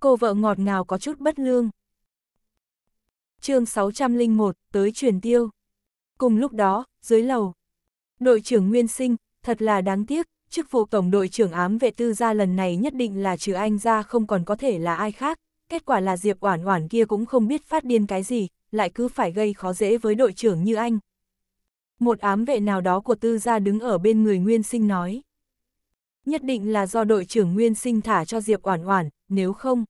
Cô vợ ngọt ngào có chút bất lương. chương 601, tới truyền tiêu. Cùng lúc đó, dưới lầu, đội trưởng Nguyên Sinh, thật là đáng tiếc, chức vụ tổng đội trưởng ám vệ tư gia lần này nhất định là trừ anh ra không còn có thể là ai khác, kết quả là Diệp Oản Oản kia cũng không biết phát điên cái gì, lại cứ phải gây khó dễ với đội trưởng như anh. Một ám vệ nào đó của tư gia đứng ở bên người Nguyên Sinh nói nhất định là do đội trưởng Nguyên Sinh thả cho Diệp Oản Oản, nếu không.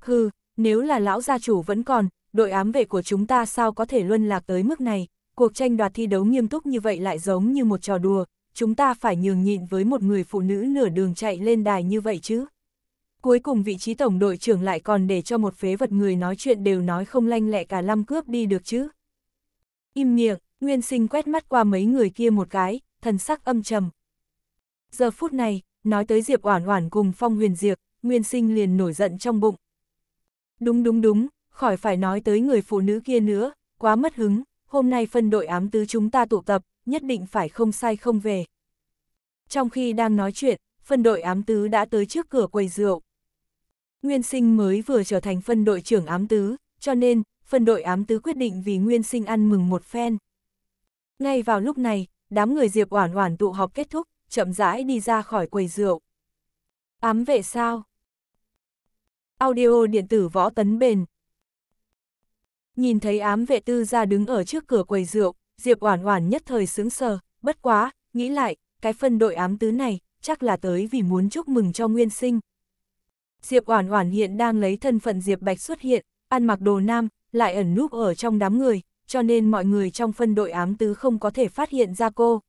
Hừ, nếu là lão gia chủ vẫn còn, đội ám vệ của chúng ta sao có thể luân lạc tới mức này, cuộc tranh đoạt thi đấu nghiêm túc như vậy lại giống như một trò đùa, chúng ta phải nhường nhịn với một người phụ nữ nửa đường chạy lên đài như vậy chứ. Cuối cùng vị trí tổng đội trưởng lại còn để cho một phế vật người nói chuyện đều nói không lanh lẹ cả lăm cướp đi được chứ. Im miệng, Nguyên Sinh quét mắt qua mấy người kia một cái, thần sắc âm trầm, Giờ phút này, nói tới Diệp Oản Oản cùng Phong Huyền Diệp, Nguyên Sinh liền nổi giận trong bụng. Đúng đúng đúng, khỏi phải nói tới người phụ nữ kia nữa, quá mất hứng, hôm nay phân đội ám tứ chúng ta tụ tập, nhất định phải không sai không về. Trong khi đang nói chuyện, phân đội ám tứ đã tới trước cửa quầy rượu. Nguyên Sinh mới vừa trở thành phân đội trưởng ám tứ, cho nên, phân đội ám tứ quyết định vì Nguyên Sinh ăn mừng một phen. Ngay vào lúc này, đám người Diệp Oản Oản tụ họp kết thúc, chậm rãi đi ra khỏi quầy rượu. Ám vệ sao? Audio điện tử võ tấn bền. Nhìn thấy ám vệ tư ra đứng ở trước cửa quầy rượu, Diệp Oản Oản nhất thời sững sờ, bất quá, nghĩ lại, cái phân đội ám tứ này chắc là tới vì muốn chúc mừng cho Nguyên Sinh. Diệp Oản Oản hiện đang lấy thân phận Diệp Bạch xuất hiện, ăn mặc đồ nam, lại ẩn núp ở trong đám người, cho nên mọi người trong phân đội ám tứ không có thể phát hiện ra cô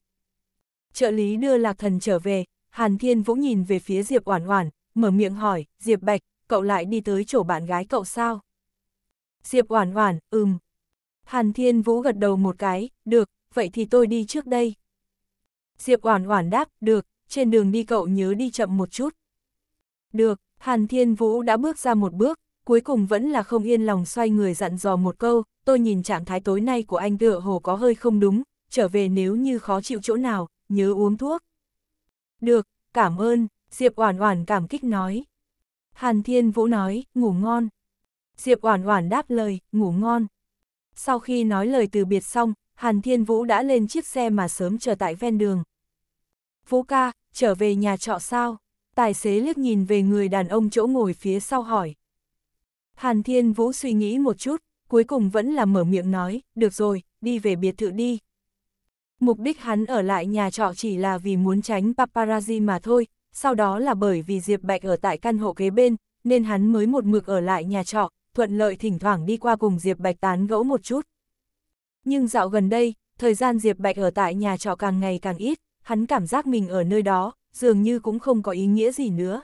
trợ lý đưa lạc thần trở về, Hàn Thiên Vũ nhìn về phía Diệp Oản Oản, mở miệng hỏi, Diệp Bạch, cậu lại đi tới chỗ bạn gái cậu sao? Diệp Oản Oản, ừm. Hàn Thiên Vũ gật đầu một cái, được, vậy thì tôi đi trước đây. Diệp Oản Oản đáp, được, trên đường đi cậu nhớ đi chậm một chút. Được, Hàn Thiên Vũ đã bước ra một bước, cuối cùng vẫn là không yên lòng xoay người dặn dò một câu, tôi nhìn trạng thái tối nay của anh tựa hồ có hơi không đúng, trở về nếu như khó chịu chỗ nào, nhớ uống thuốc. Được, cảm ơn, Diệp Oản Oản cảm kích nói. Hàn Thiên Vũ nói, ngủ ngon. Diệp Oản Oản đáp lời, ngủ ngon. Sau khi nói lời từ biệt xong, Hàn Thiên Vũ đã lên chiếc xe mà sớm chờ tại ven đường. Vũ ca, trở về nhà trọ sao? Tài xế liếc nhìn về người đàn ông chỗ ngồi phía sau hỏi. Hàn Thiên Vũ suy nghĩ một chút, cuối cùng vẫn là mở miệng nói, được rồi, đi về biệt thự đi, Mục đích hắn ở lại nhà trọ chỉ là vì muốn tránh paparazzi mà thôi, sau đó là bởi vì Diệp Bạch ở tại căn hộ kế bên, nên hắn mới một mực ở lại nhà trọ, thuận lợi thỉnh thoảng đi qua cùng Diệp Bạch tán gẫu một chút. Nhưng dạo gần đây, thời gian Diệp Bạch ở tại nhà trọ càng ngày càng ít, hắn cảm giác mình ở nơi đó, dường như cũng không có ý nghĩa gì nữa.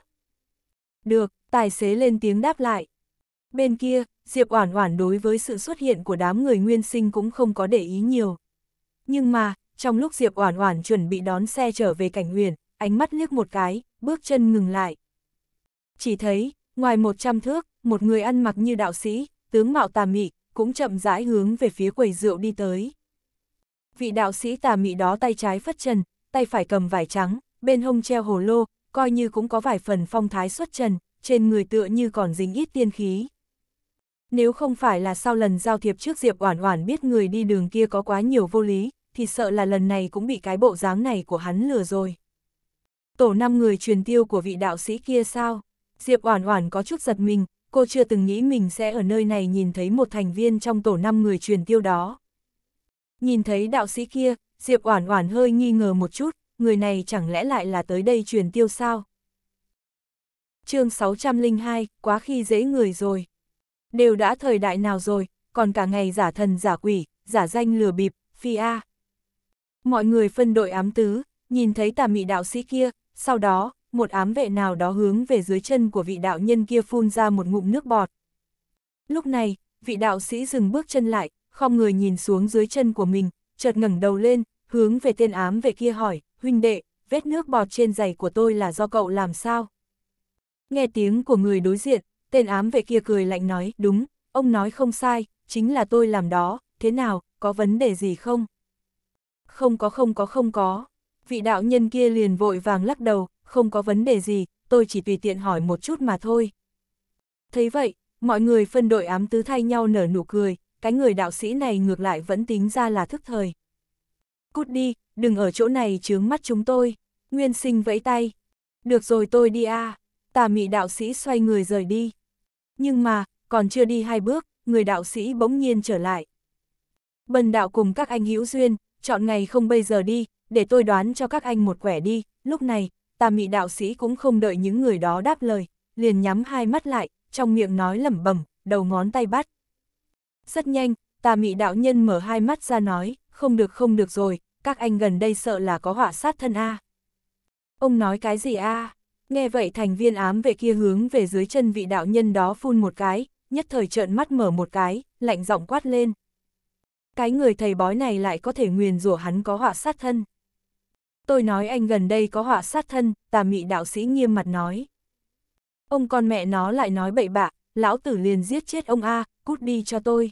Được, tài xế lên tiếng đáp lại. Bên kia, Diệp Oản Oản đối với sự xuất hiện của đám người nguyên sinh cũng không có để ý nhiều. Nhưng mà, trong lúc Diệp Oản Oản chuẩn bị đón xe trở về cảnh huyền, ánh mắt liếc một cái, bước chân ngừng lại. Chỉ thấy, ngoài 100 thước, một người ăn mặc như đạo sĩ, tướng mạo tà mị, cũng chậm rãi hướng về phía quầy rượu đi tới. Vị đạo sĩ tà mị đó tay trái phất trần, tay phải cầm vải trắng, bên hông treo hồ lô, coi như cũng có vài phần phong thái xuất trần, trên người tựa như còn dính ít tiên khí. Nếu không phải là sau lần giao thiệp trước Diệp Oản Oản biết người đi đường kia có quá nhiều vô lý, thì sợ là lần này cũng bị cái bộ dáng này của hắn lừa rồi. Tổ năm người truyền tiêu của vị đạo sĩ kia sao? Diệp Oản Oản có chút giật mình, cô chưa từng nghĩ mình sẽ ở nơi này nhìn thấy một thành viên trong tổ năm người truyền tiêu đó. Nhìn thấy đạo sĩ kia, Diệp Oản Oản hơi nghi ngờ một chút, người này chẳng lẽ lại là tới đây truyền tiêu sao? chương 602, quá khi dễ người rồi. Đều đã thời đại nào rồi, còn cả ngày giả thần giả quỷ, giả danh lừa bịp, phi a. Mọi người phân đội ám tứ, nhìn thấy tà mị đạo sĩ kia, sau đó, một ám vệ nào đó hướng về dưới chân của vị đạo nhân kia phun ra một ngụm nước bọt. Lúc này, vị đạo sĩ dừng bước chân lại, không người nhìn xuống dưới chân của mình, chợt ngẩng đầu lên, hướng về tên ám vệ kia hỏi, huynh đệ, vết nước bọt trên giày của tôi là do cậu làm sao? Nghe tiếng của người đối diện, tên ám vệ kia cười lạnh nói, đúng, ông nói không sai, chính là tôi làm đó, thế nào, có vấn đề gì không? không có không có không có. Vị đạo nhân kia liền vội vàng lắc đầu, không có vấn đề gì, tôi chỉ tùy tiện hỏi một chút mà thôi. Thấy vậy, mọi người phân đội ám tứ thay nhau nở nụ cười, cái người đạo sĩ này ngược lại vẫn tính ra là thức thời. Cút đi, đừng ở chỗ này chướng mắt chúng tôi. Nguyên sinh vẫy tay. Được rồi tôi đi a à. Tà mị đạo sĩ xoay người rời đi. Nhưng mà, còn chưa đi hai bước, người đạo sĩ bỗng nhiên trở lại. Bần đạo cùng các anh hữu duyên, chọn ngày không bây giờ đi, để tôi đoán cho các anh một quẻ đi, lúc này, tà mị đạo sĩ cũng không đợi những người đó đáp lời, liền nhắm hai mắt lại, trong miệng nói lẩm bẩm, đầu ngón tay bắt. Rất nhanh, tà mị đạo nhân mở hai mắt ra nói, không được không được rồi, các anh gần đây sợ là có họa sát thân A. Ông nói cái gì A? Nghe vậy thành viên ám về kia hướng về dưới chân vị đạo nhân đó phun một cái, nhất thời trợn mắt mở một cái, lạnh giọng quát lên, cái người thầy bói này lại có thể nguyền rủa hắn có họa sát thân. Tôi nói anh gần đây có họa sát thân, tà mị đạo sĩ nghiêm mặt nói. Ông con mẹ nó lại nói bậy bạ, lão tử liền giết chết ông A, cút đi cho tôi.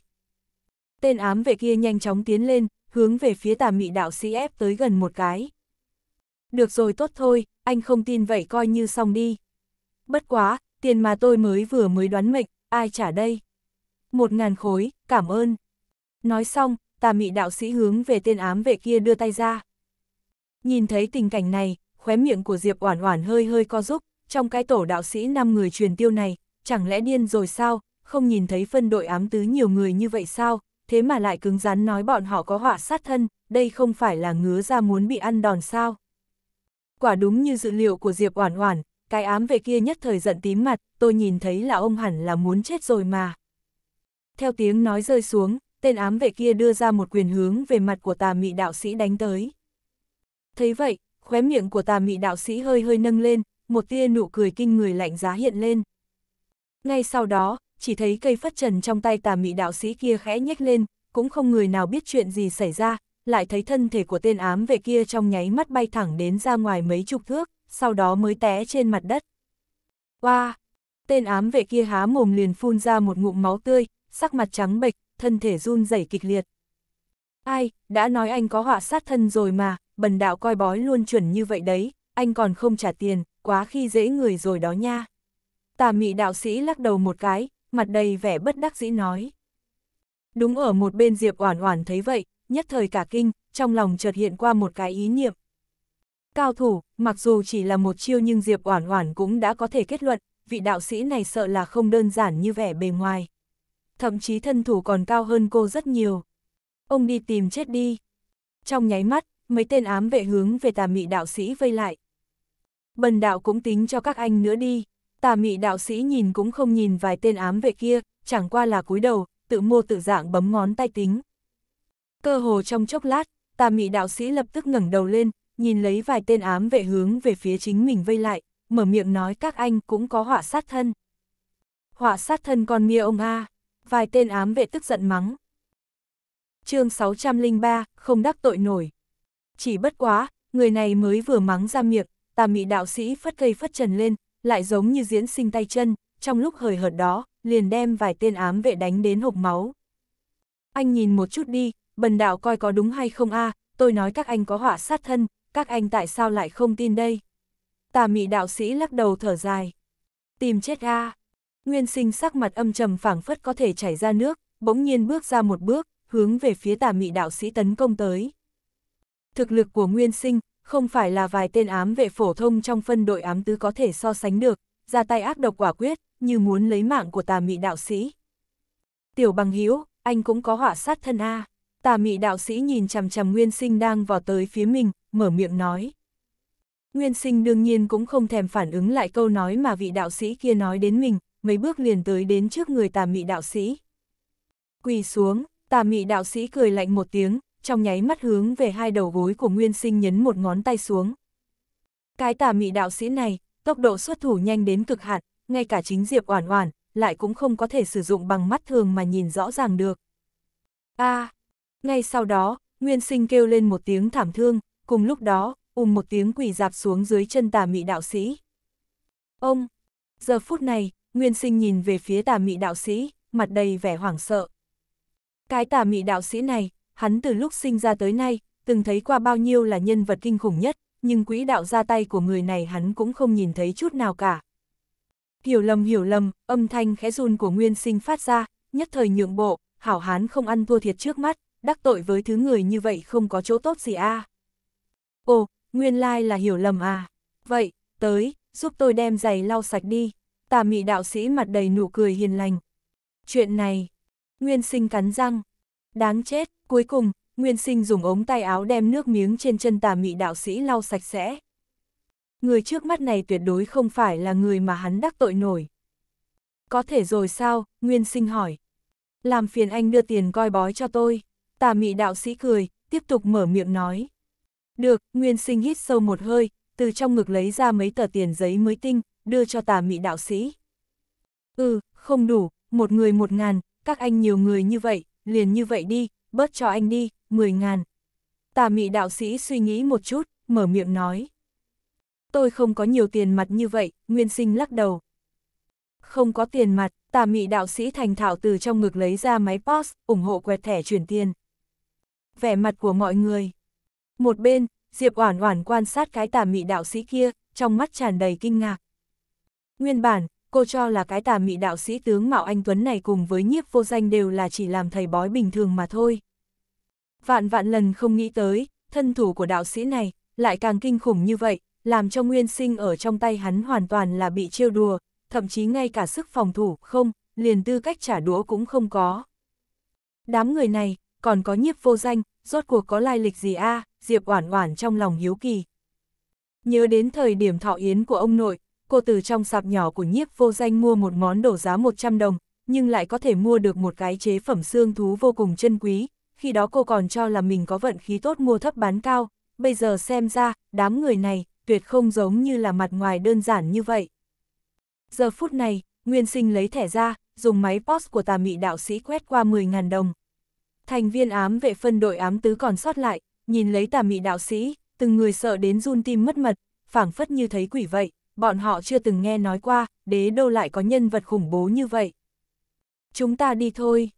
Tên ám vệ kia nhanh chóng tiến lên, hướng về phía tà mị đạo sĩ ép tới gần một cái. Được rồi tốt thôi, anh không tin vậy coi như xong đi. Bất quá, tiền mà tôi mới vừa mới đoán mệnh, ai trả đây? Một ngàn khối, cảm ơn. Nói xong, tà mị đạo sĩ hướng về tên ám vệ kia đưa tay ra. Nhìn thấy tình cảnh này, khóe miệng của Diệp Oản Oản hơi hơi co rúc, trong cái tổ đạo sĩ 5 người truyền tiêu này, chẳng lẽ điên rồi sao, không nhìn thấy phân đội ám tứ nhiều người như vậy sao, thế mà lại cứng rắn nói bọn họ có họa sát thân, đây không phải là ngứa ra muốn bị ăn đòn sao. Quả đúng như dự liệu của Diệp Oản Oản, cái ám về kia nhất thời giận tím mặt, tôi nhìn thấy là ông hẳn là muốn chết rồi mà. Theo tiếng nói rơi xuống, tên ám vệ kia đưa ra một quyền hướng về mặt của tà mị đạo sĩ đánh tới. Thấy vậy, khóe miệng của tà mị đạo sĩ hơi hơi nâng lên, một tia nụ cười kinh người lạnh giá hiện lên. Ngay sau đó, chỉ thấy cây phất trần trong tay tà mị đạo sĩ kia khẽ nhếch lên, cũng không người nào biết chuyện gì xảy ra, lại thấy thân thể của tên ám vệ kia trong nháy mắt bay thẳng đến ra ngoài mấy chục thước, sau đó mới té trên mặt đất. Oa! Wow! Tên ám vệ kia há mồm liền phun ra một ngụm máu tươi, sắc mặt trắng bệch, thân thể run rẩy kịch liệt. Ai, đã nói anh có họa sát thân rồi mà, bần đạo coi bói luôn chuẩn như vậy đấy, anh còn không trả tiền, quá khi dễ người rồi đó nha. Tà mị đạo sĩ lắc đầu một cái, mặt đầy vẻ bất đắc dĩ nói. Đúng ở một bên Diệp Oản Oản thấy vậy, nhất thời cả kinh, trong lòng chợt hiện qua một cái ý niệm. Cao thủ, mặc dù chỉ là một chiêu nhưng Diệp Oản Oản cũng đã có thể kết luận, vị đạo sĩ này sợ là không đơn giản như vẻ bề ngoài thậm chí thân thủ còn cao hơn cô rất nhiều. Ông đi tìm chết đi. Trong nháy mắt, mấy tên ám vệ hướng về tà mị đạo sĩ vây lại. Bần đạo cũng tính cho các anh nữa đi. Tà mị đạo sĩ nhìn cũng không nhìn vài tên ám vệ kia, chẳng qua là cúi đầu, tự mô tự dạng bấm ngón tay tính. Cơ hồ trong chốc lát, tà mị đạo sĩ lập tức ngẩng đầu lên, nhìn lấy vài tên ám vệ hướng về phía chính mình vây lại, mở miệng nói các anh cũng có họa sát thân. Họa sát thân con mia ông A. À vài tên ám vệ tức giận mắng. chương 603, không đắc tội nổi. Chỉ bất quá, người này mới vừa mắng ra miệng, tà mị đạo sĩ phất cây phất trần lên, lại giống như diễn sinh tay chân, trong lúc hời hợt đó, liền đem vài tên ám vệ đánh đến hộp máu. Anh nhìn một chút đi, bần đạo coi có đúng hay không a à, tôi nói các anh có họa sát thân, các anh tại sao lại không tin đây? Tà mị đạo sĩ lắc đầu thở dài. Tìm chết a à. Nguyên sinh sắc mặt âm trầm phảng phất có thể chảy ra nước, bỗng nhiên bước ra một bước, hướng về phía tà mị đạo sĩ tấn công tới. Thực lực của Nguyên sinh, không phải là vài tên ám vệ phổ thông trong phân đội ám tứ có thể so sánh được, ra tay ác độc quả quyết, như muốn lấy mạng của tà mị đạo sĩ. Tiểu bằng hiếu, anh cũng có họa sát thân A. Tà mị đạo sĩ nhìn chằm chằm Nguyên sinh đang vào tới phía mình, mở miệng nói. Nguyên sinh đương nhiên cũng không thèm phản ứng lại câu nói mà vị đạo sĩ kia nói đến mình, mấy bước liền tới đến trước người tà mị đạo sĩ. Quỳ xuống, tà mị đạo sĩ cười lạnh một tiếng, trong nháy mắt hướng về hai đầu gối của Nguyên Sinh nhấn một ngón tay xuống. Cái tà mị đạo sĩ này, tốc độ xuất thủ nhanh đến cực hạn, ngay cả chính Diệp Oản Oản lại cũng không có thể sử dụng bằng mắt thường mà nhìn rõ ràng được. A! À, ngay sau đó, Nguyên Sinh kêu lên một tiếng thảm thương, cùng lúc đó, ùm một tiếng quỳ dạp xuống dưới chân tà mị đạo sĩ. Ông! Giờ phút này, Nguyên sinh nhìn về phía tà mị đạo sĩ, mặt đầy vẻ hoảng sợ. Cái tà mị đạo sĩ này, hắn từ lúc sinh ra tới nay, từng thấy qua bao nhiêu là nhân vật kinh khủng nhất, nhưng quỹ đạo ra tay của người này hắn cũng không nhìn thấy chút nào cả. Hiểu lầm hiểu lầm, âm thanh khẽ run của nguyên sinh phát ra, nhất thời nhượng bộ, hảo hán không ăn thua thiệt trước mắt, đắc tội với thứ người như vậy không có chỗ tốt gì à. Ồ, nguyên lai là hiểu lầm à. Vậy, tới, giúp tôi đem giày lau sạch đi, Tà mị đạo sĩ mặt đầy nụ cười hiền lành. Chuyện này, Nguyên Sinh cắn răng. Đáng chết, cuối cùng, Nguyên Sinh dùng ống tay áo đem nước miếng trên chân tà mị đạo sĩ lau sạch sẽ. Người trước mắt này tuyệt đối không phải là người mà hắn đắc tội nổi. Có thể rồi sao, Nguyên Sinh hỏi. Làm phiền anh đưa tiền coi bói cho tôi. Tà mị đạo sĩ cười, tiếp tục mở miệng nói. Được, Nguyên Sinh hít sâu một hơi, từ trong ngực lấy ra mấy tờ tiền giấy mới tinh, đưa cho tà mị đạo sĩ. Ừ, không đủ, một người một ngàn, các anh nhiều người như vậy, liền như vậy đi, bớt cho anh đi, mười ngàn. Tà mị đạo sĩ suy nghĩ một chút, mở miệng nói. Tôi không có nhiều tiền mặt như vậy, Nguyên Sinh lắc đầu. Không có tiền mặt, tà mị đạo sĩ thành thạo từ trong ngực lấy ra máy POS, ủng hộ quẹt thẻ chuyển tiền. Vẻ mặt của mọi người. Một bên, Diệp Oản Oản quan sát cái tà mị đạo sĩ kia, trong mắt tràn đầy kinh ngạc. Nguyên bản, cô cho là cái tà mị đạo sĩ tướng Mạo Anh Tuấn này cùng với nhiếp vô danh đều là chỉ làm thầy bói bình thường mà thôi. Vạn vạn lần không nghĩ tới, thân thủ của đạo sĩ này, lại càng kinh khủng như vậy, làm cho nguyên sinh ở trong tay hắn hoàn toàn là bị trêu đùa, thậm chí ngay cả sức phòng thủ không, liền tư cách trả đũa cũng không có. Đám người này, còn có nhiếp vô danh, rốt cuộc có lai lịch gì a Diệp Oản Oản trong lòng hiếu kỳ. Nhớ đến thời điểm thọ yến của ông nội, cô từ trong sạp nhỏ của nhiếp vô danh mua một món đồ giá 100 đồng, nhưng lại có thể mua được một cái chế phẩm xương thú vô cùng chân quý, khi đó cô còn cho là mình có vận khí tốt mua thấp bán cao, bây giờ xem ra, đám người này, tuyệt không giống như là mặt ngoài đơn giản như vậy. Giờ phút này, Nguyên Sinh lấy thẻ ra, dùng máy POS của tà mị đạo sĩ quét qua 10.000 đồng. Thành viên ám vệ phân đội ám tứ còn sót lại, nhìn lấy tà mị đạo sĩ, từng người sợ đến run tim mất mật, phảng phất như thấy quỷ vậy, bọn họ chưa từng nghe nói qua, đế đâu lại có nhân vật khủng bố như vậy. Chúng ta đi thôi.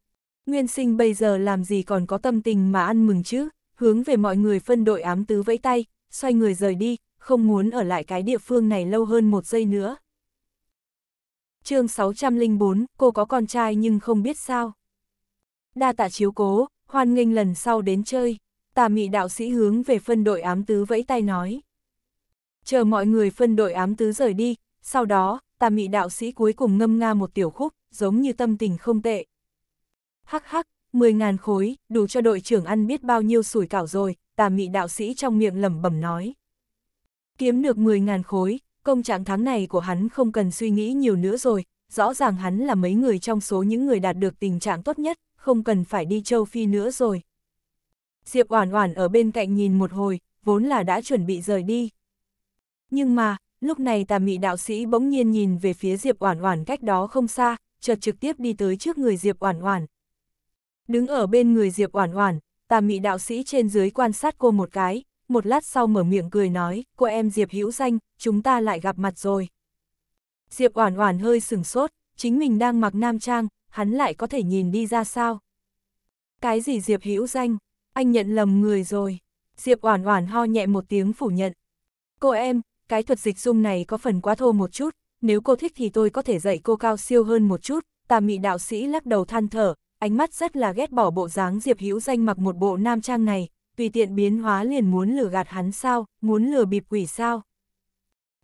Nguyên sinh bây giờ làm gì còn có tâm tình mà ăn mừng chứ, hướng về mọi người phân đội ám tứ vẫy tay, xoay người rời đi, không muốn ở lại cái địa phương này lâu hơn một giây nữa. chương 604, cô có con trai nhưng không biết sao. Đa tạ chiếu cố, hoan nghênh lần sau đến chơi, tà mị đạo sĩ hướng về phân đội ám tứ vẫy tay nói. Chờ mọi người phân đội ám tứ rời đi, sau đó, tà mị đạo sĩ cuối cùng ngâm nga một tiểu khúc, giống như tâm tình không tệ. Hắc hắc, 10.000 khối, đủ cho đội trưởng ăn biết bao nhiêu sủi cảo rồi, tà mị đạo sĩ trong miệng lẩm bẩm nói. Kiếm được 10.000 khối, công trạng tháng này của hắn không cần suy nghĩ nhiều nữa rồi, rõ ràng hắn là mấy người trong số những người đạt được tình trạng tốt nhất, không cần phải đi châu Phi nữa rồi. Diệp Oản Oản ở bên cạnh nhìn một hồi, vốn là đã chuẩn bị rời đi. Nhưng mà, lúc này tà mị đạo sĩ bỗng nhiên nhìn về phía Diệp Oản Oản cách đó không xa, chợt trực tiếp đi tới trước người Diệp Oản Oản. Đứng ở bên người Diệp Oản Oản, tà mị đạo sĩ trên dưới quan sát cô một cái, một lát sau mở miệng cười nói, cô em Diệp Hữu Danh, chúng ta lại gặp mặt rồi. Diệp Oản Oản hơi sừng sốt, chính mình đang mặc nam trang, hắn lại có thể nhìn đi ra sao? Cái gì Diệp Hữu Danh, anh nhận lầm người rồi. Diệp Oản Oản ho nhẹ một tiếng phủ nhận. Cô em, cái thuật dịch dung này có phần quá thô một chút, nếu cô thích thì tôi có thể dạy cô cao siêu hơn một chút, tà mị đạo sĩ lắc đầu than thở, ánh mắt rất là ghét bỏ bộ dáng Diệp Hữu Danh mặc một bộ nam trang này, tùy tiện biến hóa liền muốn lừa gạt hắn sao, muốn lừa bịp quỷ sao.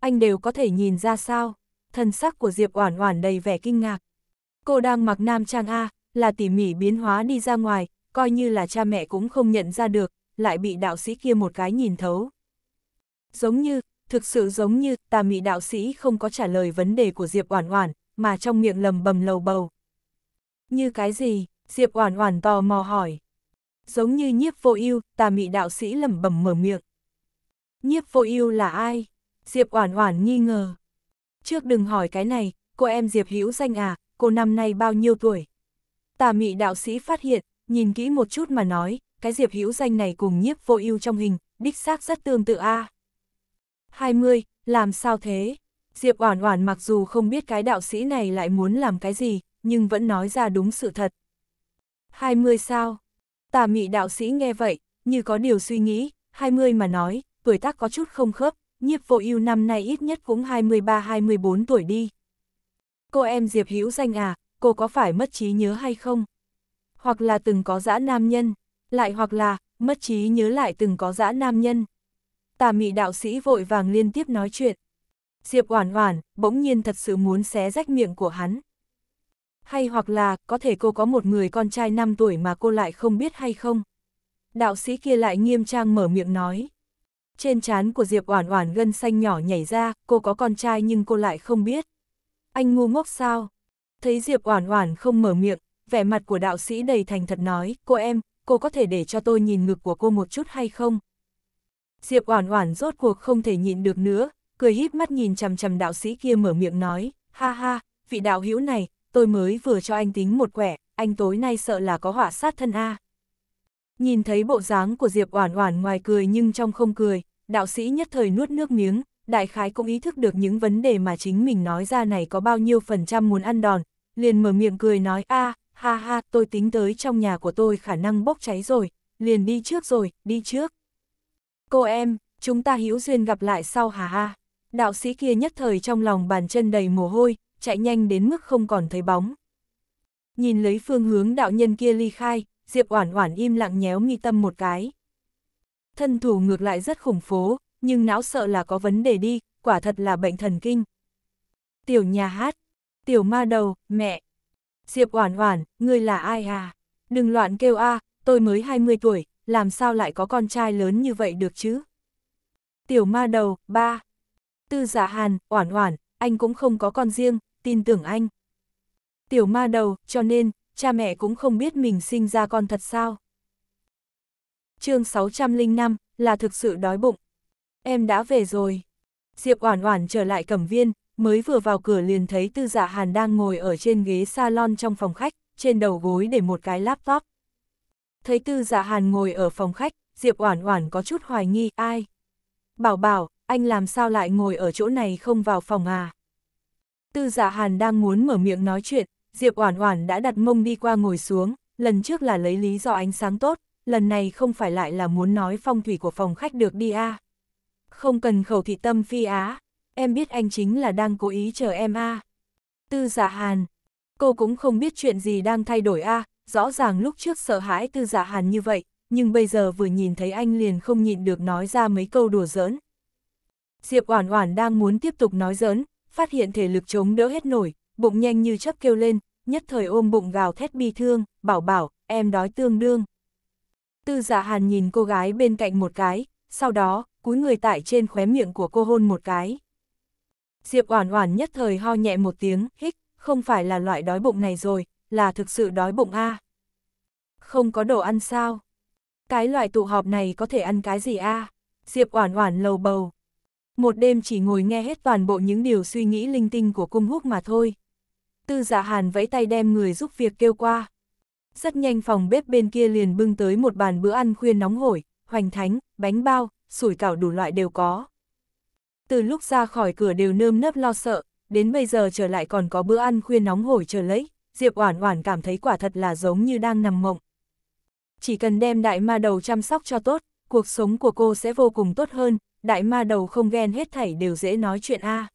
Anh đều có thể nhìn ra sao, Thần sắc của Diệp Oản Oản đầy vẻ kinh ngạc. Cô đang mặc nam trang A, là tỉ mỉ biến hóa đi ra ngoài, coi như là cha mẹ cũng không nhận ra được, lại bị đạo sĩ kia một cái nhìn thấu. Giống như, Thực sự giống như tà mị đạo sĩ không có trả lời vấn đề của Diệp Oản Oản, mà trong miệng lầm bầm lầu bầu. Như cái gì? Diệp Oản Oản tò mò hỏi. Giống như Nhiếp Vô Ưu, tà mị đạo sĩ lẩm bẩm mở miệng. Nhiếp Vô Ưu là ai? Diệp Oản Oản nghi ngờ. Trước đừng hỏi cái này, cô em Diệp Hữu danh à, cô năm nay bao nhiêu tuổi? Tà mị đạo sĩ phát hiện, nhìn kỹ một chút mà nói, cái Diệp Hữu danh này cùng Nhiếp Vô Ưu trong hình, đích xác rất tương tự a. À. 20, làm sao thế? Diệp Oản Oản mặc dù không biết cái đạo sĩ này lại muốn làm cái gì, nhưng vẫn nói ra đúng sự thật. 20 sao? Tà mị đạo sĩ nghe vậy, như có điều suy nghĩ, 20 mà nói, tuổi tác có chút không khớp, nhiếp vô ưu năm nay ít nhất cũng 23-24 tuổi đi. Cô em Diệp Hữu danh à, cô có phải mất trí nhớ hay không? Hoặc là từng có dã nam nhân, lại hoặc là mất trí nhớ lại từng có dã nam nhân tà mị đạo sĩ vội vàng liên tiếp nói chuyện. Diệp Oản Oản bỗng nhiên thật sự muốn xé rách miệng của hắn. Hay hoặc là, có thể cô có một người con trai 5 tuổi mà cô lại không biết hay không? Đạo sĩ kia lại nghiêm trang mở miệng nói. Trên trán của Diệp Oản Oản gân xanh nhỏ nhảy ra, cô có con trai nhưng cô lại không biết. Anh ngu ngốc sao? Thấy Diệp Oản Oản không mở miệng, vẻ mặt của đạo sĩ đầy thành thật nói, cô em, cô có thể để cho tôi nhìn ngực của cô một chút hay không? Diệp Oản Oản rốt cuộc không thể nhịn được nữa, cười híp mắt nhìn chằm chằm đạo sĩ kia mở miệng nói, "Ha ha, vị đạo hữu này, tôi mới vừa cho anh tính một quẻ, anh tối nay sợ là có họa sát thân a." Nhìn thấy bộ dáng của Diệp Oản Oản ngoài cười nhưng trong không cười, đạo sĩ nhất thời nuốt nước miếng, đại khái cũng ý thức được những vấn đề mà chính mình nói ra này có bao nhiêu phần trăm muốn ăn đòn, liền mở miệng cười nói, a ha ha, tôi tính tới trong nhà của tôi khả năng bốc cháy rồi, liền đi trước rồi, đi trước. Cô em, chúng ta hữu duyên gặp lại sau hà ha. Đạo sĩ kia nhất thời trong lòng bàn chân đầy mồ hôi, chạy nhanh đến mức không còn thấy bóng. Nhìn lấy phương hướng đạo nhân kia ly khai, Diệp Oản Oản im lặng nhéo mi tâm một cái. Thân thủ ngược lại rất khủng phố, nhưng não sợ là có vấn đề đi, quả thật là bệnh thần kinh. Tiểu nhà hát, tiểu ma đầu, mẹ. Diệp Oản Oản, ngươi là ai à? Đừng loạn kêu a, tôi mới 20 tuổi, làm sao lại có con trai lớn như vậy được chứ? Tiểu ma đầu, ba. Tư giả dạ hàn, oản oản, anh cũng không có con riêng, tin tưởng anh. Tiểu ma đầu, cho nên, cha mẹ cũng không biết mình sinh ra con thật sao. chương 605, là thực sự đói bụng. Em đã về rồi. Diệp oản oản trở lại cẩm viên, mới vừa vào cửa liền thấy tư giả dạ hàn đang ngồi ở trên ghế salon trong phòng khách, trên đầu gối để một cái laptop thấy tư dạ hàn ngồi ở phòng khách, Diệp Oản Oản có chút hoài nghi, ai? Bảo bảo, anh làm sao lại ngồi ở chỗ này không vào phòng à? Tư dạ hàn đang muốn mở miệng nói chuyện, Diệp Oản Oản đã đặt mông đi qua ngồi xuống, lần trước là lấy lý do ánh sáng tốt, lần này không phải lại là muốn nói phong thủy của phòng khách được đi à? Không cần khẩu thị tâm phi á, em biết anh chính là đang cố ý chờ em À. Tư Dạ Hàn, cô cũng không biết chuyện gì đang thay đổi à, rõ ràng lúc trước sợ hãi tư dạ hàn như vậy, nhưng bây giờ vừa nhìn thấy anh liền không nhịn được nói ra mấy câu đùa giỡn. Diệp Oản Oản đang muốn tiếp tục nói giỡn, phát hiện thể lực chống đỡ hết nổi, bụng nhanh như chớp kêu lên, nhất thời ôm bụng gào thét bi thương, bảo bảo, em đói tương đương. Tư Dạ Hàn nhìn cô gái bên cạnh một cái, sau đó, cúi người tại trên khóe miệng của cô hôn một cái. Diệp Oản Oản nhất thời ho nhẹ một tiếng, hích, không phải là loại đói bụng này rồi, là thực sự đói bụng a. À. Không có đồ ăn sao? Cái loại tụ họp này có thể ăn cái gì a? À? Diệp Oản Oản lầu bầu. Một đêm chỉ ngồi nghe hết toàn bộ những điều suy nghĩ linh tinh của cung húc mà thôi. Tư giả dạ Hàn vẫy tay đem người giúp việc kêu qua. Rất nhanh phòng bếp bên kia liền bưng tới một bàn bữa ăn khuya nóng hổi, hoành thánh, bánh bao, sủi cảo đủ loại đều có. Từ lúc ra khỏi cửa đều nơm nớp lo sợ, đến bây giờ trở lại còn có bữa ăn khuya nóng hổi chờ lấy. Diệp Oản Oản cảm thấy quả thật là giống như đang nằm mộng. Chỉ cần đem đại ma đầu chăm sóc cho tốt, cuộc sống của cô sẽ vô cùng tốt hơn, đại ma đầu không ghen hết thảy đều dễ nói chuyện a.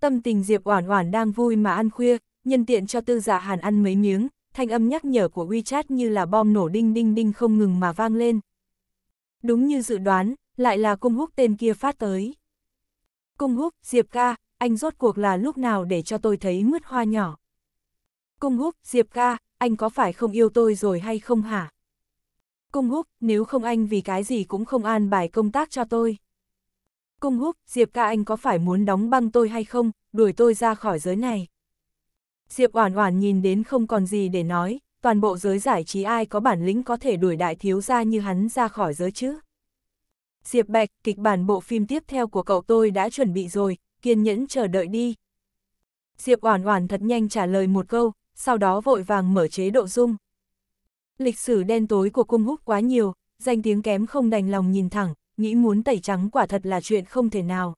Tâm tình Diệp Oản Oản đang vui mà ăn khuya, nhân tiện cho Tư Dạ Hàn ăn mấy miếng, thanh âm nhắc nhở của WeChat như là bom nổ đinh đinh đinh không ngừng mà vang lên. Đúng như dự đoán, lại là cung húc tên kia phát tới. Cung húc, Diệp ca, anh rốt cuộc là lúc nào để cho tôi thấy mứt hoa nhỏ. Cung húc, Diệp ca, anh có phải không yêu tôi rồi hay không hả? Cung húc, nếu không anh vì cái gì cũng không an bài công tác cho tôi. Cung húc, Diệp ca anh có phải muốn đóng băng tôi hay không, đuổi tôi ra khỏi giới này. Diệp Oản Oản nhìn đến không còn gì để nói, toàn bộ giới giải trí ai có bản lĩnh có thể đuổi đại thiếu gia như hắn ra khỏi giới chứ. Diệp Bạch, kịch bản bộ phim tiếp theo của cậu tôi đã chuẩn bị rồi, kiên nhẫn chờ đợi đi. Diệp Oản Oản thật nhanh trả lời một câu, sau đó vội vàng mở chế độ dung. Lịch sử đen tối của cung húc quá nhiều, danh tiếng kém không đành lòng nhìn thẳng, nghĩ muốn tẩy trắng quả thật là chuyện không thể nào.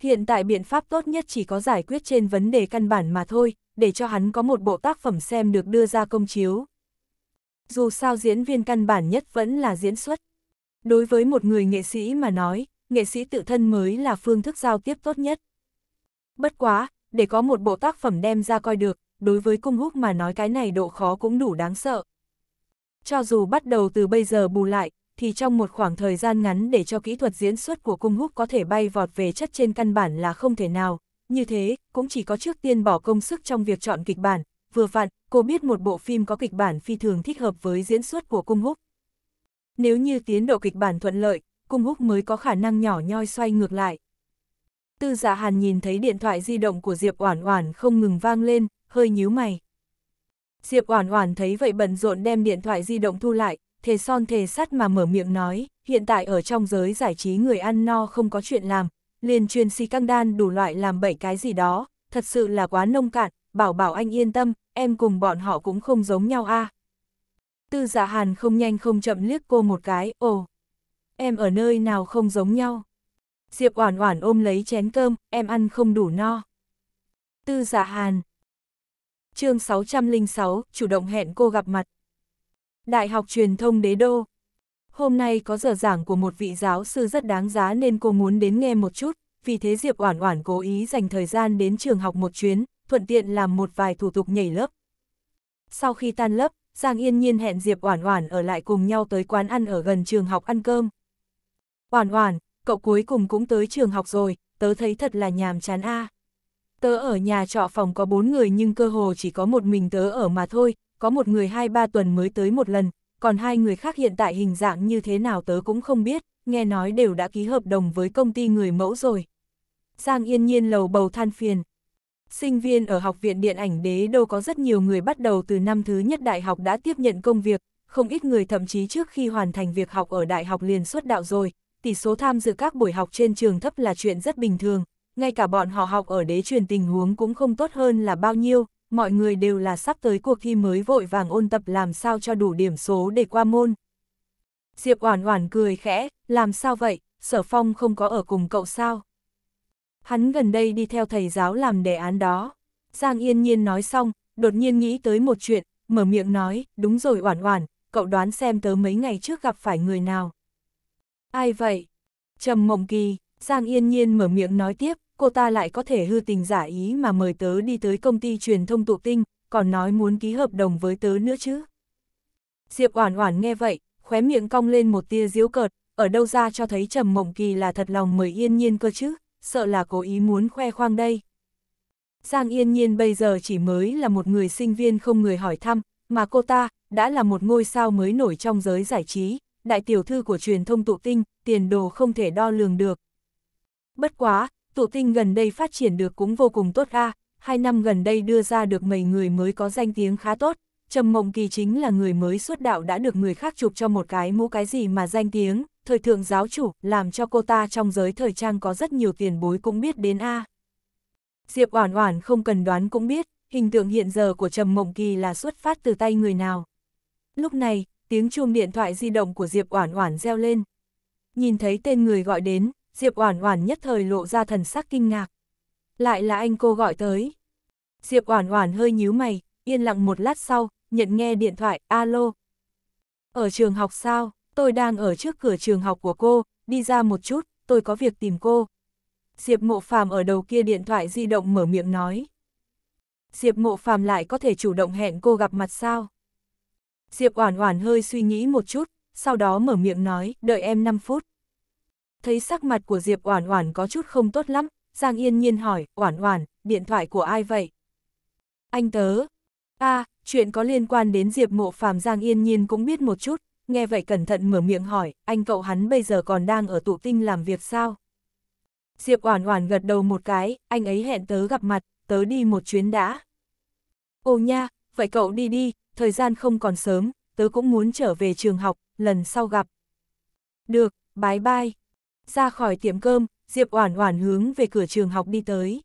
Hiện tại biện pháp tốt nhất chỉ có giải quyết trên vấn đề căn bản mà thôi, để cho hắn có một bộ tác phẩm xem được đưa ra công chiếu. Dù sao diễn viên căn bản nhất vẫn là diễn xuất. Đối với một người nghệ sĩ mà nói, nghệ sĩ tự thân mới là phương thức giao tiếp tốt nhất. Bất quá, để có một bộ tác phẩm đem ra coi được, đối với cung húc mà nói cái này độ khó cũng đủ đáng sợ. Cho dù bắt đầu từ bây giờ bù lại, thì trong một khoảng thời gian ngắn để cho kỹ thuật diễn xuất của cung húc có thể bay vọt về chất trên căn bản là không thể nào, như thế, cũng chỉ có trước tiên bỏ công sức trong việc chọn kịch bản, vừa vặn, cô biết một bộ phim có kịch bản phi thường thích hợp với diễn xuất của cung húc. Nếu như tiến độ kịch bản thuận lợi, cung húc mới có khả năng nhỏ nhoi xoay ngược lại. Tư Dạ Hàn nhìn thấy điện thoại di động của Diệp Oản Oản không ngừng vang lên, hơi nhíu mày. Diệp Oản Oản thấy vậy bận rộn đem điện thoại di động thu lại, thề son thề sắt mà mở miệng nói, hiện tại ở trong giới giải trí người ăn no không có chuyện làm, liền truyền si căng đan đủ loại làm bảy cái gì đó, thật sự là quá nông cạn, bảo bảo anh yên tâm, em cùng bọn họ cũng không giống nhau a. Tư giả dạ Hàn không nhanh không chậm liếc cô một cái, "Ồ, em ở nơi nào không giống nhau?" Diệp Oản Oản ôm lấy chén cơm, "Em ăn không đủ no." Tư giả dạ Hàn, chương 606, chủ động hẹn cô gặp mặt. Đại học truyền thông đế đô. Hôm nay có giờ giảng của một vị giáo sư rất đáng giá nên cô muốn đến nghe một chút, vì thế Diệp Oản Oản cố ý dành thời gian đến trường học một chuyến, thuận tiện làm một vài thủ tục nhảy lớp. Sau khi tan lớp, Giang Yên Nhiên hẹn Diệp Oản Oản ở lại cùng nhau tới quán ăn ở gần trường học ăn cơm. Oản Oản, cậu cuối cùng cũng tới trường học rồi, tớ thấy thật là nhàm chán a. À. Tớ ở nhà trọ phòng có bốn người nhưng cơ hồ chỉ có một mình tớ ở mà thôi, có một người hai ba tuần mới tới một lần, còn hai người khác hiện tại hình dạng như thế nào tớ cũng không biết, nghe nói đều đã ký hợp đồng với công ty người mẫu rồi. Giang yên nhiên lầu bầu than phiền. Sinh viên ở Học viện Điện ảnh Đế Đô có rất nhiều người bắt đầu từ năm thứ nhất đại học đã tiếp nhận công việc, không ít người thậm chí trước khi hoàn thành việc học ở đại học liền xuất đạo rồi, tỷ số tham dự các buổi học trên trường thấp là chuyện rất bình thường, ngay cả bọn họ học ở đế truyền tình huống cũng không tốt hơn là bao nhiêu, mọi người đều là sắp tới cuộc thi mới vội vàng ôn tập làm sao cho đủ điểm số để qua môn. Diệp Oản Oản cười khẽ, làm sao vậy, Sở Phong không có ở cùng cậu sao? Hắn gần đây đi theo thầy giáo làm đề án đó. Giang Yên Nhiên nói xong, đột nhiên nghĩ tới một chuyện, mở miệng nói, đúng rồi Oản Oản, cậu đoán xem tớ mấy ngày trước gặp phải người nào. Ai vậy? Trầm Mộng Kỳ, Giang Yên Nhiên mở miệng nói tiếp, cô ta lại có thể hư tình giả ý mà mời tớ đi tới công ty truyền thông tụ tinh, còn nói muốn ký hợp đồng với tớ nữa chứ. Diệp Oản Oản nghe vậy, khóe miệng cong lên một tia giễu cợt, ở đâu ra cho thấy Trầm Mộng Kỳ là thật lòng mời Yên Nhiên cơ chứ, sợ là cố ý muốn khoe khoang đây. Giang Yên Nhiên bây giờ chỉ mới là một người sinh viên không người hỏi thăm, mà cô ta đã là một ngôi sao mới nổi trong giới giải trí, đại tiểu thư của truyền thông tụ tinh, tiền đồ không thể đo lường được. Bất quá, tụ tinh gần đây phát triển được cũng vô cùng tốt a hai năm gần đây đưa ra được mấy người mới có danh tiếng khá tốt, Trầm Mộng Kỳ chính là người mới xuất đạo đã được người khác chụp cho một cái mũ cái gì mà danh tiếng, thời thượng giáo chủ, làm cho cô ta trong giới thời trang có rất nhiều tiền bối cũng biết đến a. Diệp Oản Oản không cần đoán cũng biết, hình tượng hiện giờ của Trầm Mộng Kỳ là xuất phát từ tay người nào. Lúc này, tiếng chuông điện thoại di động của Diệp Oản Oản reo lên. Nhìn thấy tên người gọi đến, Diệp Oản Oản nhất thời lộ ra thần sắc kinh ngạc. Lại là anh cô gọi tới. Diệp Oản Oản hơi nhíu mày, yên lặng một lát sau, nhận nghe điện thoại, alo. Ở trường học sao, tôi đang ở trước cửa trường học của cô, đi ra một chút, tôi có việc tìm cô. Diệp Mộ Phàm ở đầu kia điện thoại di động mở miệng nói. Diệp Mộ Phàm lại có thể chủ động hẹn cô gặp mặt sao? Diệp Oản Oản hơi suy nghĩ một chút, sau đó mở miệng nói, đợi em 5 phút. Thấy sắc mặt của Diệp Oản Oản có chút không tốt lắm, Giang Yên Nhiên hỏi, Oản Oản, điện thoại của ai vậy? Anh tớ. a chuyện có liên quan đến Diệp Mộ Phàm Giang Yên Nhiên cũng biết một chút, nghe vậy cẩn thận mở miệng hỏi, anh cậu hắn bây giờ còn đang ở tụ tinh làm việc sao? Diệp Oản Oản gật đầu một cái, anh ấy hẹn tớ gặp mặt, tớ đi một chuyến đã. Ồ nha, vậy cậu đi đi, thời gian không còn sớm, tớ cũng muốn trở về trường học, lần sau gặp. Được, bye bye. Ra khỏi tiệm cơm, Diệp Oản Oản hướng về cửa trường học đi tới.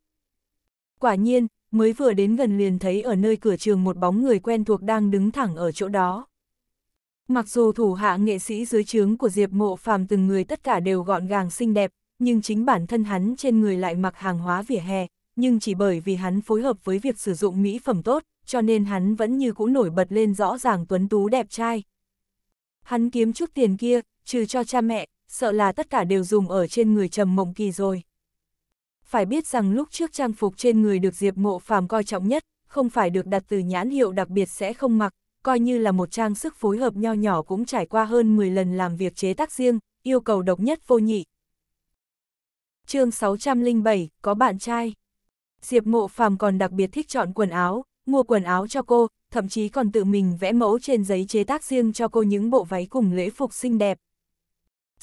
Quả nhiên, mới vừa đến gần liền thấy ở nơi cửa trường một bóng người quen thuộc đang đứng thẳng ở chỗ đó. Mặc dù thủ hạ nghệ sĩ dưới trướng của Diệp Mộ Phàm từng người tất cả đều gọn gàng xinh đẹp, nhưng chính bản thân hắn trên người lại mặc hàng hóa vỉa hè, nhưng chỉ bởi vì hắn phối hợp với việc sử dụng mỹ phẩm tốt, cho nên hắn vẫn như cũ nổi bật lên rõ ràng tuấn tú đẹp trai. Hắn kiếm chút tiền kia, trừ cho cha mẹ, sợ là tất cả đều dùng ở trên người Trầm Mộng Kỳ rồi. Phải biết rằng lúc trước trang phục trên người được Diệp Mộ Phàm coi trọng nhất, không phải được đặt từ nhãn hiệu đặc biệt sẽ không mặc, coi như là một trang sức phối hợp nho nhỏ cũng trải qua hơn 10 lần làm việc chế tác riêng, yêu cầu độc nhất vô nhị. chương 607, có bạn trai. Diệp Mộ Phàm còn đặc biệt thích chọn quần áo, mua quần áo cho cô, thậm chí còn tự mình vẽ mẫu trên giấy chế tác riêng cho cô những bộ váy cùng lễ phục xinh đẹp,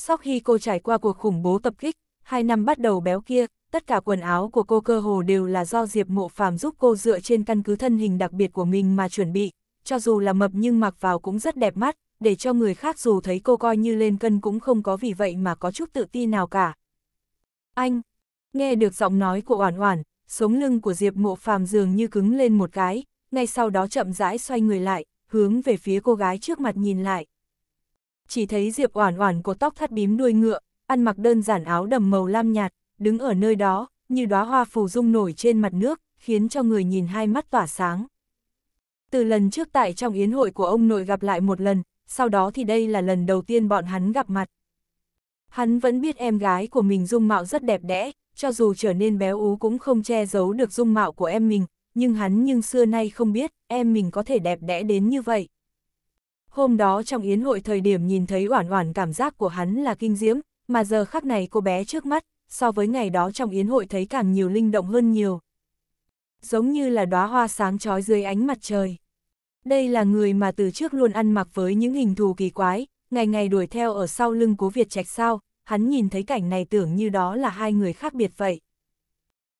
sau khi cô trải qua cuộc khủng bố tập kích, hai năm bắt đầu béo kia, tất cả quần áo của cô cơ hồ đều là do Diệp Mộ Phàm giúp cô dựa trên căn cứ thân hình đặc biệt của mình mà chuẩn bị, cho dù là mập nhưng mặc vào cũng rất đẹp mắt, để cho người khác dù thấy cô coi như lên cân cũng không có vì vậy mà có chút tự ti nào cả. Anh, nghe được giọng nói của Oản Oản, sống lưng của Diệp Mộ Phàm dường như cứng lên một cái, ngay sau đó chậm rãi xoay người lại, hướng về phía cô gái trước mặt nhìn lại chỉ thấy Diệp Oản Oản có tóc thắt bím đuôi ngựa, ăn mặc đơn giản áo đầm màu lam nhạt, đứng ở nơi đó, như đóa hoa phù dung nổi trên mặt nước, khiến cho người nhìn hai mắt tỏa sáng. Từ lần trước tại trong yến hội của ông nội gặp lại một lần, sau đó thì đây là lần đầu tiên bọn hắn gặp mặt. Hắn vẫn biết em gái của mình dung mạo rất đẹp đẽ, cho dù trở nên béo ú cũng không che giấu được dung mạo của em mình, nhưng hắn nhưng xưa nay không biết em mình có thể đẹp đẽ đến như vậy. Hôm đó trong yến hội thời điểm nhìn thấy oản oản cảm giác của hắn là kinh diễm, mà giờ khắc này cô bé trước mắt, so với ngày đó trong yến hội thấy càng nhiều linh động hơn nhiều. Giống như là đóa hoa sáng trói dưới ánh mặt trời. Đây là người mà từ trước luôn ăn mặc với những hình thù kỳ quái, ngày ngày đuổi theo ở sau lưng cố Việt Trạch sao, hắn nhìn thấy cảnh này tưởng như đó là hai người khác biệt vậy.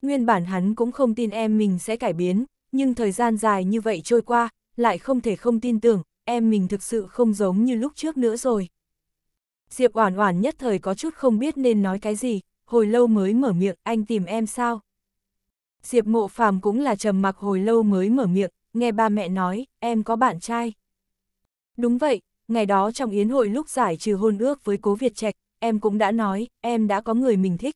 Nguyên bản hắn cũng không tin em mình sẽ cải biến, nhưng thời gian dài như vậy trôi qua, lại không thể không tin tưởng, em mình thực sự không giống như lúc trước nữa rồi. Diệp Oản Oản nhất thời có chút không biết nên nói cái gì, hồi lâu mới mở miệng, anh tìm em sao? Diệp Mộ Phàm cũng là trầm mặc hồi lâu mới mở miệng, nghe ba mẹ nói, em có bạn trai. Đúng vậy, ngày đó trong yến hội lúc giải trừ hôn ước với Cố Việt Trạch, em cũng đã nói, em đã có người mình thích.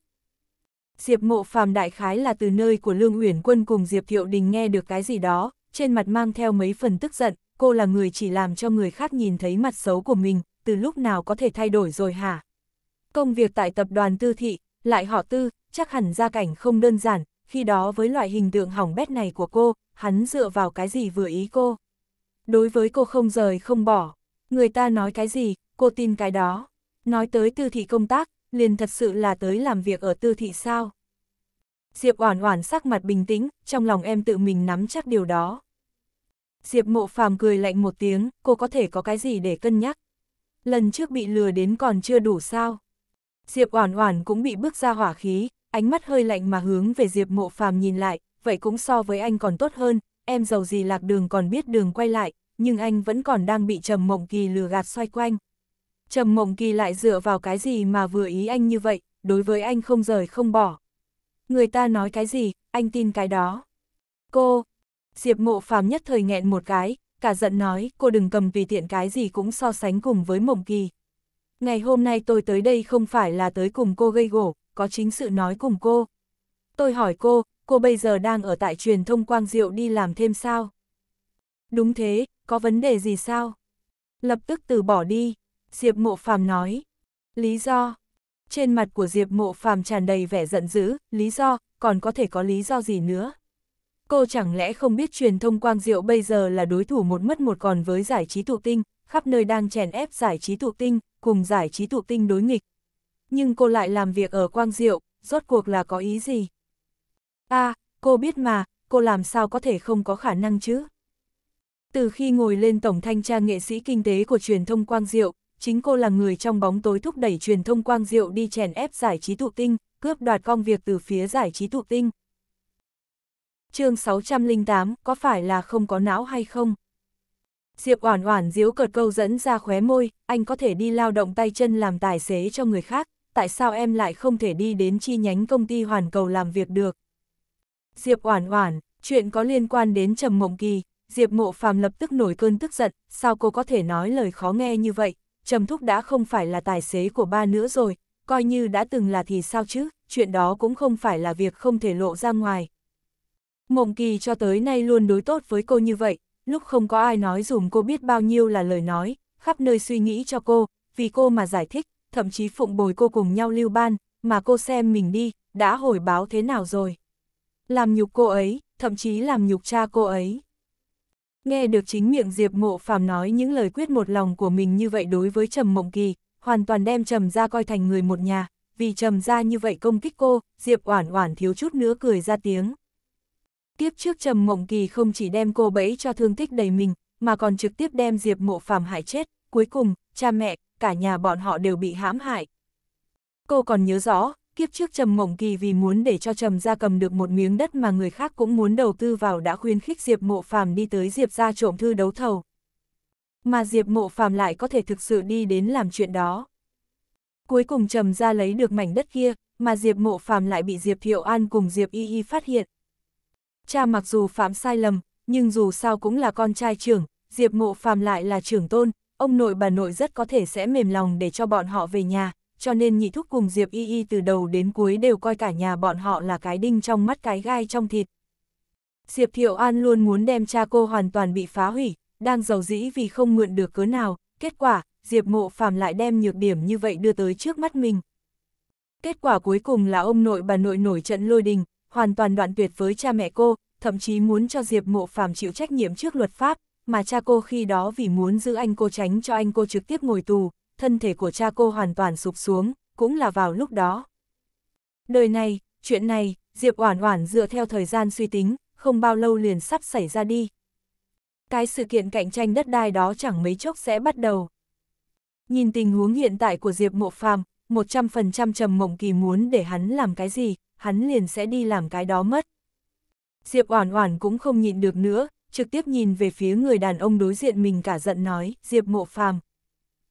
Diệp Mộ Phàm đại khái là từ nơi của Lương Uyển Quân cùng Diệp Thiệu Đình nghe được cái gì đó, trên mặt mang theo mấy phần tức giận, cô là người chỉ làm cho người khác nhìn thấy mặt xấu của mình, từ lúc nào có thể thay đổi rồi hả? Công việc tại tập đoàn tư thị, lại họ tư, chắc hẳn gia cảnh không đơn giản, khi đó với loại hình tượng hỏng bét này của cô, hắn dựa vào cái gì vừa ý cô. Đối với cô không rời không bỏ, người ta nói cái gì, cô tin cái đó. Nói tới tư thị công tác, liền thật sự là tới làm việc ở tư thị sao. Diệp Oản Oản sắc mặt bình tĩnh, trong lòng em tự mình nắm chắc điều đó. Diệp mộ phàm cười lạnh một tiếng, cô có thể có cái gì để cân nhắc. Lần trước bị lừa đến còn chưa đủ sao. Diệp oản oản cũng bị bước ra hỏa khí, ánh mắt hơi lạnh mà hướng về Diệp mộ phàm nhìn lại, vậy cũng so với anh còn tốt hơn, em giàu gì lạc đường còn biết đường quay lại, nhưng anh vẫn còn đang bị Trầm Mộng Kỳ lừa gạt xoay quanh. Trầm Mộng Kỳ lại dựa vào cái gì mà vừa ý anh như vậy, đối với anh không rời không bỏ. Người ta nói cái gì, anh tin cái đó. Cô, Diệp Mộ Phàm nhất thời nghẹn một cái, cả giận nói, cô đừng cầm tùy tiện cái gì cũng so sánh cùng với Mộng Kỳ. Ngày hôm nay tôi tới đây không phải là tới cùng cô gây gổ, có chính sự nói cùng cô. Tôi hỏi cô, cô bây giờ đang ở tại truyền thông Quang Diệu đi làm thêm sao? Đúng thế, có vấn đề gì sao? Lập tức từ bỏ đi, Diệp Mộ Phàm nói. Lý do? Trên mặt của Diệp Mộ Phàm tràn đầy vẻ giận dữ, lý do, còn có thể có lý do gì nữa? Cô chẳng lẽ không biết truyền thông Quang Diệu bây giờ là đối thủ một mất một còn với giải trí thụ tinh, khắp nơi đang chèn ép giải trí thụ tinh, cùng giải trí thụ tinh đối nghịch. Nhưng cô lại làm việc ở Quang Diệu, rốt cuộc là có ý gì? a à, cô biết mà, cô làm sao có thể không có khả năng chứ? Từ khi ngồi lên Tổng Thanh tra Nghệ sĩ Kinh tế của truyền thông Quang Diệu, chính cô là người trong bóng tối thúc đẩy truyền thông Quang Diệu đi chèn ép giải trí thụ tinh, cướp đoạt công việc từ phía giải trí thụ tinh, chương 608, có phải là không có não hay không? Diệp Oản Oản diếu cợt câu dẫn ra khóe môi, anh có thể đi lao động tay chân làm tài xế cho người khác, tại sao em lại không thể đi đến chi nhánh công ty Hoàn Cầu làm việc được? Diệp Oản Oản, chuyện có liên quan đến Trầm Mộng Kỳ, Diệp Mộ Phàm lập tức nổi cơn tức giận, sao cô có thể nói lời khó nghe như vậy? Trầm Thúc đã không phải là tài xế của ba nữa rồi, coi như đã từng là thì sao chứ, chuyện đó cũng không phải là việc không thể lộ ra ngoài, Mộng kỳ cho tới nay luôn đối tốt với cô như vậy, lúc không có ai nói dùm cô biết bao nhiêu là lời nói, khắp nơi suy nghĩ cho cô, vì cô mà giải thích, thậm chí phụng bồi cô cùng nhau lưu ban, mà cô xem mình đi, đã hồi báo thế nào rồi. Làm nhục cô ấy, thậm chí làm nhục cha cô ấy. Nghe được chính miệng Diệp Mộ Phàm nói những lời quyết một lòng của mình như vậy đối với Trầm Mộng Kỳ, hoàn toàn đem Trầm ra coi thành người một nhà, vì Trầm ra như vậy công kích cô, Diệp Oản Oản thiếu chút nữa cười ra tiếng. Tiếp trước Trầm Mộng Kỳ không chỉ đem cô bẫy cho thương tích đầy mình, mà còn trực tiếp đem Diệp Mộ Phàm hại chết, cuối cùng, cha mẹ, cả nhà bọn họ đều bị hãm hại. Cô còn nhớ rõ, kiếp trước Trầm Mộng Kỳ vì muốn để cho Trầm gia cầm được một miếng đất mà người khác cũng muốn đầu tư vào đã khuyên khích Diệp Mộ Phàm đi tới Diệp gia trộm thư đấu thầu. Mà Diệp Mộ Phàm lại có thể thực sự đi đến làm chuyện đó. Cuối cùng Trầm gia lấy được mảnh đất kia, mà Diệp Mộ Phàm lại bị Diệp Thiệu An cùng Diệp Y Y phát hiện, Cha mặc dù phạm sai lầm, nhưng dù sao cũng là con trai trưởng, Diệp Mộ Phạm lại là trưởng tôn, ông nội bà nội rất có thể sẽ mềm lòng để cho bọn họ về nhà, cho nên nhị thúc cùng Diệp Y Y từ đầu đến cuối đều coi cả nhà bọn họ là cái đinh trong mắt cái gai trong thịt. Diệp Thiệu An luôn muốn đem cha cô hoàn toàn bị phá hủy, đang giàu dĩ vì không mượn được cớ nào, kết quả, Diệp Mộ Phạm lại đem nhược điểm như vậy đưa tới trước mắt mình. Kết quả cuối cùng là ông nội bà nội nổi trận lôi đình, hoàn toàn đoạn tuyệt với cha mẹ cô, thậm chí muốn cho Diệp Mộ Phạm chịu trách nhiệm trước luật pháp, mà cha cô khi đó vì muốn giữ anh cô tránh cho anh cô trực tiếp ngồi tù, thân thể của cha cô hoàn toàn sụp xuống, cũng là vào lúc đó. Đời này, chuyện này, Diệp Oản Oản dựa theo thời gian suy tính, không bao lâu liền sắp xảy ra đi. Cái sự kiện cạnh tranh đất đai đó chẳng mấy chốc sẽ bắt đầu. Nhìn tình huống hiện tại của Diệp Mộ Phàm, 100% Trầm Mộng Kỳ muốn để hắn làm cái gì, hắn liền sẽ đi làm cái đó mất. Diệp Oản Oản cũng không nhịn được nữa, trực tiếp nhìn về phía người đàn ông đối diện mình cả giận nói, Diệp Mộ Phàm,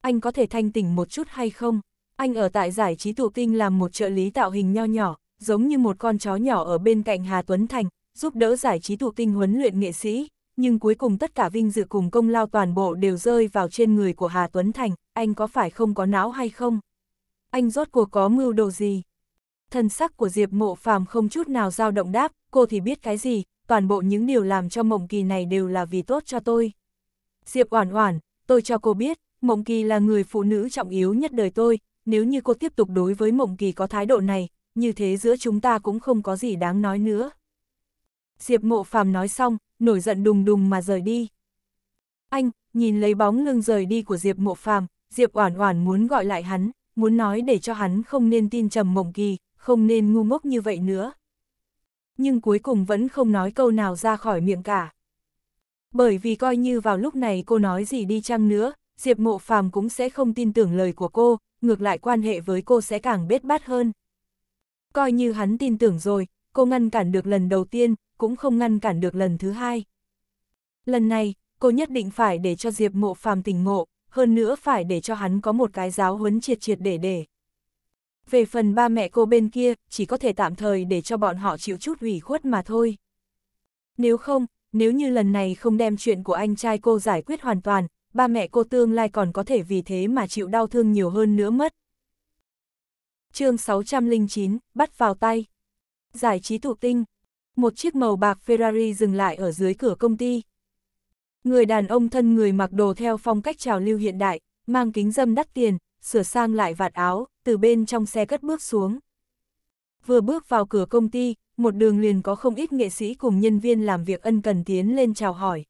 anh có thể thanh tỉnh một chút hay không? Anh ở tại giải trí tụ tinh làm một trợ lý tạo hình nho nhỏ, giống như một con chó nhỏ ở bên cạnh Hà Tuấn Thành, giúp đỡ giải trí tụ tinh huấn luyện nghệ sĩ, nhưng cuối cùng tất cả vinh dự cùng công lao toàn bộ đều rơi vào trên người của Hà Tuấn Thành, anh có phải không có não hay không? Anh rốt cuộc có mưu đồ gì? thân sắc của Diệp Mộ Phàm không chút nào dao động đáp, cô thì biết cái gì, toàn bộ những điều làm cho Mộng Kỳ này đều là vì tốt cho tôi. Diệp Oản Oản, tôi cho cô biết, Mộng Kỳ là người phụ nữ trọng yếu nhất đời tôi, nếu như cô tiếp tục đối với Mộng Kỳ có thái độ này, như thế giữa chúng ta cũng không có gì đáng nói nữa. Diệp Mộ Phàm nói xong, nổi giận đùng đùng mà rời đi. Anh, nhìn lấy bóng lưng rời đi của Diệp Mộ Phàm, Diệp Oản Oản muốn gọi lại hắn, muốn nói để cho hắn không nên tin Trầm Mộng Kỳ, không nên ngu ngốc như vậy nữa. Nhưng cuối cùng vẫn không nói câu nào ra khỏi miệng cả. Bởi vì coi như vào lúc này cô nói gì đi chăng nữa, Diệp Mộ Phàm cũng sẽ không tin tưởng lời của cô, ngược lại quan hệ với cô sẽ càng bết bát hơn. Coi như hắn tin tưởng rồi, cô ngăn cản được lần đầu tiên, cũng không ngăn cản được lần thứ hai. Lần này, cô nhất định phải để cho Diệp Mộ Phàm tỉnh ngộ, hơn nữa phải để cho hắn có một cái giáo huấn triệt triệt để để. Về phần ba mẹ cô bên kia, chỉ có thể tạm thời để cho bọn họ chịu chút ủy khuất mà thôi. Nếu không, nếu như lần này không đem chuyện của anh trai cô giải quyết hoàn toàn, ba mẹ cô tương lai còn có thể vì thế mà chịu đau thương nhiều hơn nữa mất. chương 609, bắt vào tay. Giải trí thụ tinh. Một chiếc màu bạc Ferrari dừng lại ở dưới cửa công ty. Người đàn ông thân người mặc đồ theo phong cách trào lưu hiện đại, mang kính dâm đắt tiền, sửa sang lại vạt áo, từ bên trong xe cất bước xuống. Vừa bước vào cửa công ty, một đường liền có không ít nghệ sĩ cùng nhân viên làm việc ân cần tiến lên chào hỏi.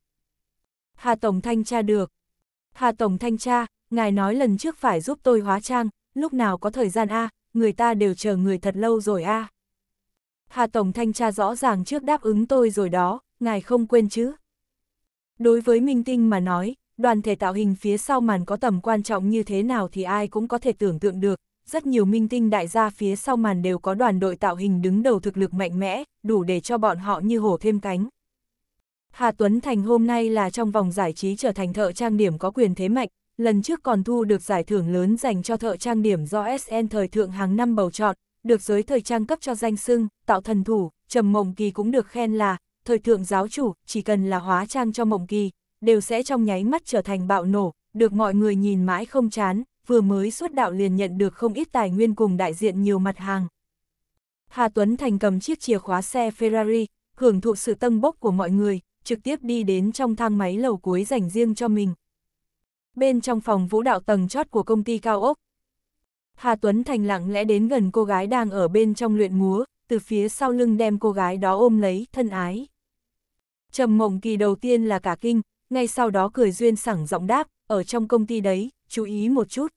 Hà Tổng thanh tra được. Hà Tổng thanh tra, ngài nói lần trước phải giúp tôi hóa trang, lúc nào có thời gian a người ta đều chờ người thật lâu rồi a Hà Tổng thanh tra rõ ràng trước đáp ứng tôi rồi đó, ngài không quên chứ. Đối với Minh Tinh mà nói, đoàn thể tạo hình phía sau màn có tầm quan trọng như thế nào thì ai cũng có thể tưởng tượng được, rất nhiều minh tinh đại gia phía sau màn đều có đoàn đội tạo hình đứng đầu thực lực mạnh mẽ, đủ để cho bọn họ như hổ thêm cánh. Hà Tuấn Thành hôm nay là trong vòng giải trí trở thành thợ trang điểm có quyền thế mạnh, lần trước còn thu được giải thưởng lớn dành cho thợ trang điểm do SN thời thượng hàng năm bầu chọn, được giới thời trang cấp cho danh sưng, tạo thần thủ, trầm mộng kỳ cũng được khen là, thời thượng giáo chủ, chỉ cần là hóa trang cho mộng kỳ, đều sẽ trong nháy mắt trở thành bạo nổ, được mọi người nhìn mãi không chán, vừa mới xuất đạo liền nhận được không ít tài nguyên cùng đại diện nhiều mặt hàng. Hà Tuấn Thành cầm chiếc chìa khóa xe Ferrari, hưởng thụ sự tâng bốc của mọi người, trực tiếp đi đến trong thang máy lầu cuối dành riêng cho mình. Bên trong phòng vũ đạo tầng chót của công ty cao ốc, Hà Tuấn Thành lặng lẽ đến gần cô gái đang ở bên trong luyện múa, từ phía sau lưng đem cô gái đó ôm lấy, thân ái. Trầm mộng kỳ đầu tiên là cả kinh, ngay sau đó cười duyên sẳng giọng đáp, ở trong công ty đấy, chú ý một chút.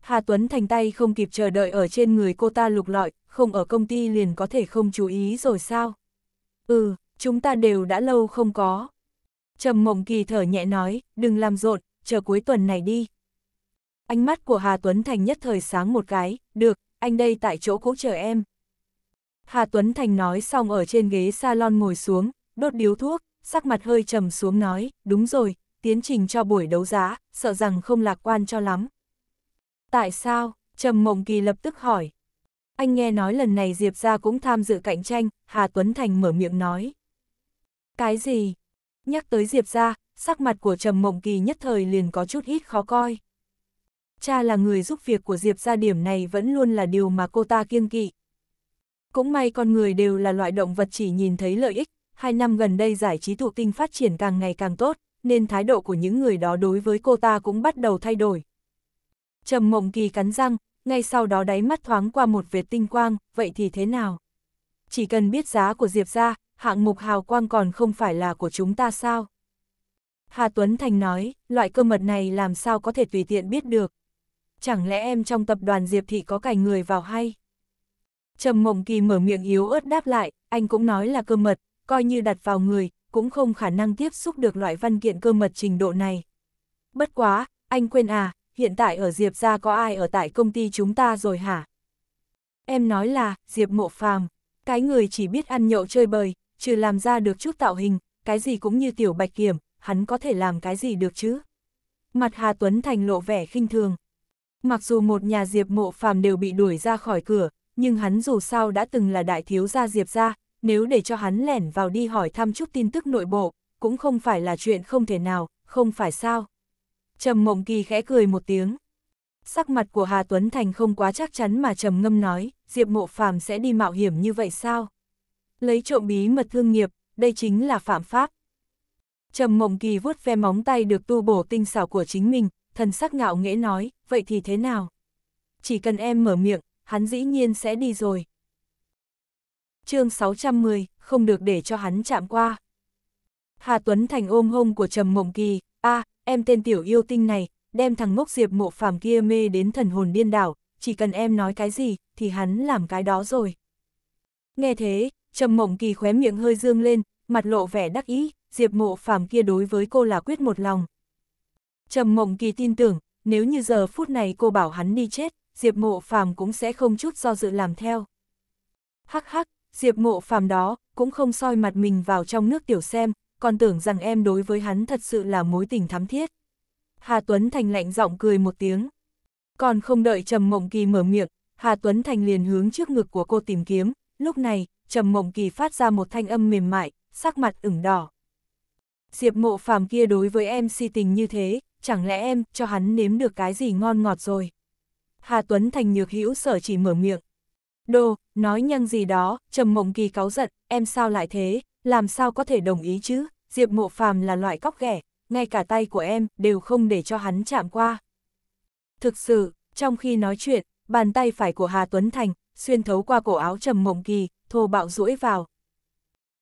Hà Tuấn Thành tay không kịp chờ đợi ở trên người cô ta lục lọi, không ở công ty liền có thể không chú ý rồi sao? Ừ, chúng ta đều đã lâu không có. Trầm Mộng Kỳ thở nhẹ nói, đừng làm rộn, chờ cuối tuần này đi. Ánh mắt của Hà Tuấn Thành nhất thời sáng một cái, được, anh đây tại chỗ cũ chờ em. Hà Tuấn Thành nói xong ở trên ghế salon ngồi xuống, đốt điếu thuốc, sắc mặt hơi trầm xuống nói, đúng rồi, tiến trình cho buổi đấu giá, sợ rằng không lạc quan cho lắm. Tại sao? Trầm Mộng Kỳ lập tức hỏi. Anh nghe nói lần này Diệp gia cũng tham dự cạnh tranh, Hà Tuấn Thành mở miệng nói. Cái gì? Nhắc tới Diệp gia, sắc mặt của Trầm Mộng Kỳ nhất thời liền có chút ít khó coi. Cha là người giúp việc của Diệp gia điểm này vẫn luôn là điều mà cô ta kiêng kỵ. Cũng may con người đều là loại động vật chỉ nhìn thấy lợi ích, hai năm gần đây giải trí thụ tinh phát triển càng ngày càng tốt, nên thái độ của những người đó đối với cô ta cũng bắt đầu thay đổi. Trầm Mộng Kỳ cắn răng, ngay sau đó đáy mắt thoáng qua một vệt tinh quang, vậy thì thế nào? Chỉ cần biết giá của Diệp ra, hạng mục hào quang còn không phải là của chúng ta sao? Hà Tuấn Thành nói, loại cơ mật này làm sao có thể tùy tiện biết được? Chẳng lẽ em trong tập đoàn Diệp Thị có cài người vào hay? Trầm Mộng Kỳ mở miệng yếu ớt đáp lại, anh cũng nói là cơ mật, coi như đặt vào người, cũng không khả năng tiếp xúc được loại văn kiện cơ mật trình độ này. Bất quá, anh quên à, hiện tại ở Diệp gia có ai ở tại công ty chúng ta rồi hả? Em nói là, Diệp mộ phàm, cái người chỉ biết ăn nhậu chơi bời, trừ làm ra được chút tạo hình, cái gì cũng như tiểu bạch kiểm, hắn có thể làm cái gì được chứ? Mặt Hà Tuấn Thành lộ vẻ khinh thường. Mặc dù một nhà Diệp mộ phàm đều bị đuổi ra khỏi cửa, nhưng hắn dù sao đã từng là đại thiếu gia Diệp gia nếu để cho hắn lẻn vào đi hỏi thăm chút tin tức nội bộ, cũng không phải là chuyện không thể nào, không phải sao. Trầm Mộng Kỳ khẽ cười một tiếng. Sắc mặt của Hà Tuấn Thành không quá chắc chắn mà trầm ngâm nói, Diệp Mộ Phàm sẽ đi mạo hiểm như vậy sao? Lấy trộm bí mật thương nghiệp, đây chính là phạm pháp. Trầm Mộng Kỳ vuốt ve móng tay được tu bổ tinh xảo của chính mình, thần sắc ngạo nghễ nói, vậy thì thế nào? Chỉ cần em mở miệng, hắn dĩ nhiên sẽ đi rồi chương 610, không được để cho hắn chạm qua. Hà Tuấn Thành ôm hông của Trầm Mộng Kỳ, a em tên tiểu yêu tinh này, đem thằng ngốc diệp mộ phàm kia mê đến thần hồn điên đảo, chỉ cần em nói cái gì, thì hắn làm cái đó rồi. Nghe thế, Trầm Mộng Kỳ khóe miệng hơi dương lên, mặt lộ vẻ đắc ý, diệp mộ phàm kia đối với cô là quyết một lòng. Trầm Mộng Kỳ tin tưởng, nếu như giờ phút này cô bảo hắn đi chết, diệp mộ phàm cũng sẽ không chút do dự làm theo. Hắc hắc, Diệp mộ phàm đó, cũng không soi mặt mình vào trong nước tiểu xem, còn tưởng rằng em đối với hắn thật sự là mối tình thắm thiết. Hà Tuấn Thành lạnh giọng cười một tiếng. Còn không đợi Trầm Mộng Kỳ mở miệng, Hà Tuấn Thành liền hướng trước ngực của cô tìm kiếm, lúc này, Trầm Mộng Kỳ phát ra một thanh âm mềm mại, sắc mặt ửng đỏ. Diệp mộ phàm kia đối với em si tình như thế, chẳng lẽ em cho hắn nếm được cái gì ngon ngọt rồi. Hà Tuấn Thành nhược hữu sở chỉ mở miệng. Đô, nói nhăng gì đó, Trầm Mộng Kỳ cáu giận, em sao lại thế, làm sao có thể đồng ý chứ, Diệp Mộ Phàm là loại cóc ghẻ, ngay cả tay của em đều không để cho hắn chạm qua. Thực sự, trong khi nói chuyện, bàn tay phải của Hà Tuấn Thành xuyên thấu qua cổ áo Trầm Mộng Kỳ, thô bạo duỗi vào.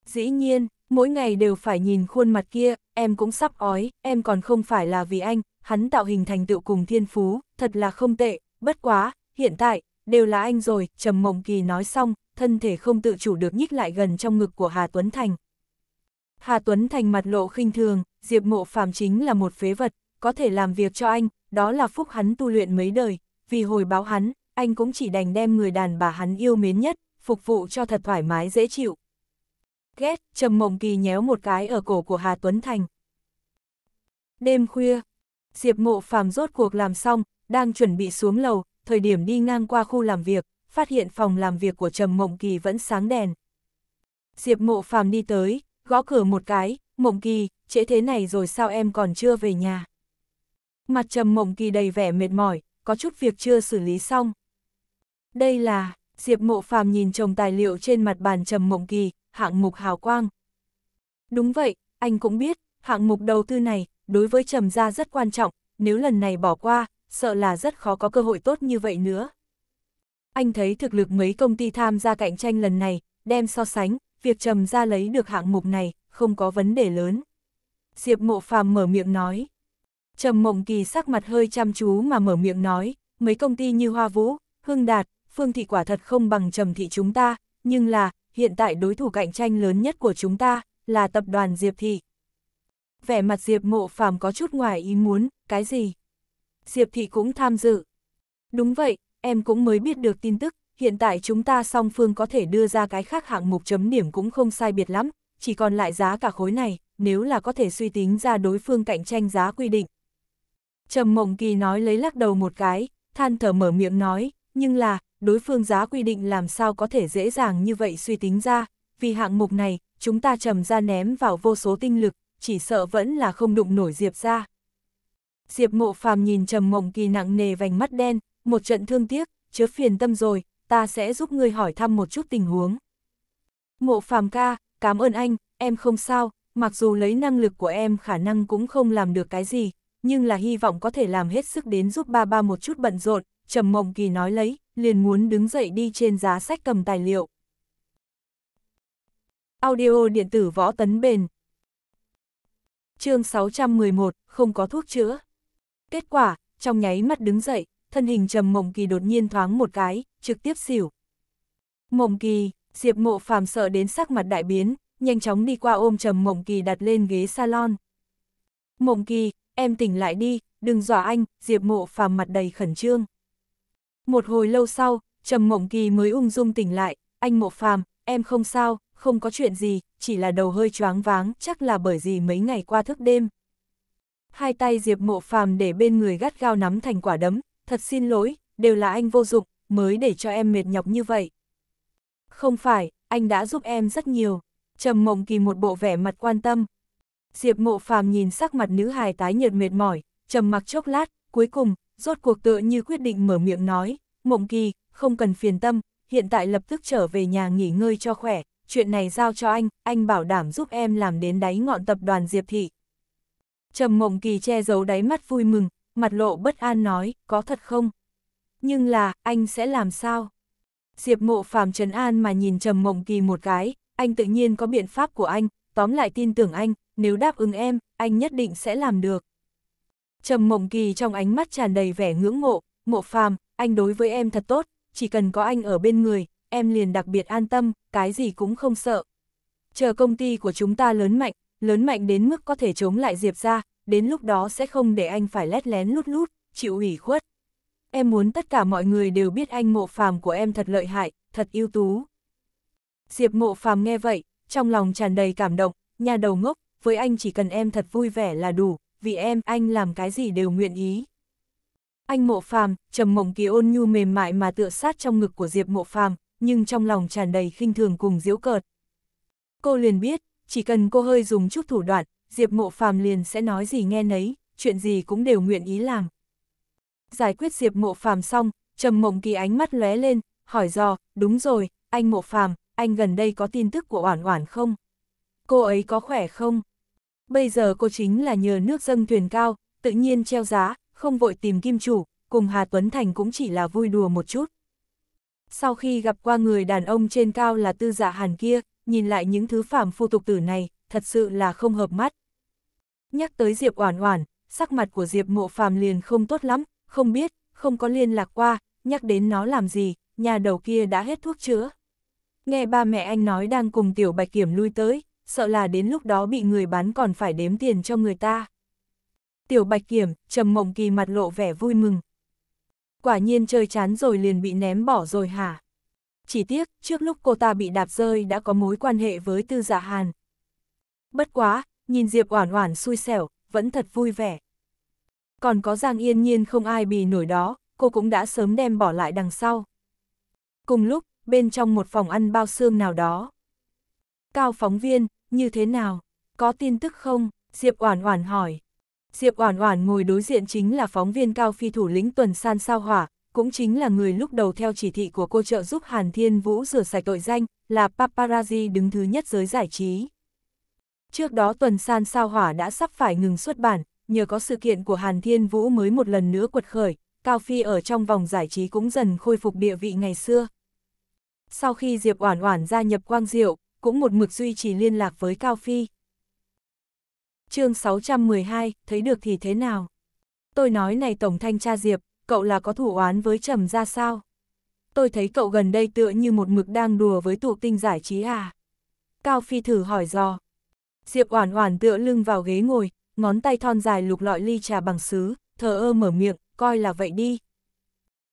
Dĩ nhiên, mỗi ngày đều phải nhìn khuôn mặt kia, em cũng sắp ói, em còn không phải là vì anh, hắn tạo hình thành tựu cùng thiên phú, thật là không tệ, bất quá, hiện tại, đều là anh rồi, Trầm Mộng Kỳ nói xong, thân thể không tự chủ được nhích lại gần trong ngực của Hà Tuấn Thành. Hà Tuấn Thành mặt lộ khinh thường, Diệp Mộ Phàm chính là một phế vật, có thể làm việc cho anh, đó là phúc hắn tu luyện mấy đời, vì hồi báo hắn, anh cũng chỉ đành đem người đàn bà hắn yêu mến nhất, phục vụ cho thật thoải mái dễ chịu. Ghét, Trầm Mộng Kỳ nhéo một cái ở cổ của Hà Tuấn Thành. Đêm khuya, Diệp Mộ Phàm rốt cuộc làm xong, đang chuẩn bị xuống lầu, thời điểm đi ngang qua khu làm việc, phát hiện phòng làm việc của Trầm Mộng Kỳ vẫn sáng đèn. Diệp Mộ Phàm đi tới, gõ cửa một cái, Mộng Kỳ, trễ thế này rồi sao em còn chưa về nhà? Mặt Trầm Mộng Kỳ đầy vẻ mệt mỏi, có chút việc chưa xử lý xong. Đây là, Diệp Mộ Phàm nhìn chồng tài liệu trên mặt bàn Trầm Mộng Kỳ, hạng mục hào quang. Đúng vậy, anh cũng biết, hạng mục đầu tư này, đối với Trầm gia rất quan trọng, nếu lần này bỏ qua, sợ là rất khó có cơ hội tốt như vậy nữa. Anh thấy thực lực mấy công ty tham gia cạnh tranh lần này, đem so sánh, việc trầm ra lấy được hạng mục này, không có vấn đề lớn. Diệp Mộ Phàm mở miệng nói. Trầm Mộng Kỳ sắc mặt hơi chăm chú mà mở miệng nói, mấy công ty như Hoa Vũ, hương Đạt, Phương Thị quả thật không bằng Trầm Thị chúng ta, nhưng là, hiện tại đối thủ cạnh tranh lớn nhất của chúng ta, là tập đoàn Diệp Thị. Vẻ mặt Diệp Mộ Phàm có chút ngoài ý muốn, cái gì? Diệp Thị cũng tham dự. Đúng vậy, em cũng mới biết được tin tức, hiện tại chúng ta song phương có thể đưa ra cái khác hạng mục chấm điểm cũng không sai biệt lắm, chỉ còn lại giá cả khối này, nếu là có thể suy tính ra đối phương cạnh tranh giá quy định. Trầm Mộng Kỳ nói lấy lắc đầu một cái, than thở mở miệng nói, nhưng là, đối phương giá quy định làm sao có thể dễ dàng như vậy suy tính ra, vì hạng mục này, chúng ta trầm ra ném vào vô số tinh lực, chỉ sợ vẫn là không đụng nổi diệp ra. Diệp Mộ Phàm nhìn Trầm Mộng Kỳ nặng nề vành mắt đen, một trận thương tiếc, chớ phiền tâm rồi, ta sẽ giúp ngươi hỏi thăm một chút tình huống. Mộ Phàm ca, cảm ơn anh, em không sao, mặc dù lấy năng lực của em khả năng cũng không làm được cái gì, nhưng là hy vọng có thể làm hết sức đến giúp ba ba một chút bận rộn, Trầm Mộng Kỳ nói lấy, liền muốn đứng dậy đi trên giá sách cầm tài liệu. Audio điện tử võ tấn bền Chương 611, không có thuốc chữa Kết quả, trong nháy mắt đứng dậy, thân hình trầm mộng kỳ đột nhiên thoáng một cái, trực tiếp xỉu. Mộng kỳ, Diệp mộ phàm sợ đến sắc mặt đại biến, nhanh chóng đi qua ôm trầm mộng kỳ đặt lên ghế salon. Mộng kỳ, em tỉnh lại đi, đừng dọa anh, Diệp mộ phàm mặt đầy khẩn trương. Một hồi lâu sau, trầm mộng kỳ mới ung dung tỉnh lại, anh mộ phàm, em không sao, không có chuyện gì, chỉ là đầu hơi choáng váng, chắc là bởi gì mấy ngày qua thức đêm, hai tay Diệp Mộ Phàm để bên người gắt gao nắm thành quả đấm, thật xin lỗi, đều là anh vô dụng, mới để cho em mệt nhọc như vậy. Không phải, anh đã giúp em rất nhiều. Trầm Mộng Kỳ một bộ vẻ mặt quan tâm. Diệp Mộ Phàm nhìn sắc mặt nữ hài tái nhợt mệt mỏi, trầm mặc chốc lát, cuối cùng, rốt cuộc tựa như quyết định mở miệng nói, "Mộng Kỳ, không cần phiền tâm, hiện tại lập tức trở về nhà nghỉ ngơi cho khỏe, chuyện này giao cho anh, anh bảo đảm giúp em làm đến đáy ngọn tập đoàn Diệp thị." Trầm Mộng Kỳ che giấu đáy mắt vui mừng, mặt lộ bất an nói, có thật không? Nhưng là, anh sẽ làm sao? Diệp Mộ Phàm trấn an mà nhìn Trầm Mộng Kỳ một cái, anh tự nhiên có biện pháp của anh, tóm lại tin tưởng anh, nếu đáp ứng em, anh nhất định sẽ làm được. Trầm Mộng Kỳ trong ánh mắt tràn đầy vẻ ngưỡng mộ, Mộ Phàm, anh đối với em thật tốt, chỉ cần có anh ở bên người, em liền đặc biệt an tâm, cái gì cũng không sợ. Chờ công ty của chúng ta lớn mạnh, lớn mạnh đến mức có thể chống lại Diệp ra, đến lúc đó sẽ không để anh phải lét lén lút lút, chịu ủy khuất. Em muốn tất cả mọi người đều biết anh mộ phàm của em thật lợi hại, thật ưu tú. Diệp mộ phàm nghe vậy, trong lòng tràn đầy cảm động, nhà đầu ngốc, với anh chỉ cần em thật vui vẻ là đủ, vì em, anh làm cái gì đều nguyện ý. Anh mộ phàm, trầm mộng kỳ ôn nhu mềm mại mà tựa sát trong ngực của Diệp mộ phàm, nhưng trong lòng tràn đầy khinh thường cùng diễu cợt. Cô liền biết, chỉ cần cô hơi dùng chút thủ đoạn, Diệp Mộ Phàm liền sẽ nói gì nghe nấy, chuyện gì cũng đều nguyện ý làm. Giải quyết Diệp Mộ Phàm xong, Trầm Mộng Kỳ ánh mắt lóe lên, hỏi dò, "Đúng rồi, anh Mộ Phàm, anh gần đây có tin tức của Oản Oản không? Cô ấy có khỏe không?" Bây giờ cô chính là nhờ nước dâng thuyền cao, tự nhiên treo giá, không vội tìm kim chủ, cùng Hà Tuấn Thành cũng chỉ là vui đùa một chút. Sau khi gặp qua người đàn ông trên cao là tư dạ hàn kia, nhìn lại những thứ phàm phu tục tử này, thật sự là không hợp mắt. Nhắc tới Diệp Oản Oản, sắc mặt của Diệp Mộ Phàm liền không tốt lắm, không biết, không có liên lạc qua, nhắc đến nó làm gì, nhà đầu kia đã hết thuốc chữa. Nghe ba mẹ anh nói đang cùng tiểu Bạch Kiểm lui tới, sợ là đến lúc đó bị người bán còn phải đếm tiền cho người ta. Tiểu Bạch Kiểm, Trầm Mộng Kỳ mặt lộ vẻ vui mừng. Quả nhiên chơi chán rồi liền bị ném bỏ rồi hả? chỉ tiếc, trước lúc cô ta bị đạp rơi đã có mối quan hệ với Tư giả dạ Hàn. Bất quá, nhìn Diệp Oản Oản xui xẻo, vẫn thật vui vẻ. Còn có Giang Yên Nhiên không ai bì nổi đó, cô cũng đã sớm đem bỏ lại đằng sau. Cùng lúc, bên trong một phòng ăn bao xương nào đó. Cao phóng viên, như thế nào? Có tin tức không? Diệp Oản Oản hỏi. Diệp Oản Oản ngồi đối diện chính là phóng viên Cao Phi thủ lĩnh tuần san sao hỏa, cũng chính là người lúc đầu theo chỉ thị của cô trợ giúp Hàn Thiên Vũ rửa sạch tội danh, là paparazzi đứng thứ nhất giới giải trí. Trước đó tuần san sao hỏa đã sắp phải ngừng xuất bản, nhờ có sự kiện của Hàn Thiên Vũ mới một lần nữa quật khởi, Cao Phi ở trong vòng giải trí cũng dần khôi phục địa vị ngày xưa. Sau khi Diệp Oản Oản gia nhập Quang Diệu, cũng một mực duy trì liên lạc với Cao Phi. chương 612, thấy được thì thế nào? Tôi nói này Tổng Thanh tra Diệp, cậu là có thủ oán với trầm ra sao? Tôi thấy cậu gần đây tựa như một mực đang đùa với tụ tinh giải trí à? Cao Phi thử hỏi dò. Diệp Oản Oản tựa lưng vào ghế ngồi, ngón tay thon dài lục lọi ly trà bằng sứ, thờ ơ mở miệng, coi là vậy đi.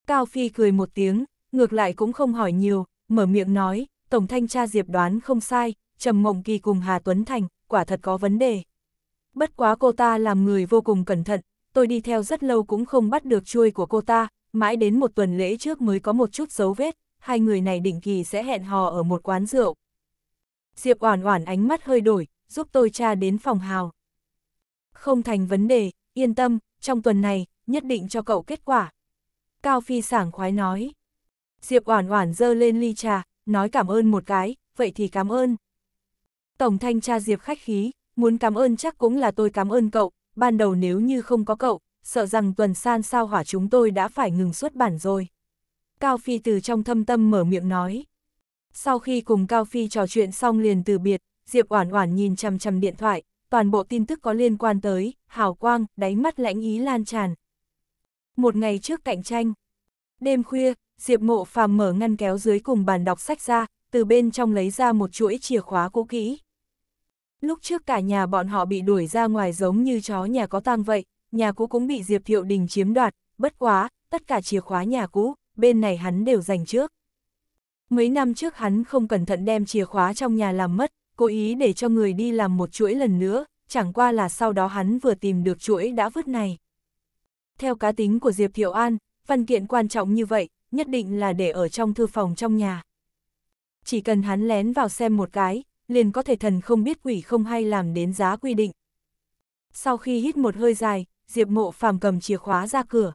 Cao Phi cười một tiếng, ngược lại cũng không hỏi nhiều, mở miệng nói, Tổng Thanh tra Diệp đoán không sai, Trầm Mộng Kỳ cùng Hà Tuấn Thành, quả thật có vấn đề. Bất quá cô ta làm người vô cùng cẩn thận, tôi đi theo rất lâu cũng không bắt được chuôi của cô ta, mãi đến một tuần lễ trước mới có một chút dấu vết, hai người này định kỳ sẽ hẹn hò ở một quán rượu. Diệp Oản Oản ánh mắt hơi đổi, giúp tôi tra đến phòng Hào. Không thành vấn đề, yên tâm, trong tuần này, nhất định cho cậu kết quả. Cao Phi sảng khoái nói. Diệp Oản Oản dơ lên ly trà, nói cảm ơn một cái, vậy thì cảm ơn. Tổng thanh tra Diệp khách khí, muốn cảm ơn chắc cũng là tôi cảm ơn cậu, ban đầu nếu như không có cậu, sợ rằng tuần san sao hỏa chúng tôi đã phải ngừng xuất bản rồi. Cao Phi từ trong thâm tâm mở miệng nói. Sau khi cùng Cao Phi trò chuyện xong liền từ biệt, Diệp Oản Oản nhìn chằm chằm điện thoại, toàn bộ tin tức có liên quan tới, hào quang, đáy mắt lãnh ý lan tràn. Một ngày trước cạnh tranh. Đêm khuya, Diệp Mộ Phàm mở ngăn kéo dưới cùng bàn đọc sách ra, từ bên trong lấy ra một chuỗi chìa khóa cũ kỹ. Lúc trước cả nhà bọn họ bị đuổi ra ngoài giống như chó nhà có tang vậy, nhà cũ cũng bị Diệp Thiệu Đình chiếm đoạt, bất quá, tất cả chìa khóa nhà cũ, bên này hắn đều dành trước. Mấy năm trước hắn không cẩn thận đem chìa khóa trong nhà làm mất, cố ý để cho người đi làm một chuỗi lần nữa, chẳng qua là sau đó hắn vừa tìm được chuỗi đã vứt này. Theo cá tính của Diệp Thiệu An, văn kiện quan trọng như vậy, nhất định là để ở trong thư phòng trong nhà. Chỉ cần hắn lén vào xem một cái, liền có thể thần không biết quỷ không hay làm đến giá quy định. Sau khi hít một hơi dài, Diệp Mộ phàm cầm chìa khóa ra cửa.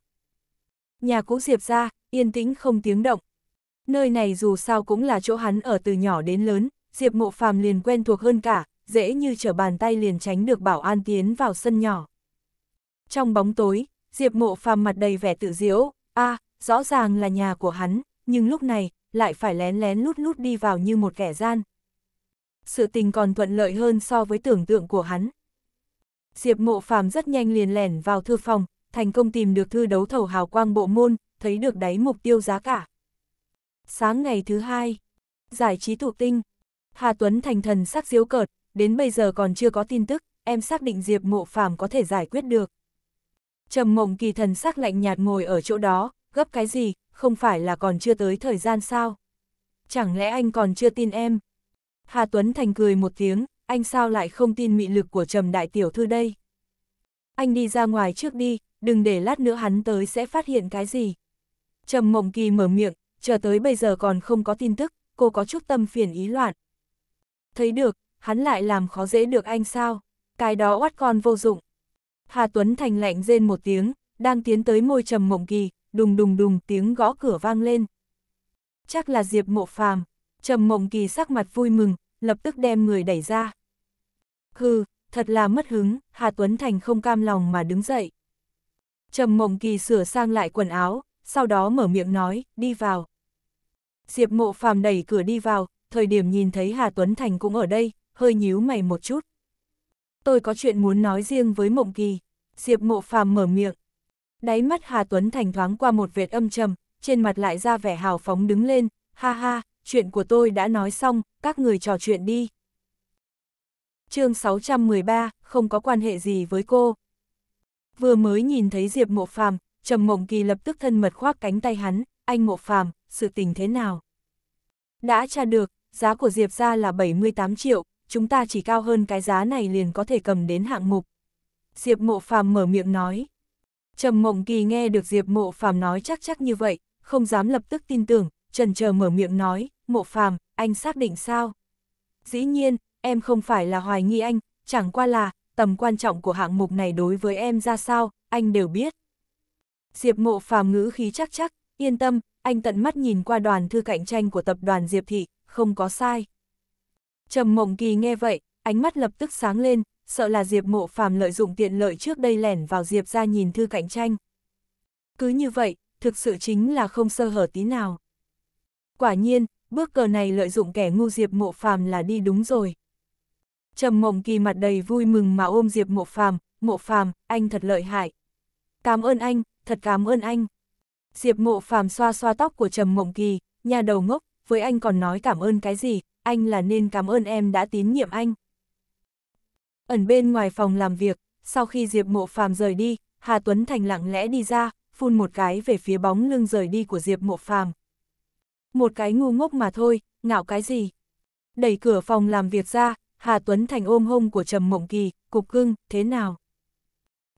Nhà cũ Diệp ra, yên tĩnh không tiếng động. Nơi này dù sao cũng là chỗ hắn ở từ nhỏ đến lớn, Diệp Mộ phàm liền quen thuộc hơn cả, dễ như trở bàn tay liền tránh được bảo an tiến vào sân nhỏ. Trong bóng tối, Diệp Mộ phàm mặt đầy vẻ tự diễu, a, à, rõ ràng là nhà của hắn, nhưng lúc này, lại phải lén lén lút lút đi vào như một kẻ gian, sự tình còn thuận lợi hơn so với tưởng tượng của hắn. Diệp Mộ Phàm rất nhanh liền lẻn vào thư phòng, thành công tìm được thư đấu thầu hào quang bộ môn, thấy được đáy mục tiêu giá cả. Sáng ngày thứ hai, giải trí thụ tinh, Hà Tuấn thành thần sắc diếu cợt, đến bây giờ còn chưa có tin tức, em xác định Diệp Mộ Phàm có thể giải quyết được. Trầm Mộng Kỳ thần sắc lạnh nhạt ngồi ở chỗ đó, gấp cái gì, không phải là còn chưa tới thời gian sao? Chẳng lẽ anh còn chưa tin em? Hà Tuấn Thành cười một tiếng, anh sao lại không tin mị lực của trầm đại tiểu thư đây? Anh đi ra ngoài trước đi, đừng để lát nữa hắn tới sẽ phát hiện cái gì. Trầm mộng kỳ mở miệng, chờ tới bây giờ còn không có tin tức, cô có chút tâm phiền ý loạn. Thấy được, hắn lại làm khó dễ được anh sao, cái đó oát con vô dụng. Hà Tuấn Thành lạnh rên một tiếng, đang tiến tới môi trầm mộng kỳ, đùng đùng đùng tiếng gõ cửa vang lên. Chắc là Diệp Mộ Phàm, Trầm mộng kỳ sắc mặt vui mừng, lập tức đem người đẩy ra. Hừ, thật là mất hứng, Hà Tuấn Thành không cam lòng mà đứng dậy. Trầm mộng kỳ sửa sang lại quần áo, sau đó mở miệng nói, đi vào. Diệp mộ phàm đẩy cửa đi vào, thời điểm nhìn thấy Hà Tuấn Thành cũng ở đây, hơi nhíu mày một chút. Tôi có chuyện muốn nói riêng với mộng kỳ. Diệp mộ phàm mở miệng. Đáy mắt Hà Tuấn Thành thoáng qua một vệt âm trầm, trên mặt lại ra vẻ hào phóng đứng lên, ha ha, chuyện của tôi đã nói xong, các người trò chuyện đi. chương 613, không có quan hệ gì với cô. Vừa mới nhìn thấy Diệp Mộ Phàm, Trầm Mộng Kỳ lập tức thân mật khoác cánh tay hắn, anh Mộ Phàm, sự tình thế nào? Đã tra được, giá của Diệp ra là 78 triệu, chúng ta chỉ cao hơn cái giá này liền có thể cầm đến hạng mục. Diệp Mộ Phàm mở miệng nói. Trầm Mộng Kỳ nghe được Diệp Mộ Phàm nói chắc chắc như vậy, không dám lập tức tin tưởng, trần chờ mở miệng nói, mộ phàm, anh xác định sao? Dĩ nhiên, em không phải là hoài nghi anh, chẳng qua là, tầm quan trọng của hạng mục này đối với em ra sao, anh đều biết. Diệp mộ phàm ngữ khí chắc chắc, yên tâm, anh tận mắt nhìn qua đoàn thư cạnh tranh của tập đoàn Diệp Thị, không có sai. Trầm mộng kỳ nghe vậy, ánh mắt lập tức sáng lên, sợ là Diệp mộ phàm lợi dụng tiện lợi trước đây lẻn vào Diệp ra nhìn thư cạnh tranh. Cứ như vậy, thực sự chính là không sơ hở tí nào. Quả nhiên, bước cờ này lợi dụng kẻ ngu Diệp Mộ Phàm là đi đúng rồi. Trầm Mộng Kỳ mặt đầy vui mừng mà ôm Diệp Mộ Phàm, "Mộ Phàm, anh thật lợi hại. Cảm ơn anh, thật cảm ơn anh." Diệp Mộ Phàm xoa xoa tóc của Trầm Mộng Kỳ, nhà đầu ngốc, với anh còn nói cảm ơn cái gì, anh là nên cảm ơn em đã tín nhiệm anh. Ẩn bên ngoài phòng làm việc, sau khi Diệp Mộ Phàm rời đi, Hà Tuấn Thành lặng lẽ đi ra, phun một cái về phía bóng lưng rời đi của Diệp Mộ Phàm một cái ngu ngốc mà thôi, ngạo cái gì. Đẩy cửa phòng làm việc ra, Hà Tuấn Thành ôm hông của Trầm Mộng Kỳ, cục cưng, thế nào?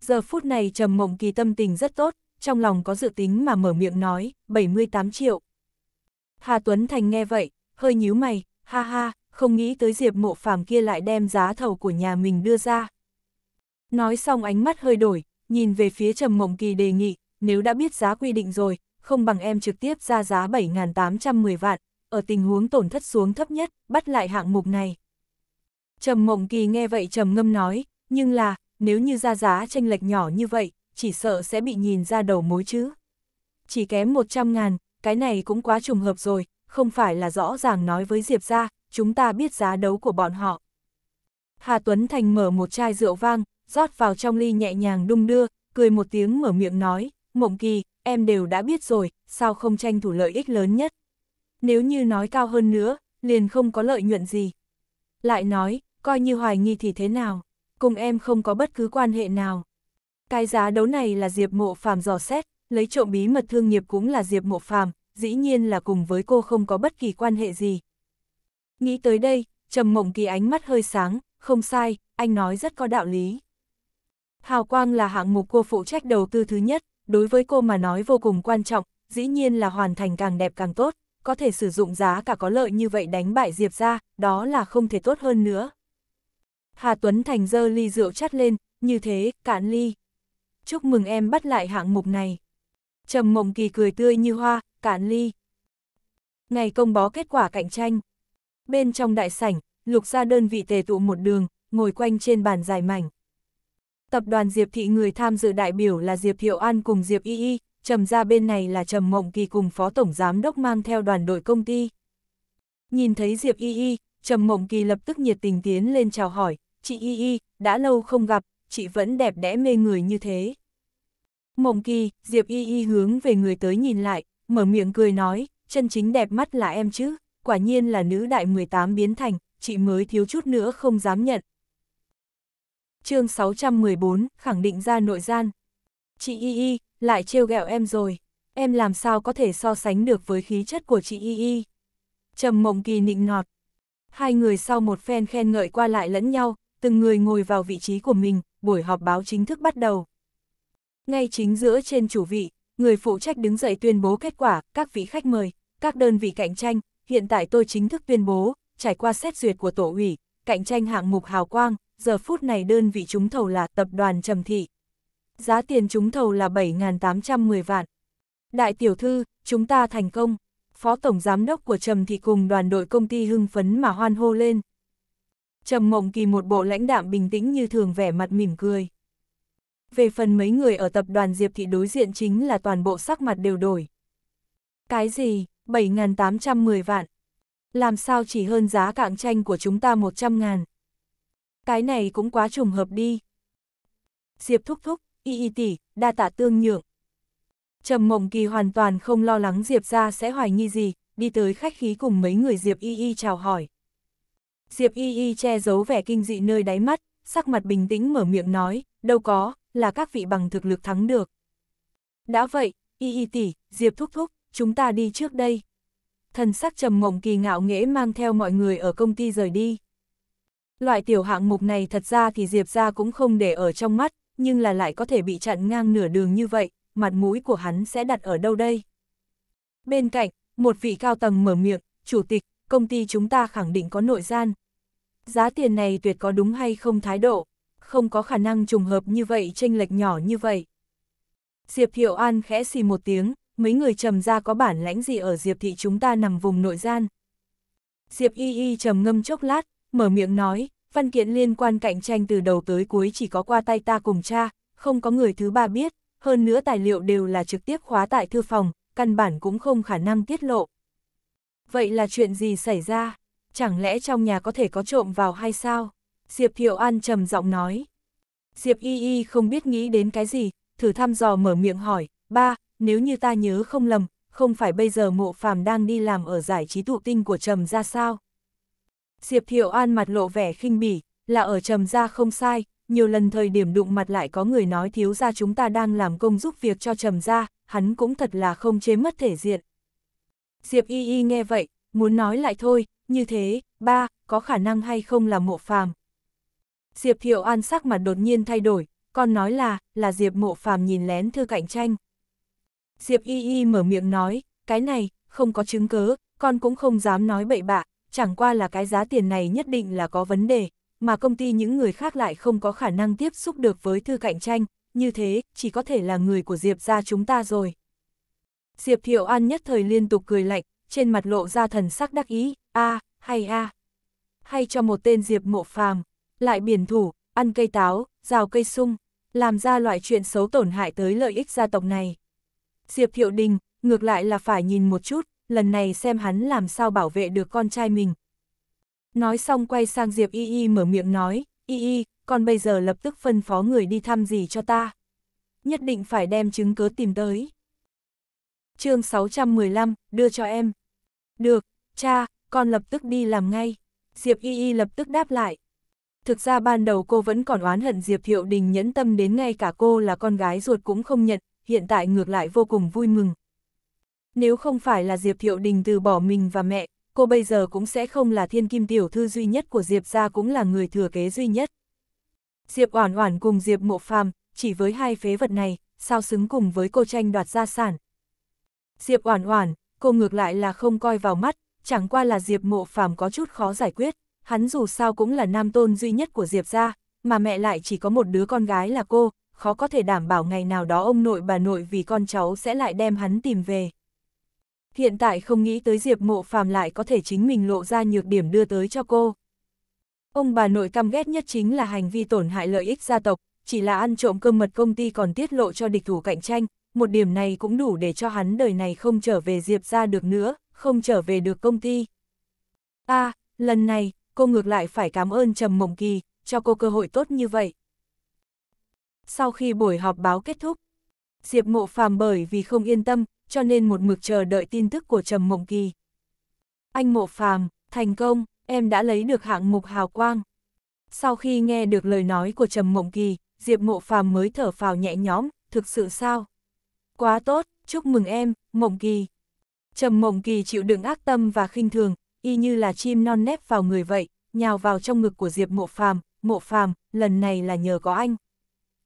Giờ phút này Trầm Mộng Kỳ tâm tình rất tốt, trong lòng có dự tính mà mở miệng nói, 78 triệu. Hà Tuấn Thành nghe vậy, hơi nhíu mày, ha ha, không nghĩ tới diệp mộ phàm kia lại đem giá thầu của nhà mình đưa ra. Nói xong ánh mắt hơi đổi, nhìn về phía Trầm Mộng Kỳ đề nghị, nếu đã biết giá quy định rồi, không bằng em trực tiếp ra giá 7.810 vạn, ở tình huống tổn thất xuống thấp nhất, bắt lại hạng mục này. Trầm Mộng Kỳ nghe vậy trầm ngâm nói, nhưng là, nếu như ra giá tranh lệch nhỏ như vậy, chỉ sợ sẽ bị nhìn ra đầu mối chứ. Chỉ kém 100 ngàn, cái này cũng quá trùng hợp rồi, không phải là rõ ràng nói với Diệp ra, chúng ta biết giá đấu của bọn họ. Hà Tuấn Thành mở một chai rượu vang, rót vào trong ly nhẹ nhàng đung đưa, cười một tiếng mở miệng nói, Mộng Kỳ, em đều đã biết rồi, sao không tranh thủ lợi ích lớn nhất. Nếu như nói cao hơn nữa, liền không có lợi nhuận gì. Lại nói, coi như hoài nghi thì thế nào, cùng em không có bất cứ quan hệ nào. Cái giá đấu này là Diệp Mộ Phàm dò xét, lấy trộm bí mật thương nghiệp cũng là Diệp Mộ Phàm, dĩ nhiên là cùng với cô không có bất kỳ quan hệ gì. Nghĩ tới đây, Trầm Mộng Kỳ ánh mắt hơi sáng, không sai, anh nói rất có đạo lý. Hào Quang là hạng mục cô phụ trách đầu tư thứ nhất, đối với cô mà nói vô cùng quan trọng, dĩ nhiên là hoàn thành càng đẹp càng tốt, có thể sử dụng giá cả có lợi như vậy đánh bại Diệp ra, đó là không thể tốt hơn nữa. Hà Tuấn Thành dơ ly rượu chắt lên, như thế, cạn ly. Chúc mừng em bắt lại hạng mục này. Trầm Mộng Kỳ cười tươi như hoa, cạn ly. Ngày công bó kết quả cạnh tranh. Bên trong đại sảnh, lục ra đơn vị tề tụ một đường, ngồi quanh trên bàn dài mảnh. Tập đoàn Diệp Thị người tham dự đại biểu là Diệp Hiệu An cùng Diệp Y Y, trầm ra bên này là trầm mộng kỳ cùng phó tổng giám đốc mang theo đoàn đội công ty. Nhìn thấy Diệp Y Y, trầm mộng kỳ lập tức nhiệt tình tiến lên chào hỏi, chị Y Y, đã lâu không gặp, chị vẫn đẹp đẽ mê người như thế. Mộng kỳ, Diệp Y Y hướng về người tới nhìn lại, mở miệng cười nói, chân chính đẹp mắt là em chứ, quả nhiên là nữ đại 18 biến thành, chị mới thiếu chút nữa không dám nhận, chương 614, khẳng định ra nội gian. Chị Y Y, lại trêu ghẹo em rồi, em làm sao có thể so sánh được với khí chất của chị Y Y. Trầm mộng kỳ nịnh nọt. Hai người sau một phen khen ngợi qua lại lẫn nhau, từng người ngồi vào vị trí của mình, buổi họp báo chính thức bắt đầu. Ngay chính giữa trên chủ vị, người phụ trách đứng dậy tuyên bố kết quả, các vị khách mời, các đơn vị cạnh tranh, hiện tại tôi chính thức tuyên bố, trải qua xét duyệt của tổ ủy, cạnh tranh hạng mục hào quang, giờ phút này đơn vị trúng thầu là tập đoàn Trầm Thị. Giá tiền trúng thầu là 7.810 vạn. Đại tiểu thư, chúng ta thành công. Phó Tổng Giám đốc của Trầm Thị cùng đoàn đội công ty hưng phấn mà hoan hô lên. Trầm Mộng Kỳ một bộ lãnh đạm bình tĩnh như thường vẻ mặt mỉm cười. Về phần mấy người ở tập đoàn Diệp Thị đối diện chính là toàn bộ sắc mặt đều đổi. Cái gì, 7.810 vạn? Làm sao chỉ hơn giá cạnh tranh của chúng ta 100 ngàn? cái này cũng quá trùng hợp đi. Diệp thúc thúc, y y tỷ, đa tạ tương nhượng. Trầm Mộng Kỳ hoàn toàn không lo lắng Diệp ra sẽ hoài nghi gì, đi tới khách khí cùng mấy người Diệp y y chào hỏi. Diệp y y che giấu vẻ kinh dị nơi đáy mắt, sắc mặt bình tĩnh mở miệng nói, đâu có, là các vị bằng thực lực thắng được. Đã vậy, y y tỷ, Diệp thúc thúc, chúng ta đi trước đây. Thần sắc Trầm Mộng Kỳ ngạo nghễ mang theo mọi người ở công ty rời đi. Loại tiểu hạng mục này thật ra thì Diệp ra cũng không để ở trong mắt, nhưng là lại có thể bị chặn ngang nửa đường như vậy, mặt mũi của hắn sẽ đặt ở đâu đây? Bên cạnh, một vị cao tầng mở miệng, chủ tịch, công ty chúng ta khẳng định có nội gian. Giá tiền này tuyệt có đúng hay không thái độ, không có khả năng trùng hợp như vậy chênh lệch nhỏ như vậy. Diệp Hiệu An khẽ xì một tiếng, mấy người trầm ra có bản lãnh gì ở Diệp thị chúng ta nằm vùng nội gian. Diệp Y Y trầm ngâm chốc lát, mở miệng nói, văn kiện liên quan cạnh tranh từ đầu tới cuối chỉ có qua tay ta cùng cha, không có người thứ ba biết, hơn nữa tài liệu đều là trực tiếp khóa tại thư phòng, căn bản cũng không khả năng tiết lộ. Vậy là chuyện gì xảy ra? Chẳng lẽ trong nhà có thể có trộm vào hay sao? Diệp Thiệu An trầm giọng nói. Diệp Y Y không biết nghĩ đến cái gì, thử thăm dò mở miệng hỏi, ba, nếu như ta nhớ không lầm, không phải bây giờ mộ phàm đang đi làm ở giải trí tụ tinh của trầm ra sao? Diệp Thiệu An mặt lộ vẻ khinh bỉ, là ở trầm gia không sai, nhiều lần thời điểm đụng mặt lại có người nói thiếu gia chúng ta đang làm công giúp việc cho trầm gia, hắn cũng thật là không chế mất thể diện. Diệp Y Y nghe vậy, muốn nói lại thôi, như thế, ba, có khả năng hay không là mộ phàm. Diệp Thiệu An sắc mặt đột nhiên thay đổi, con nói là, là Diệp mộ phàm nhìn lén thư cạnh tranh. Diệp Y Y mở miệng nói, cái này, không có chứng cớ, con cũng không dám nói bậy bạ, chẳng qua là cái giá tiền này nhất định là có vấn đề, mà công ty những người khác lại không có khả năng tiếp xúc được với thư cạnh tranh, như thế, chỉ có thể là người của Diệp ra chúng ta rồi. Diệp Thiệu An nhất thời liên tục cười lạnh, trên mặt lộ ra thần sắc đắc ý, a hay a Hay cho một tên Diệp mộ phàm, lại biển thủ, ăn cây táo, rào cây sung, làm ra loại chuyện xấu tổn hại tới lợi ích gia tộc này. Diệp Thiệu Đình, ngược lại là phải nhìn một chút, lần này xem hắn làm sao bảo vệ được con trai mình. Nói xong quay sang Diệp Y Y mở miệng nói, Y Y, con bây giờ lập tức phân phó người đi thăm gì cho ta. Nhất định phải đem chứng cứ tìm tới. chương 615, đưa cho em. Được, cha, con lập tức đi làm ngay. Diệp Y Y lập tức đáp lại. Thực ra ban đầu cô vẫn còn oán hận Diệp Thiệu Đình nhẫn tâm đến ngay cả cô là con gái ruột cũng không nhận, hiện tại ngược lại vô cùng vui mừng, nếu không phải là Diệp Thiệu Đình từ bỏ mình và mẹ, cô bây giờ cũng sẽ không là thiên kim tiểu thư duy nhất của Diệp gia cũng là người thừa kế duy nhất. Diệp Oản Oản cùng Diệp Mộ Phàm, chỉ với hai phế vật này, sao xứng cùng với cô tranh đoạt gia sản. Diệp Oản Oản, cô ngược lại là không coi vào mắt, chẳng qua là Diệp Mộ Phàm có chút khó giải quyết, hắn dù sao cũng là nam tôn duy nhất của Diệp gia, mà mẹ lại chỉ có một đứa con gái là cô, khó có thể đảm bảo ngày nào đó ông nội bà nội vì con cháu sẽ lại đem hắn tìm về hiện tại không nghĩ tới Diệp Mộ Phàm lại có thể chính mình lộ ra nhược điểm đưa tới cho cô. Ông bà nội căm ghét nhất chính là hành vi tổn hại lợi ích gia tộc, chỉ là ăn trộm cơm mật công ty còn tiết lộ cho địch thủ cạnh tranh, một điểm này cũng đủ để cho hắn đời này không trở về Diệp ra được nữa, không trở về được công ty. à, lần này, cô ngược lại phải cảm ơn Trầm Mộng Kỳ, cho cô cơ hội tốt như vậy. Sau khi buổi họp báo kết thúc, Diệp Mộ Phàm bởi vì không yên tâm, cho nên một mực chờ đợi tin tức của Trầm Mộng Kỳ. Anh Mộ Phàm, thành công, em đã lấy được hạng mục hào quang. Sau khi nghe được lời nói của Trầm Mộng Kỳ, Diệp Mộ Phàm mới thở phào nhẹ nhõm, thực sự sao? Quá tốt, chúc mừng em, Mộng Kỳ. Trầm Mộng Kỳ chịu đựng ác tâm và khinh thường, y như là chim non nép vào người vậy, nhào vào trong ngực của Diệp Mộ Phàm, "Mộ Phàm, lần này là nhờ có anh.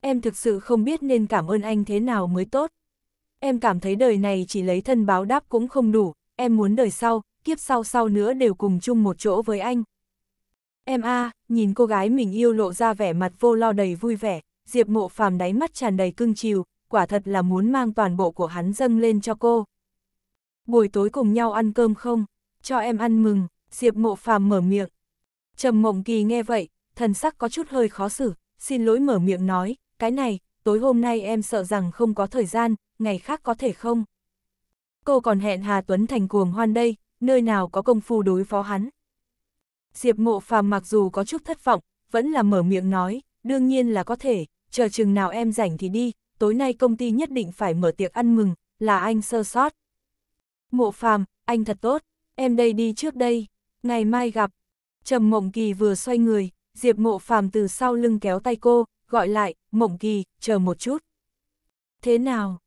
Em thực sự không biết nên cảm ơn anh thế nào mới tốt." em cảm thấy đời này chỉ lấy thân báo đáp cũng không đủ, em muốn đời sau, kiếp sau sau nữa đều cùng chung một chỗ với anh. Em a, nhìn cô gái mình yêu lộ ra vẻ mặt vô lo đầy vui vẻ, Diệp Mộ Phàm đáy mắt tràn đầy cưng chiều, quả thật là muốn mang toàn bộ của hắn dâng lên cho cô. Buổi tối cùng nhau ăn cơm không? Cho em ăn mừng, Diệp Mộ Phàm mở miệng. Trầm Mộng Kỳ nghe vậy, thần sắc có chút hơi khó xử, xin lỗi mở miệng nói, cái này, tối hôm nay em sợ rằng không có thời gian, ngày khác có thể không? Cô còn hẹn Hà Tuấn thành cuồng hoan đây, nơi nào có công phu đối phó hắn. Diệp mộ phàm mặc dù có chút thất vọng, vẫn là mở miệng nói, đương nhiên là có thể, chờ chừng nào em rảnh thì đi, tối nay công ty nhất định phải mở tiệc ăn mừng, là anh sơ sót. Mộ phàm, anh thật tốt, em đây đi trước đây, ngày mai gặp. Trầm Mộng Kỳ vừa xoay người, Diệp Mộ Phàm từ sau lưng kéo tay cô, gọi lại, mộng kỳ, chờ một chút. Thế nào?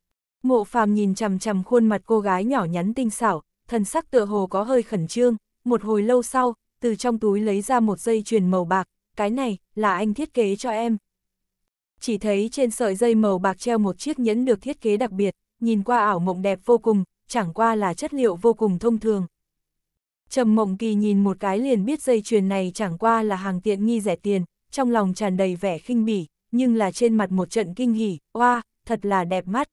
Mộ phàm nhìn chằm chằm khuôn mặt cô gái nhỏ nhắn tinh xảo, thần sắc tựa hồ có hơi khẩn trương, một hồi lâu sau, từ trong túi lấy ra một dây chuyền màu bạc, cái này, là anh thiết kế cho em. Chỉ thấy trên sợi dây màu bạc treo một chiếc nhẫn được thiết kế đặc biệt, nhìn qua ảo mộng đẹp vô cùng, chẳng qua là chất liệu vô cùng thông thường. Trầm mộng kỳ nhìn một cái liền biết dây chuyền này chẳng qua là hàng tiện nghi rẻ tiền, trong lòng tràn đầy vẻ khinh bỉ nhưng là trên mặt một trận kinh hỉ, oa, wow, thật là đẹp mắt.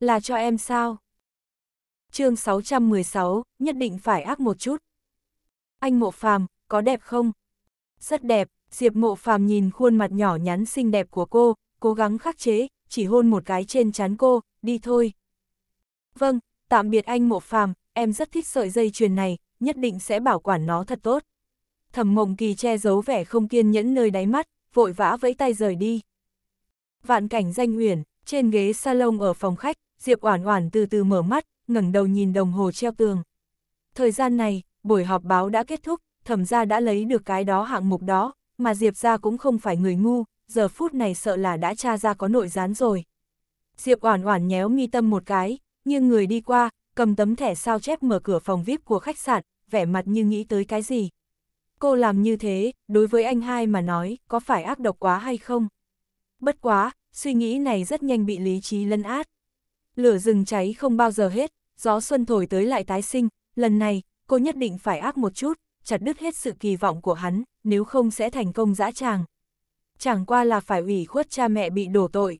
Là cho em sao? chương 616, nhất định phải ác một chút. Anh mộ phàm, có đẹp không? Rất đẹp, Diệp mộ phàm nhìn khuôn mặt nhỏ nhắn xinh đẹp của cô, cố gắng khắc chế, chỉ hôn một cái trên trán cô, đi thôi. Vâng, tạm biệt anh mộ phàm, em rất thích sợi dây chuyền này, nhất định sẽ bảo quản nó thật tốt. Thẩm mộng kỳ che giấu vẻ không kiên nhẫn nơi đáy mắt, vội vã vẫy tay rời đi. Vạn cảnh danh huyền, trên ghế salon ở phòng khách, Diệp Oản Oản từ từ mở mắt, ngẩng đầu nhìn đồng hồ treo tường. Thời gian này, buổi họp báo đã kết thúc, thẩm gia đã lấy được cái đó hạng mục đó, mà Diệp gia cũng không phải người ngu, giờ phút này sợ là đã tra ra có nội gián rồi. Diệp Oản Oản nhéo mi tâm một cái, nhưng người đi qua, cầm tấm thẻ sao chép mở cửa phòng VIP của khách sạn, vẻ mặt như nghĩ tới cái gì. Cô làm như thế, đối với anh hai mà nói, có phải ác độc quá hay không? Bất quá, suy nghĩ này rất nhanh bị lý trí lấn át. Lửa rừng cháy không bao giờ hết, gió xuân thổi tới lại tái sinh, lần này, cô nhất định phải ác một chút, chặt đứt hết sự kỳ vọng của hắn, nếu không sẽ thành công dã tràng. Chẳng qua là phải ủy khuất cha mẹ bị đổ tội.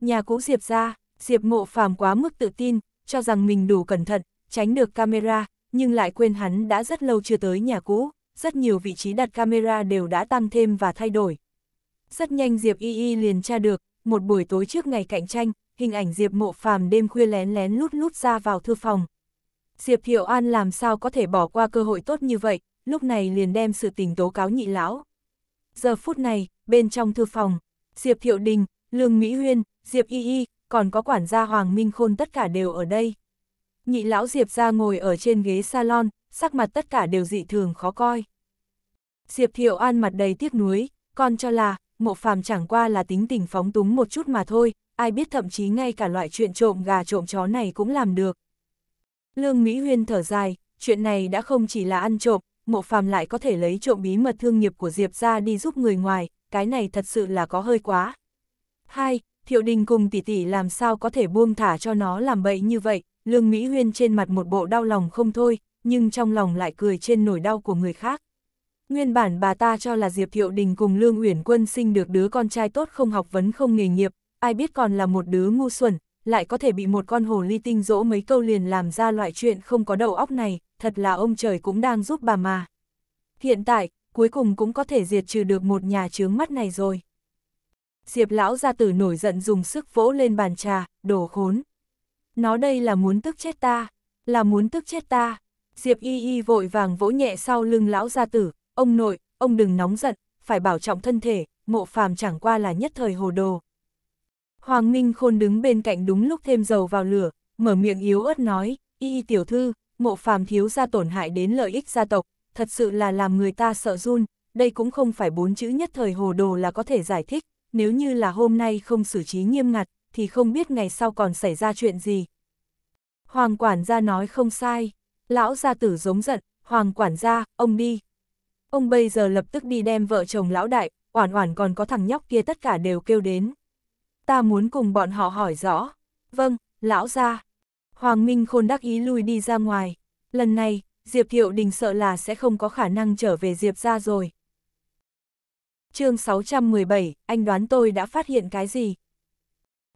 Nhà cũ Diệp ra, Diệp mộ phàm quá mức tự tin, cho rằng mình đủ cẩn thận, tránh được camera, nhưng lại quên hắn đã rất lâu chưa tới nhà cũ rất nhiều vị trí đặt camera đều đã tăng thêm và thay đổi. Rất nhanh Diệp Y Y liền tra được, một buổi tối trước ngày cạnh tranh, hình ảnh Diệp Mộ Phàm đêm khuya lén lén lút lút ra vào thư phòng. Diệp Hiệu An làm sao có thể bỏ qua cơ hội tốt như vậy, lúc này liền đem sự tình tố cáo nhị lão. Giờ phút này, bên trong thư phòng, Diệp Thiệu Đình, Lương Mỹ Huyên, Diệp Y Y, còn có quản gia Hoàng Minh Khôn tất cả đều ở đây. Nhị lão Diệp ra ngồi ở trên ghế salon, sắc mặt tất cả đều dị thường khó coi. Diệp Thiệu An mặt đầy tiếc nuối, con cho là, mộ phàm chẳng qua là tính tình phóng túng một chút mà thôi, ai biết thậm chí ngay cả loại chuyện trộm gà trộm chó này cũng làm được. Lương Mỹ Huyên thở dài, chuyện này đã không chỉ là ăn trộm, mộ phàm lại có thể lấy trộm bí mật thương nghiệp của Diệp ra đi giúp người ngoài, cái này thật sự là có hơi quá. Hai, Thiệu Đình cùng tỷ tỷ làm sao có thể buông thả cho nó làm bậy như vậy, Lương Mỹ Huyên trên mặt một bộ đau lòng không thôi, nhưng trong lòng lại cười trên nỗi đau của người khác. Nguyên bản bà ta cho là Diệp Thiệu Đình cùng Lương Uyển Quân sinh được đứa con trai tốt không học vấn không nghề nghiệp, ai biết còn là một đứa ngu xuẩn, lại có thể bị một con hồ ly tinh dỗ mấy câu liền làm ra loại chuyện không có đầu óc này, thật là ông trời cũng đang giúp bà mà. Hiện tại, cuối cùng cũng có thể diệt trừ được một nhà chướng mắt này rồi. Diệp lão gia tử nổi giận dùng sức vỗ lên bàn trà, đổ khốn. Nó đây là muốn tức chết ta, là muốn tức chết ta. Diệp y y vội vàng vỗ nhẹ sau lưng lão gia tử, Ông nội, ông đừng nóng giận, phải bảo trọng thân thể, mộ phàm chẳng qua là nhất thời hồ đồ. Hoàng Minh Khôn đứng bên cạnh đúng lúc thêm dầu vào lửa, mở miệng yếu ớt nói, y, tiểu thư, mộ phàm thiếu ra tổn hại đến lợi ích gia tộc, thật sự là làm người ta sợ run, đây cũng không phải bốn chữ nhất thời hồ đồ là có thể giải thích, nếu như là hôm nay không xử trí nghiêm ngặt, thì không biết ngày sau còn xảy ra chuyện gì. Hoàng quản gia nói không sai, lão gia tử giống giận, hoàng quản gia, ông đi, Ông bây giờ lập tức đi đem vợ chồng lão đại, oản oản còn có thằng nhóc kia tất cả đều kêu đến. Ta muốn cùng bọn họ hỏi rõ. Vâng, lão ra. Hoàng Minh Khôn đắc ý lui đi ra ngoài. Lần này, Diệp Thiệu Đình sợ là sẽ không có khả năng trở về Diệp ra rồi. chương 617, anh đoán tôi đã phát hiện cái gì?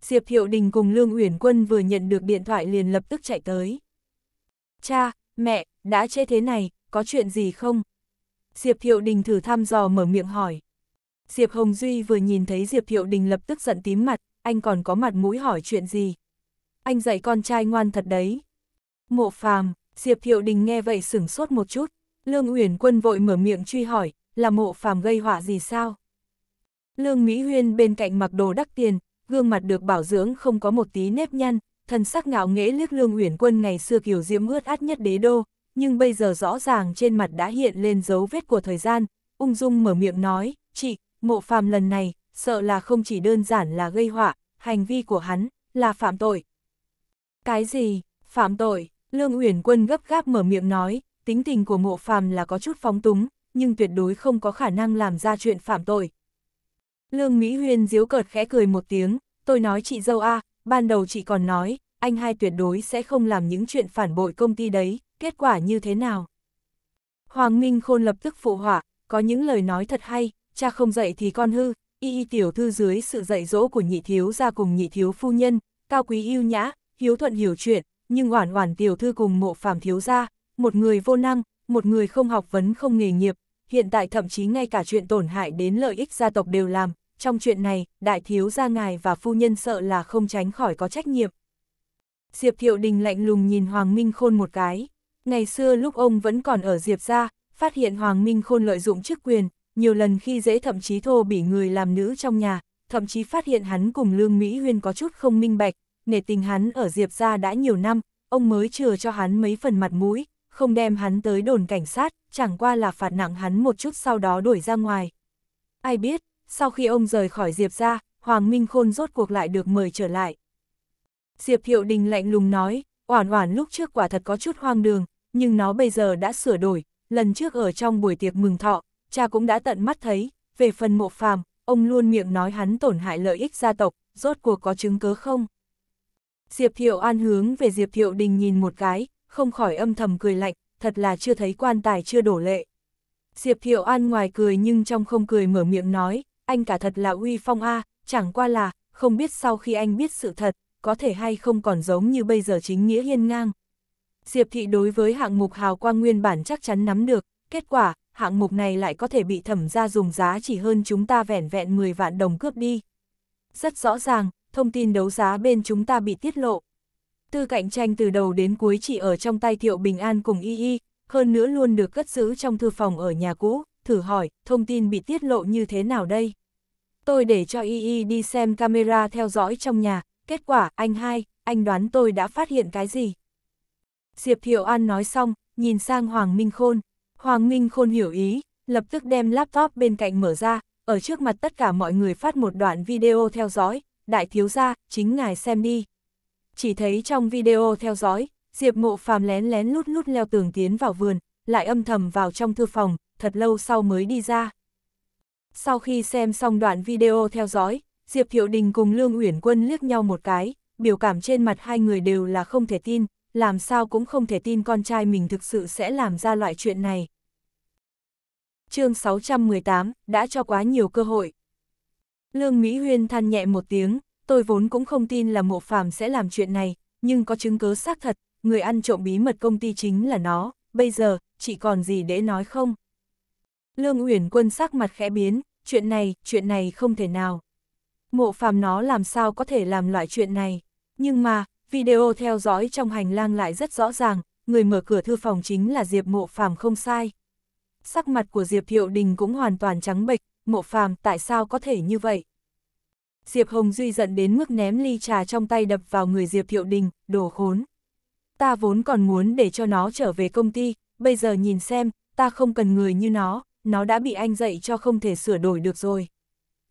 Diệp Thiệu Đình cùng Lương Uyển Quân vừa nhận được điện thoại liền lập tức chạy tới. Cha, mẹ, đã chê thế này, có chuyện gì không? Diệp Thiệu Đình thử thăm dò mở miệng hỏi. Diệp Hồng Duy vừa nhìn thấy Diệp Thiệu Đình lập tức giận tím mặt, anh còn có mặt mũi hỏi chuyện gì. Anh dạy con trai ngoan thật đấy. Mộ phàm, Diệp Thiệu Đình nghe vậy sửng sốt một chút, Lương Uyển Quân vội mở miệng truy hỏi, là mộ phàm gây họa gì sao? Lương Mỹ Huyên bên cạnh mặc đồ đắc tiền, gương mặt được bảo dưỡng không có một tí nếp nhăn, thần sắc ngạo nghễ liếc Lương Uyển Quân ngày xưa kiểu diễm ướt át nhất đế đô, nhưng bây giờ rõ ràng trên mặt đã hiện lên dấu vết của thời gian, ung dung mở miệng nói, chị, mộ phàm lần này, sợ là không chỉ đơn giản là gây họa, hành vi của hắn, là phạm tội. Cái gì, phạm tội, Lương Uyển Quân gấp gáp mở miệng nói, tính tình của mộ phàm là có chút phóng túng, nhưng tuyệt đối không có khả năng làm ra chuyện phạm tội. Lương Mỹ Huyên diếu cợt khẽ cười một tiếng, tôi nói chị dâu a, ban đầu chị còn nói, anh hai tuyệt đối sẽ không làm những chuyện phản bội công ty đấy, kết quả như thế nào? Hoàng Minh Khôn lập tức phụ họa, có những lời nói thật hay, cha không dạy thì con hư, y y tiểu thư dưới sự dạy dỗ của nhị thiếu ra cùng nhị thiếu phu nhân, cao quý yêu nhã, hiếu thuận hiểu chuyện, nhưng oản oản tiểu thư cùng mộ phàm thiếu ra, một người vô năng, một người không học vấn không nghề nghiệp, hiện tại thậm chí ngay cả chuyện tổn hại đến lợi ích gia tộc đều làm, trong chuyện này, đại thiếu gia ngài và phu nhân sợ là không tránh khỏi có trách nhiệm. Diệp Thiệu Đình lạnh lùng nhìn Hoàng Minh Khôn một cái. Ngày xưa lúc ông vẫn còn ở Diệp gia, phát hiện Hoàng Minh Khôn lợi dụng chức quyền, nhiều lần khi dễ thậm chí thô bỉ người làm nữ trong nhà, thậm chí phát hiện hắn cùng Lương Mỹ Huyên có chút không minh bạch, nể tình hắn ở Diệp gia đã nhiều năm, ông mới chừa cho hắn mấy phần mặt mũi, không đem hắn tới đồn cảnh sát, chẳng qua là phạt nặng hắn một chút sau đó đuổi ra ngoài. Ai biết, sau khi ông rời khỏi Diệp gia, Hoàng Minh Khôn rốt cuộc lại được mời trở lại. Diệp Thiệu Đình lạnh lùng nói, Oản Oản lúc trước quả thật có chút hoang đường, nhưng nó bây giờ đã sửa đổi, lần trước ở trong buổi tiệc mừng thọ, cha cũng đã tận mắt thấy, về phần mộ phàm, ông luôn miệng nói hắn tổn hại lợi ích gia tộc, rốt cuộc có chứng cứ không? Diệp Thiệu An hướng về Diệp Thiệu Đình nhìn một cái, không khỏi âm thầm cười lạnh, thật là chưa thấy quan tài chưa đổ lệ. Diệp Thiệu An ngoài cười nhưng trong không cười mở miệng nói, anh cả thật là uy phong a, chẳng qua là, không biết sau khi anh biết sự thật, có thể hay không còn giống như bây giờ chính nghĩa hiên ngang, Diệp Thị đối với hạng mục hào quang nguyên bản chắc chắn nắm được, kết quả, hạng mục này lại có thể bị thẩm ra dùng giá chỉ hơn chúng ta vẻn vẹn 10 vạn đồng cướp đi. Rất rõ ràng, thông tin đấu giá bên chúng ta bị tiết lộ. Tư cạnh tranh từ đầu đến cuối chỉ ở trong tay Thiệu Bình An cùng Y Y, hơn nữa luôn được cất giữ trong thư phòng ở nhà cũ, thử hỏi, thông tin bị tiết lộ như thế nào đây? Tôi để cho Y Y đi xem camera theo dõi trong nhà, kết quả, anh hai, anh đoán tôi đã phát hiện cái gì? Diệp Thiệu An nói xong, nhìn sang Hoàng Minh Khôn. Hoàng Minh Khôn hiểu ý, lập tức đem laptop bên cạnh mở ra, ở trước mặt tất cả mọi người phát một đoạn video theo dõi, đại thiếu gia, chính ngài xem đi. Chỉ thấy trong video theo dõi, Diệp Mộ Phàm lén lén lút lút leo tường tiến vào vườn, lại âm thầm vào trong thư phòng, thật lâu sau mới đi ra. Sau khi xem xong đoạn video theo dõi, Diệp Thiệu Đình cùng Lương Uyển Quân liếc nhau một cái, biểu cảm trên mặt hai người đều là không thể tin, làm sao cũng không thể tin con trai mình thực sự sẽ làm ra loại chuyện này. chương 618, đã cho quá nhiều cơ hội. Lương Mỹ Huyên than nhẹ một tiếng, tôi vốn cũng không tin là mộ phàm sẽ làm chuyện này, nhưng có chứng cứ xác thật, người ăn trộm bí mật công ty chính là nó, bây giờ, chỉ còn gì để nói không? Lương Uyển Quân sắc mặt khẽ biến, chuyện này, chuyện này không thể nào. Mộ phàm nó làm sao có thể làm loại chuyện này, nhưng mà, Video theo dõi trong hành lang lại rất rõ ràng, người mở cửa thư phòng chính là Diệp Mộ Phàm không sai. Sắc mặt của Diệp Thiệu Đình cũng hoàn toàn trắng bệch, Mộ Phàm tại sao có thể như vậy? Diệp Hồng Duy giận đến mức ném ly trà trong tay đập vào người Diệp Thiệu Đình, đồ khốn. Ta vốn còn muốn để cho nó trở về công ty, bây giờ nhìn xem, ta không cần người như nó, nó đã bị anh dạy cho không thể sửa đổi được rồi.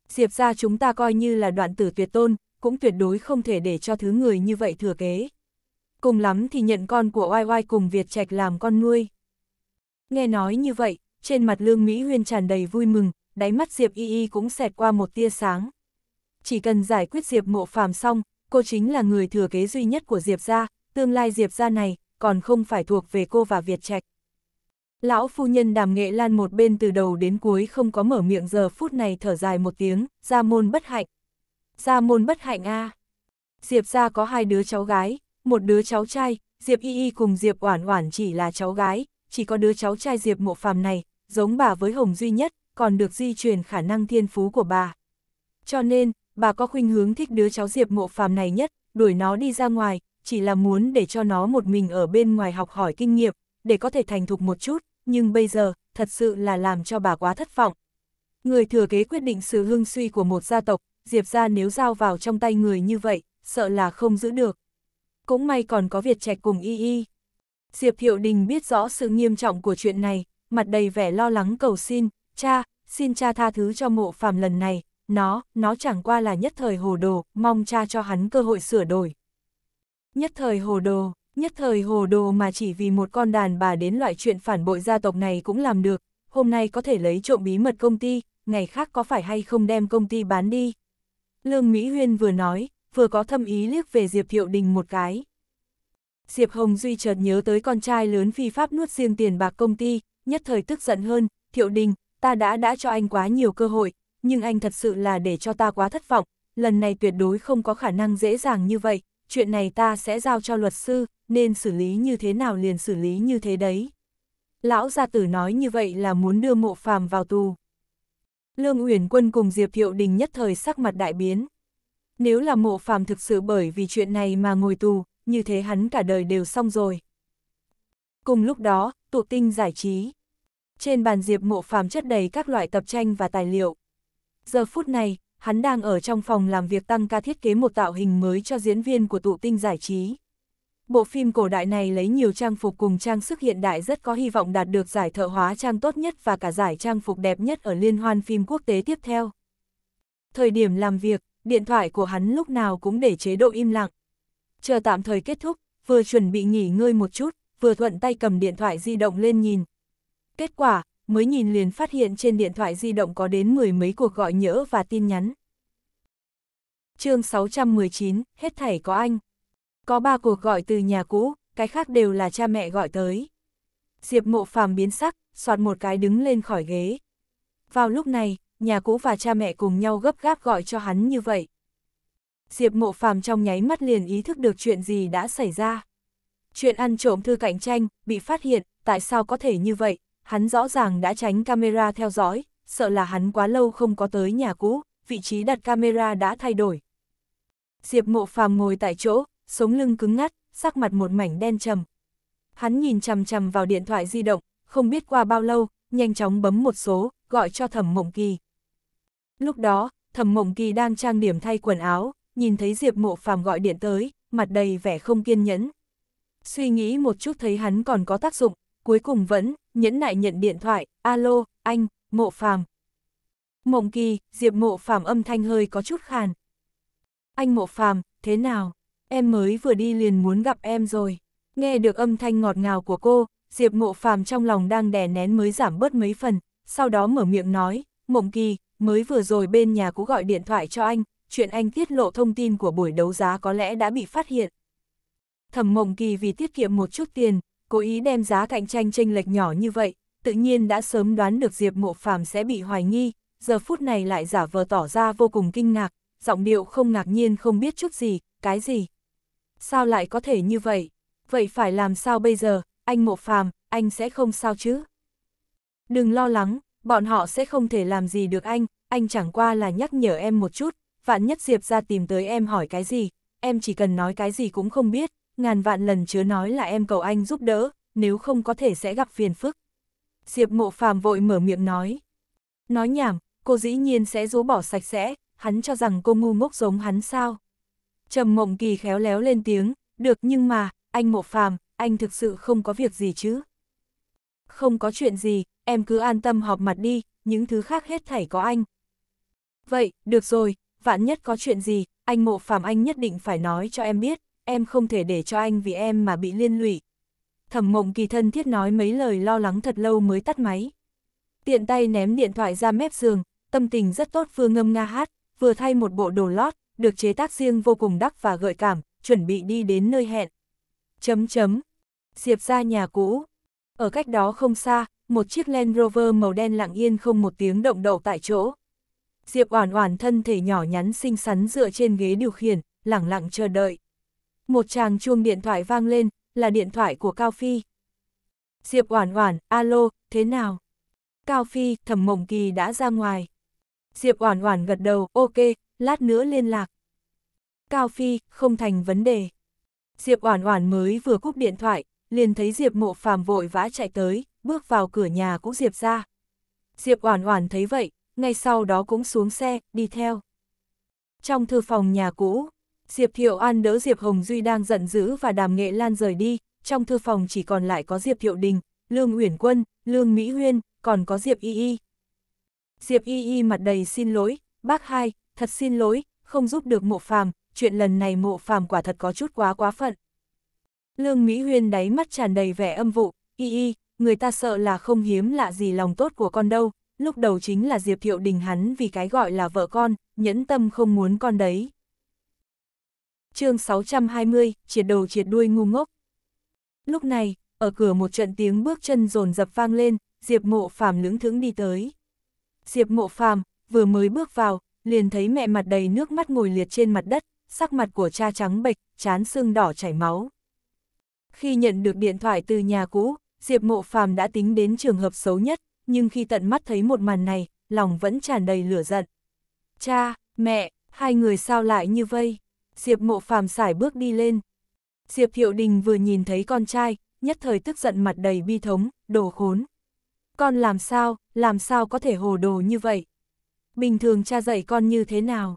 Diệp ra chúng ta coi như là đoạn tử tuyệt tôn, cũng tuyệt đối không thể để cho thứ người như vậy thừa kế. Cùng lắm thì nhận con của Oai Oai cùng Việt Trạch làm con nuôi. Nghe nói như vậy, trên mặt Lương Mỹ Huyên tràn đầy vui mừng, đáy mắt Diệp Y Y cũng xẹt qua một tia sáng. Chỉ cần giải quyết Diệp Mộ Phàm xong, cô chính là người thừa kế duy nhất của Diệp gia, tương lai Diệp gia này còn không phải thuộc về cô và Việt Trạch. Lão phu nhân đàm nghệ lan một bên từ đầu đến cuối không có mở miệng giờ phút này thở dài một tiếng, ra môn bất hạnh, Gia môn bất hạnh a. Diệp gia có hai đứa cháu gái, một đứa cháu trai, Diệp Y Y cùng Diệp Oản Oản chỉ là cháu gái, chỉ có đứa cháu trai Diệp Mộ Phàm này, giống bà với Hồng duy nhất, còn được di truyền khả năng thiên phú của bà. Cho nên, bà có khuynh hướng thích đứa cháu Diệp Mộ Phàm này nhất, đuổi nó đi ra ngoài, chỉ là muốn để cho nó một mình ở bên ngoài học hỏi kinh nghiệm, để có thể thành thục một chút, nhưng bây giờ, thật sự là làm cho bà quá thất vọng. Người thừa kế quyết định sự hưng suy của một gia tộc, Diệp ra nếu giao vào trong tay người như vậy, sợ là không giữ được. Cũng may còn có Việt Trạch cùng Y Y. Diệp Thiệu Đình biết rõ sự nghiêm trọng của chuyện này, mặt đầy vẻ lo lắng cầu xin, cha, xin cha tha thứ cho mộ phàm lần này, nó, nó chẳng qua là nhất thời hồ đồ, mong cha cho hắn cơ hội sửa đổi. Nhất thời hồ đồ, nhất thời hồ đồ mà chỉ vì một con đàn bà đến loại chuyện phản bội gia tộc này cũng làm được, hôm nay có thể lấy trộm bí mật công ty, ngày khác có phải hay không đem công ty bán đi. Lương Mỹ Huyên vừa nói, vừa có thâm ý liếc về Diệp Thiệu Đình một cái. Diệp Hồng Duy chợt nhớ tới con trai lớn phi pháp nuốt riêng tiền bạc công ty, nhất thời tức giận hơn, Thiệu Đình, ta đã đã cho anh quá nhiều cơ hội, nhưng anh thật sự là để cho ta quá thất vọng, lần này tuyệt đối không có khả năng dễ dàng như vậy, chuyện này ta sẽ giao cho luật sư, nên xử lý như thế nào liền xử lý như thế đấy. Lão gia tử nói như vậy là muốn đưa mộ phàm vào tù. Lương Uyển Quân cùng Diệp Thiệu Đình nhất thời sắc mặt đại biến. Nếu là mộ phàm thực sự bởi vì chuyện này mà ngồi tù, như thế hắn cả đời đều xong rồi. Cùng lúc đó, tụ tinh giải trí. Trên bàn Diệp mộ phàm chất đầy các loại tập tranh và tài liệu. Giờ phút này, hắn đang ở trong phòng làm việc tăng ca thiết kế một tạo hình mới cho diễn viên của tụ tinh giải trí. Bộ phim cổ đại này lấy nhiều trang phục cùng trang sức hiện đại rất có hy vọng đạt được giải thợ hóa trang tốt nhất và cả giải trang phục đẹp nhất ở liên hoan phim quốc tế tiếp theo. Thời điểm làm việc, điện thoại của hắn lúc nào cũng để chế độ im lặng. Chờ tạm thời kết thúc, vừa chuẩn bị nghỉ ngơi một chút, vừa thuận tay cầm điện thoại di động lên nhìn. Kết quả, mới nhìn liền phát hiện trên điện thoại di động có đến mười mấy cuộc gọi nhỡ và tin nhắn. chương 619, hết thảy có anh. Có ba cuộc gọi từ nhà cũ, cái khác đều là cha mẹ gọi tới. Diệp mộ phàm biến sắc, soạt một cái đứng lên khỏi ghế. Vào lúc này, nhà cũ và cha mẹ cùng nhau gấp gáp gọi cho hắn như vậy. Diệp mộ phàm trong nháy mắt liền ý thức được chuyện gì đã xảy ra. Chuyện ăn trộm thư cạnh tranh, bị phát hiện, tại sao có thể như vậy, hắn rõ ràng đã tránh camera theo dõi, sợ là hắn quá lâu không có tới nhà cũ, vị trí đặt camera đã thay đổi. Diệp mộ phàm ngồi tại chỗ, sống lưng cứng ngắt, sắc mặt một mảnh đen trầm. Hắn nhìn chằm chằm vào điện thoại di động, không biết qua bao lâu, nhanh chóng bấm một số, gọi cho Thẩm Mộng Kỳ. Lúc đó, Thẩm Mộng Kỳ đang trang điểm thay quần áo, nhìn thấy Diệp Mộ Phàm gọi điện tới, mặt đầy vẻ không kiên nhẫn. Suy nghĩ một chút thấy hắn còn có tác dụng, cuối cùng vẫn nhẫn nại nhận điện thoại, "Alo, anh, Mộ Phàm." Mộng Kỳ, Diệp Mộ Phàm âm thanh hơi có chút khàn. "Anh Mộ Phàm, thế nào?" em mới vừa đi liền muốn gặp em rồi. Nghe được âm thanh ngọt ngào của cô, Diệp Ngộ Phàm trong lòng đang đè nén mới giảm bớt mấy phần, sau đó mở miệng nói, Mộng Kỳ, mới vừa rồi bên nhà cũ gọi điện thoại cho anh, chuyện anh tiết lộ thông tin của buổi đấu giá có lẽ đã bị phát hiện. Thẩm Mộng Kỳ vì tiết kiệm một chút tiền, cố ý đem giá cạnh tranh chênh lệch nhỏ như vậy, tự nhiên đã sớm đoán được Diệp Mộ Phàm sẽ bị hoài nghi, giờ phút này lại giả vờ tỏ ra vô cùng kinh ngạc, giọng điệu không ngạc nhiên không biết chút gì, cái gì sao lại có thể như vậy? Vậy phải làm sao bây giờ, anh mộ phàm, anh sẽ không sao chứ? Đừng lo lắng, bọn họ sẽ không thể làm gì được anh, anh chẳng qua là nhắc nhở em một chút, vạn nhất Diệp ra tìm tới em hỏi cái gì, em chỉ cần nói cái gì cũng không biết, ngàn vạn lần chứa nói là em cầu anh giúp đỡ, nếu không có thể sẽ gặp phiền phức. Diệp mộ phàm vội mở miệng nói. Nói nhảm, cô dĩ nhiên sẽ rũ bỏ sạch sẽ, hắn cho rằng cô ngu ngốc giống hắn sao. Trầm Mộng Kỳ khéo léo lên tiếng, được nhưng mà, anh Mộ Phàm, anh thực sự không có việc gì chứ? Không có chuyện gì, em cứ an tâm họp mặt đi, những thứ khác hết thảy có anh. Vậy, được rồi, vạn nhất có chuyện gì, anh Mộ Phàm anh nhất định phải nói cho em biết, em không thể để cho anh vì em mà bị liên lụy. Thẩm Mộng Kỳ thân thiết nói mấy lời lo lắng thật lâu mới tắt máy. Tiện tay ném điện thoại ra mép giường, tâm tình rất tốt vừa ngâm nga hát, vừa thay một bộ đồ lót, được chế tác riêng vô cùng đắc và gợi cảm, chuẩn bị đi đến nơi hẹn. Chấm chấm. Diệp ra nhà cũ. Ở cách đó không xa, một chiếc Land Rover màu đen lặng yên không một tiếng động đậu tại chỗ. Diệp oản oản thân thể nhỏ nhắn xinh xắn dựa trên ghế điều khiển, lặng lặng chờ đợi. Một chàng chuông điện thoại vang lên, là điện thoại của Cao Phi. Diệp oản oản, alo, thế nào? Cao Phi, thẩm mộng kỳ đã ra ngoài. Diệp oản oản gật đầu, ok, lát nữa liên lạc. Cao Phi, không thành vấn đề. Diệp Oản Oản mới vừa cúp điện thoại, liền thấy Diệp Mộ Phàm vội vã chạy tới, bước vào cửa nhà cũ Diệp ra. Diệp Oản Oản thấy vậy, ngay sau đó cũng xuống xe, đi theo. Trong thư phòng nhà cũ, Diệp Thiệu An đỡ Diệp Hồng Duy đang giận dữ và đàm nghệ lan rời đi, trong thư phòng chỉ còn lại có Diệp Thiệu Đình, Lương Uyển Quân, Lương Mỹ Huyên, còn có Diệp Y Y. Diệp Y Y mặt đầy xin lỗi, bác hai, thật xin lỗi, không giúp được mộ phàm, chuyện lần này mộ phàm quả thật có chút quá quá phận. Lương Mỹ Huyên đáy mắt tràn đầy vẻ âm vụ, y y, người ta sợ là không hiếm lạ gì lòng tốt của con đâu, lúc đầu chính là Diệp Thiệu Đình hắn vì cái gọi là vợ con, nhẫn tâm không muốn con đấy. chương 620, triệt đầu triệt đuôi ngu ngốc. Lúc này, ở cửa một trận tiếng bước chân rồn dập vang lên, Diệp Mộ Phàm lưỡng thững đi tới. Diệp Mộ Phàm vừa mới bước vào, liền thấy mẹ mặt đầy nước mắt ngồi liệt trên mặt đất, sắc mặt của cha trắng bệch, chán xương đỏ chảy máu. Khi nhận được điện thoại từ nhà cũ, Diệp Mộ Phàm đã tính đến trường hợp xấu nhất, nhưng khi tận mắt thấy một màn này, lòng vẫn tràn đầy lửa giận. Cha, mẹ, hai người sao lại như vây? Diệp Mộ Phàm xài bước đi lên. Diệp Hiệu Đình vừa nhìn thấy con trai, nhất thời tức giận mặt đầy bi thống, đồ khốn. Con làm sao, làm sao có thể hồ đồ như vậy? bình thường cha dạy con như thế nào?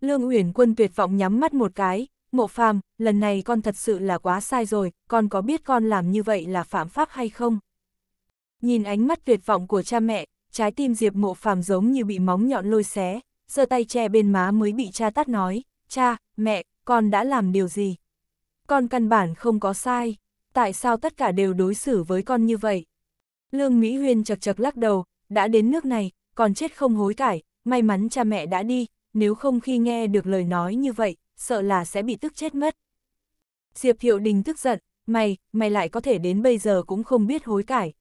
Lương Uyển Quân tuyệt vọng nhắm mắt một cái, mộ phàm, lần này con thật sự là quá sai rồi, con có biết con làm như vậy là phạm pháp hay không? Nhìn ánh mắt tuyệt vọng của cha mẹ, trái tim Diệp mộ phàm giống như bị móng nhọn lôi xé, giơ tay che bên má mới bị cha tát nói, cha, mẹ, con đã làm điều gì? Con căn bản không có sai, tại sao tất cả đều đối xử với con như vậy? Lương Mỹ Huyên chật chật lắc đầu, đã đến nước này, còn chết không hối cải, may mắn cha mẹ đã đi, nếu không khi nghe được lời nói như vậy, sợ là sẽ bị tức chết mất. Diệp Hiệu Đình tức giận, mày, mày lại có thể đến bây giờ cũng không biết hối cải.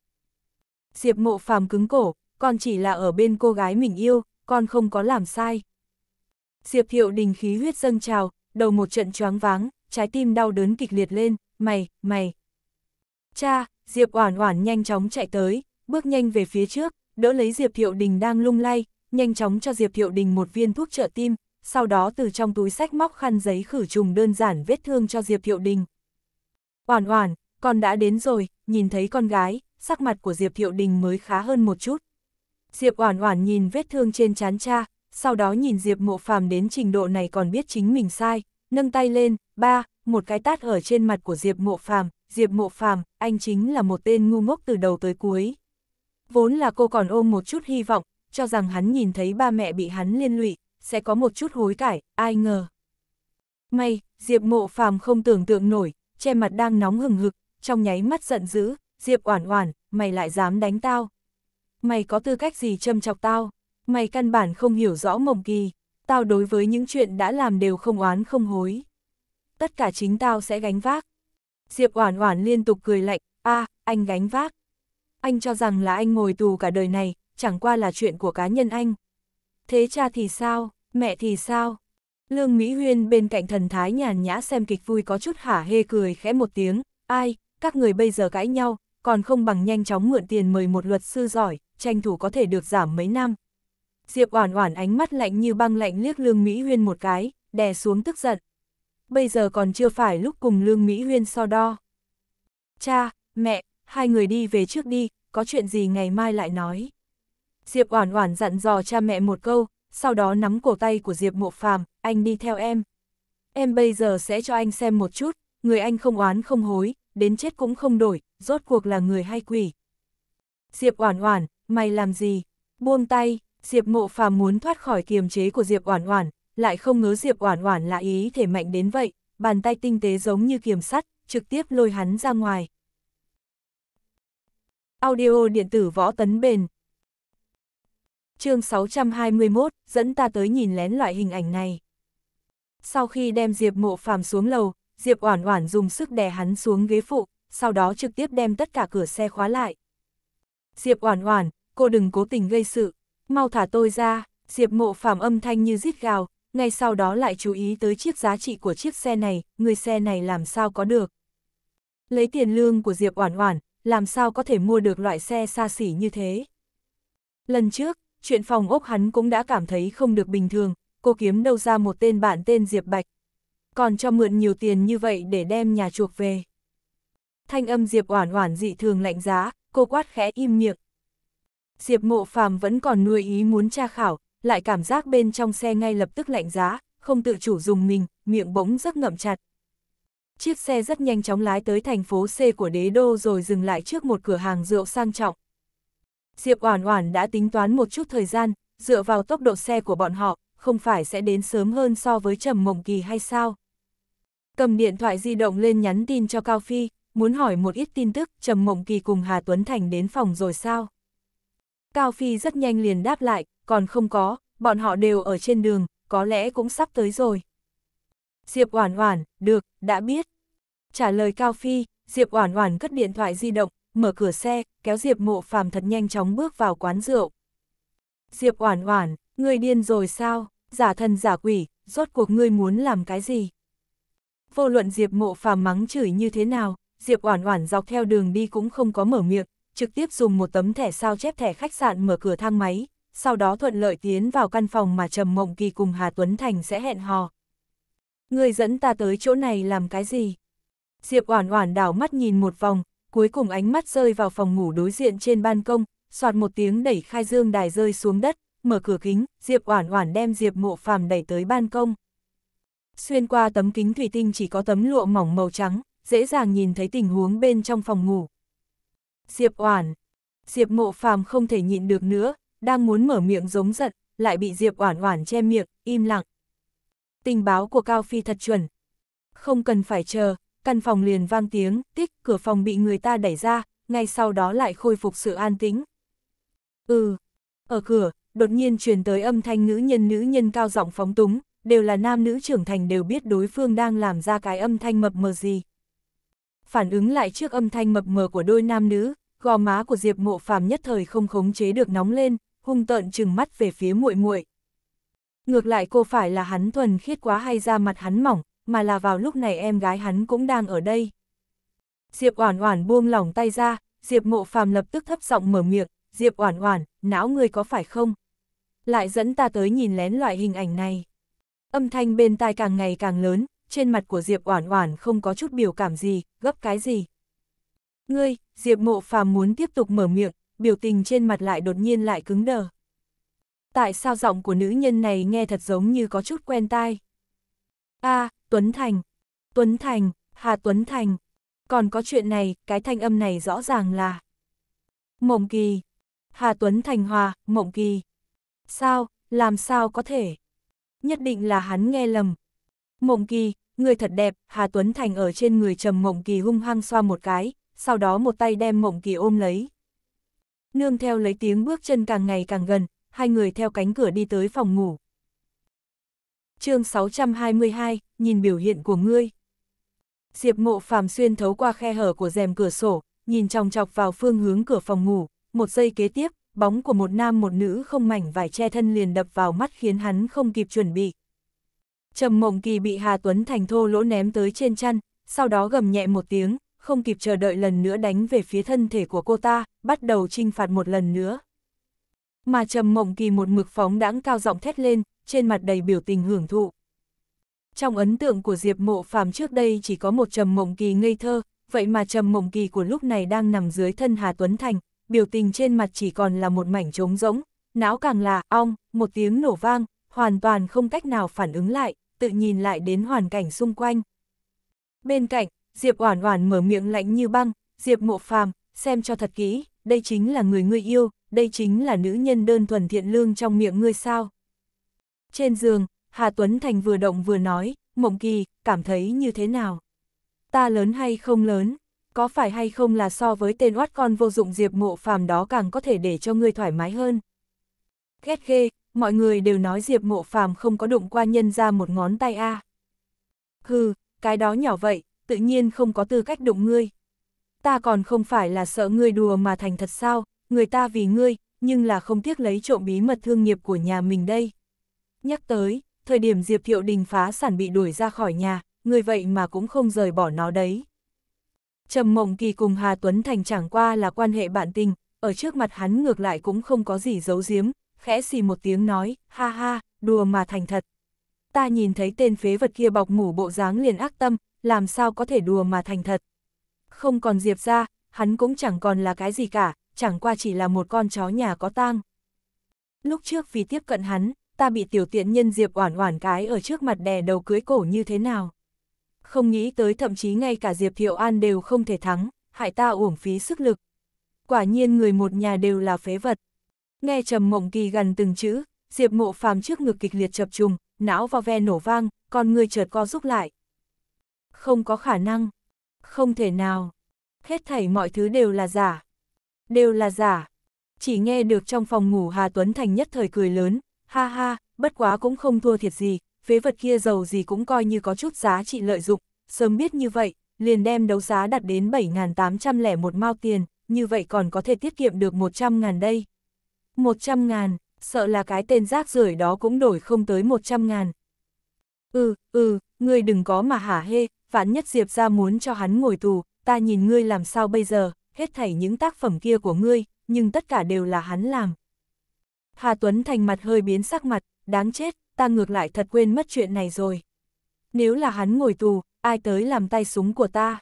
Diệp Mộ Phàm cứng cổ, con chỉ là ở bên cô gái mình yêu, con không có làm sai. Diệp Hiệu Đình khí huyết dâng trào, đầu một trận choáng váng, trái tim đau đớn kịch liệt lên, mày, mày. Cha, Diệp Oản Oản nhanh chóng chạy tới, bước nhanh về phía trước, đỡ lấy Diệp Thiệu Đình đang lung lay, nhanh chóng cho Diệp Thiệu Đình một viên thuốc trợ tim, sau đó từ trong túi sách móc khăn giấy khử trùng đơn giản vết thương cho Diệp Thiệu Đình. Oản oản, con đã đến rồi, nhìn thấy con gái, sắc mặt của Diệp Thiệu Đình mới khá hơn một chút. Diệp oản oản nhìn vết thương trên chán cha, sau đó nhìn Diệp mộ phàm đến trình độ này còn biết chính mình sai, nâng tay lên, ba, một cái tát ở trên mặt của Diệp mộ phàm, Diệp mộ phàm, anh chính là một tên ngu ngốc từ đầu tới cuối. Vốn là cô còn ôm một chút hy vọng, cho rằng hắn nhìn thấy ba mẹ bị hắn liên lụy, sẽ có một chút hối cải, ai ngờ. May, Diệp Mộ Phàm không tưởng tượng nổi, che mặt đang nóng hừng hực, trong nháy mắt giận dữ, Diệp Oản Oản, mày lại dám đánh tao. Mày có tư cách gì châm chọc tao? Mày căn bản không hiểu rõ Mộng Kỳ, tao đối với những chuyện đã làm đều không oán không hối. Tất cả chính tao sẽ gánh vác. Diệp Oản Oản liên tục cười lạnh, "A, anh gánh vác." anh cho rằng là anh ngồi tù cả đời này, chẳng qua là chuyện của cá nhân anh. Thế cha thì sao, mẹ thì sao? Lương Mỹ Huyên bên cạnh thần thái nhàn nhã xem kịch vui có chút hả hê cười khẽ một tiếng, ai, các người bây giờ cãi nhau, còn không bằng nhanh chóng mượn tiền mời một luật sư giỏi, tranh thủ có thể được giảm mấy năm. Diệp Oản Oản ánh mắt lạnh như băng lạnh liếc Lương Mỹ Huyên một cái, đè xuống tức giận. Bây giờ còn chưa phải lúc cùng Lương Mỹ Huyên so đo. Cha, mẹ, hai người đi về trước đi, có chuyện gì ngày mai lại nói. Diệp Oản Oản dặn dò cha mẹ một câu, sau đó nắm cổ tay của Diệp Mộ Phàm, anh đi theo em. Em bây giờ sẽ cho anh xem một chút, người anh không oán không hối, đến chết cũng không đổi, rốt cuộc là người hay quỷ. Diệp Oản Oản, mày làm gì? Buông tay, Diệp Mộ Phàm muốn thoát khỏi kiềm chế của Diệp Oản Oản, lại không ngớ Diệp Oản Oản là ý thể mạnh đến vậy, bàn tay tinh tế giống như kiềm sắt, trực tiếp lôi hắn ra ngoài. Audio điện tử võ tấn bền. chương 621, dẫn ta tới nhìn lén loại hình ảnh này. Sau khi đem Diệp mộ phàm xuống lầu, Diệp Oản Oản dùng sức đè hắn xuống ghế phụ, sau đó trực tiếp đem tất cả cửa xe khóa lại. Diệp Oản Oản, cô đừng cố tình gây sự, mau thả tôi ra, Diệp mộ phàm âm thanh như rít gào, ngay sau đó lại chú ý tới chiếc giá trị của chiếc xe này, người xe này làm sao có được. Lấy tiền lương của Diệp Oản Oản, làm sao có thể mua được loại xe xa xỉ như thế. Lần trước, chuyện phòng ốc hắn cũng đã cảm thấy không được bình thường, cô kiếm đâu ra một tên bạn tên Diệp Bạch. Còn cho mượn nhiều tiền như vậy để đem nhà chuộc về. Thanh âm Diệp oản oản dị thường lạnh giá, cô quát khẽ im miệng. Diệp mộ phàm vẫn còn nuôi ý muốn tra khảo, lại cảm giác bên trong xe ngay lập tức lạnh giá, không tự chủ dùng mình, miệng bỗng rất ngậm chặt. Chiếc xe rất nhanh chóng lái tới thành phố C của đế đô rồi dừng lại trước một cửa hàng rượu sang trọng. Diệp Oản Oản đã tính toán một chút thời gian, dựa vào tốc độ xe của bọn họ, không phải sẽ đến sớm hơn so với Trầm Mộng Kỳ hay sao? Cầm điện thoại di động lên nhắn tin cho Cao Phi, muốn hỏi một ít tin tức, Trầm Mộng Kỳ cùng Hà Tuấn Thành đến phòng rồi sao? Cao Phi rất nhanh liền đáp lại, còn không có, bọn họ đều ở trên đường, có lẽ cũng sắp tới rồi. Diệp Oản Oản, được, đã biết. Trả lời Cao Phi, Diệp Oản Oản cất điện thoại di động, mở cửa xe, kéo Diệp Mộ Phàm thật nhanh chóng bước vào quán rượu. Diệp Oản Oản, ngươi điên rồi sao? Giả thần giả quỷ, rốt cuộc ngươi muốn làm cái gì? Vô luận Diệp Mộ Phàm mắng chửi như thế nào, Diệp Oản Oản dọc theo đường đi cũng không có mở miệng, trực tiếp dùng một tấm thẻ sao chép thẻ khách sạn mở cửa thang máy, sau đó thuận lợi tiến vào căn phòng mà Trầm Mộng Kỳ cùng Hà Tuấn Thành sẽ hẹn hò, Người dẫn ta tới chỗ này làm cái gì? Diệp Oản Oản đảo mắt nhìn một vòng, cuối cùng ánh mắt rơi vào phòng ngủ đối diện trên ban công, soạt một tiếng đẩy khai dương đài rơi xuống đất, mở cửa kính, Diệp Oản Oản đem Diệp Mộ Phàm đẩy tới ban công. Xuyên qua tấm kính thủy tinh chỉ có tấm lụa mỏng màu trắng, dễ dàng nhìn thấy tình huống bên trong phòng ngủ. Diệp Oản, Diệp Mộ Phàm không thể nhịn được nữa, đang muốn mở miệng giống giận, lại bị Diệp Oản Oản che miệng, im lặng tình báo của Cao Phi thật chuẩn. Không cần phải chờ, căn phòng liền vang tiếng, tích, cửa phòng bị người ta đẩy ra, ngay sau đó lại khôi phục sự an tĩnh. Ừ, ở cửa, đột nhiên truyền tới âm thanh nữ nhân nữ nhân cao giọng phóng túng, đều là nam nữ trưởng thành đều biết đối phương đang làm ra cái âm thanh mập mờ gì. Phản ứng lại trước âm thanh mập mờ của đôi nam nữ, gò má của Diệp Mộ Phàm nhất thời không khống chế được nóng lên, hung tợn trừng mắt về phía muội muội. Ngược lại cô phải là hắn thuần khiết quá hay ra mặt hắn mỏng, mà là vào lúc này em gái hắn cũng đang ở đây. Diệp Oản Oản buông lỏng tay ra, Diệp Mộ Phàm lập tức thấp giọng mở miệng, "Diệp Oản Oản, não ngươi có phải không? Lại dẫn ta tới nhìn lén loại hình ảnh này." Âm thanh bên tai càng ngày càng lớn, trên mặt của Diệp Oản Oản không có chút biểu cảm gì, gấp cái gì? "Ngươi?" Diệp Mộ Phàm muốn tiếp tục mở miệng, biểu tình trên mặt lại đột nhiên lại cứng đờ. Tại sao giọng của nữ nhân này nghe thật giống như có chút quen tai? A, à, Tuấn Thành, Tuấn Thành, Hà Tuấn Thành. Còn có chuyện này, cái thanh âm này rõ ràng là Mộng Kỳ. Hà Tuấn Thành Hòa, Mộng Kỳ. Sao, làm sao có thể? Nhất định là hắn nghe lầm. Mộng Kỳ, người thật đẹp, Hà Tuấn Thành ở trên người trầm Mộng Kỳ hung hăng xoa một cái, sau đó một tay đem Mộng Kỳ ôm lấy. Nương theo lấy tiếng bước chân càng ngày càng gần, hai người theo cánh cửa đi tới phòng ngủ. chương 622, nhìn biểu hiện của ngươi. Diệp mộ phàm xuyên thấu qua khe hở của rèm cửa sổ, nhìn chòng chọc vào phương hướng cửa phòng ngủ, một giây kế tiếp, bóng của một nam một nữ không mảnh vải che thân liền đập vào mắt khiến hắn không kịp chuẩn bị. Trầm mộng kỳ bị Hà Tuấn Thành thô lỗ ném tới trên chăn, sau đó gầm nhẹ một tiếng, không kịp chờ đợi lần nữa đánh về phía thân thể của cô ta, bắt đầu trinh phạt một lần nữa mà Trầm Mộng Kỳ một mực phóng đãng cao giọng thét lên, trên mặt đầy biểu tình hưởng thụ. Trong ấn tượng của Diệp Mộ Phàm trước đây chỉ có một Trầm Mộng Kỳ ngây thơ, vậy mà Trầm Mộng Kỳ của lúc này đang nằm dưới thân Hà Tuấn Thành, biểu tình trên mặt chỉ còn là một mảnh trống rỗng, não càng là ong, một tiếng nổ vang, hoàn toàn không cách nào phản ứng lại, tự nhìn lại đến hoàn cảnh xung quanh. Bên cạnh, Diệp Oản Oản mở miệng lạnh như băng, "Diệp Mộ Phàm, xem cho thật kỹ, đây chính là người ngươi yêu, đây chính là nữ nhân đơn thuần thiện lương trong miệng ngươi sao. Trên giường, Hà Tuấn Thành vừa động vừa nói, mộng kỳ, cảm thấy như thế nào? Ta lớn hay không lớn, có phải hay không là so với tên oát con vô dụng diệp mộ phàm đó càng có thể để cho ngươi thoải mái hơn? Ghét ghê, mọi người đều nói diệp mộ phàm không có đụng qua nhân ra một ngón tay a. À. Hừ, cái đó nhỏ vậy, tự nhiên không có tư cách đụng ngươi. Ta còn không phải là sợ ngươi đùa mà thành thật sao, người ta vì ngươi, nhưng là không tiếc lấy trộm bí mật thương nghiệp của nhà mình đây. Nhắc tới, thời điểm Diệp Thiệu Đình phá sản bị đuổi ra khỏi nhà, người vậy mà cũng không rời bỏ nó đấy. Trầm Mộng Kỳ cùng Hà Tuấn Thành chẳng qua là quan hệ bạn tình, ở trước mặt hắn ngược lại cũng không có gì giấu giếm, khẽ xì một tiếng nói, ha ha, đùa mà thành thật. Ta nhìn thấy tên phế vật kia bọc mủ bộ dáng liền ác tâm, làm sao có thể đùa mà thành thật. Không còn Diệp ra, hắn cũng chẳng còn là cái gì cả, chẳng qua chỉ là một con chó nhà có tang. Lúc trước vì tiếp cận hắn, ta bị tiểu tiện nhân Diệp oản oản cái ở trước mặt đè đầu cưới cổ như thế nào. Không nghĩ tới thậm chí ngay cả Diệp Thiệu An đều không thể thắng, hại ta uổng phí sức lực. Quả nhiên người một nhà đều là phế vật. Nghe trầm mộng kỳ gần từng chữ, Diệp mộ phàm trước ngực kịch liệt chập trùng, não vào ve nổ vang, con người chợt co rút lại. Không có khả năng, không thể nào, hết thảy mọi thứ đều là giả đều là giả. Chỉ nghe được trong phòng ngủ Hà Tuấn Thành nhất thời cười lớn, ha ha, bất quá cũng không thua thiệt gì, phế vật kia giàu gì cũng coi như có chút giá trị lợi dụng, sớm biết như vậy, liền đem đấu giá đặt đến 7.801 mao tiền, như vậy còn có thể tiết kiệm được 100.000 đây. 100.000, sợ là cái tên rác rưởi đó cũng đổi không tới 100.000. Ừ, ừ, ngươi đừng có mà hả hê, vạn nhất Diệp ra muốn cho hắn ngồi tù, ta nhìn ngươi làm sao bây giờ hết thảy những tác phẩm kia của ngươi, nhưng tất cả đều là hắn làm. Hà Tuấn Thành mặt hơi biến sắc mặt, đáng chết, ta ngược lại thật quên mất chuyện này rồi. Nếu là hắn ngồi tù, ai tới làm tay súng của ta?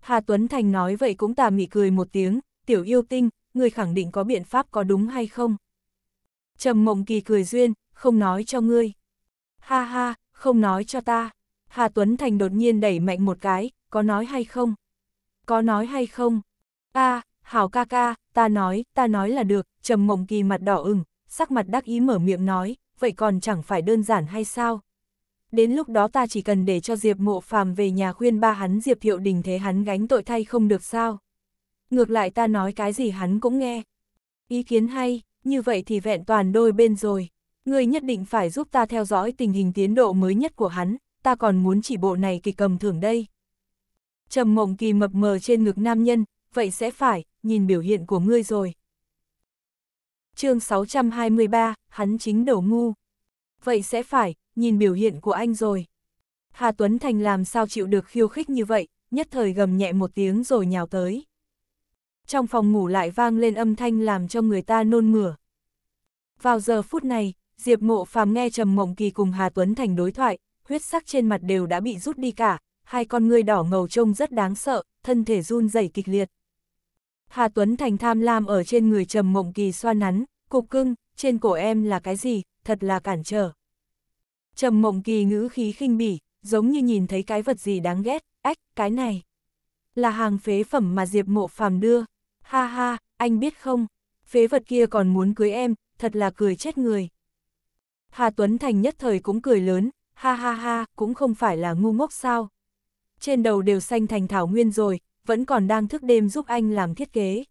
Hà Tuấn Thành nói vậy cũng tà mị cười một tiếng, tiểu yêu tinh, người khẳng định có biện pháp có đúng hay không? Trầm mộng kỳ cười duyên, không nói cho ngươi. Ha ha, không nói cho ta. Hà Tuấn Thành đột nhiên đẩy mạnh một cái, có nói hay không? Có nói hay không? a à, hảo ca ca, ta nói, ta nói là được, trầm mộng kỳ mặt đỏ ửng, sắc mặt đắc ý mở miệng nói, vậy còn chẳng phải đơn giản hay sao? Đến lúc đó ta chỉ cần để cho Diệp mộ phàm về nhà khuyên ba hắn Diệp Thiệu đình thế hắn gánh tội thay không được sao? Ngược lại ta nói cái gì hắn cũng nghe. Ý kiến hay, như vậy thì vẹn toàn đôi bên rồi. Người nhất định phải giúp ta theo dõi tình hình tiến độ mới nhất của hắn, ta còn muốn chỉ bộ này kỳ cầm thưởng đây. Trầm mộng kỳ mập mờ trên ngực nam nhân, vậy sẽ phải, nhìn biểu hiện của ngươi rồi. chương 623, hắn chính đầu ngu. Vậy sẽ phải, nhìn biểu hiện của anh rồi. Hà Tuấn Thành làm sao chịu được khiêu khích như vậy, nhất thời gầm nhẹ một tiếng rồi nhào tới. Trong phòng ngủ lại vang lên âm thanh làm cho người ta nôn mửa. Vào giờ phút này, Diệp Mộ Phàm nghe Trầm Mộng Kỳ cùng Hà Tuấn Thành đối thoại, huyết sắc trên mặt đều đã bị rút đi cả, hai con ngươi đỏ ngầu trông rất đáng sợ, thân thể run rẩy kịch liệt. Hà Tuấn Thành tham lam ở trên người Trầm Mộng Kỳ xoa nắn, cục cưng, trên cổ em là cái gì, thật là cản trở. Trầm Mộng Kỳ ngữ khí khinh bỉ, giống như nhìn thấy cái vật gì đáng ghét, ách, cái này. Là hàng phế phẩm mà Diệp Mộ Phàm đưa. Ha ha, anh biết không, phế vật kia còn muốn cưới em, thật là cười chết người. Hà Tuấn Thành nhất thời cũng cười lớn, ha ha ha, cũng không phải là ngu ngốc sao. Trên đầu đều xanh thành thảo nguyên rồi, vẫn còn đang thức đêm giúp anh làm thiết kế.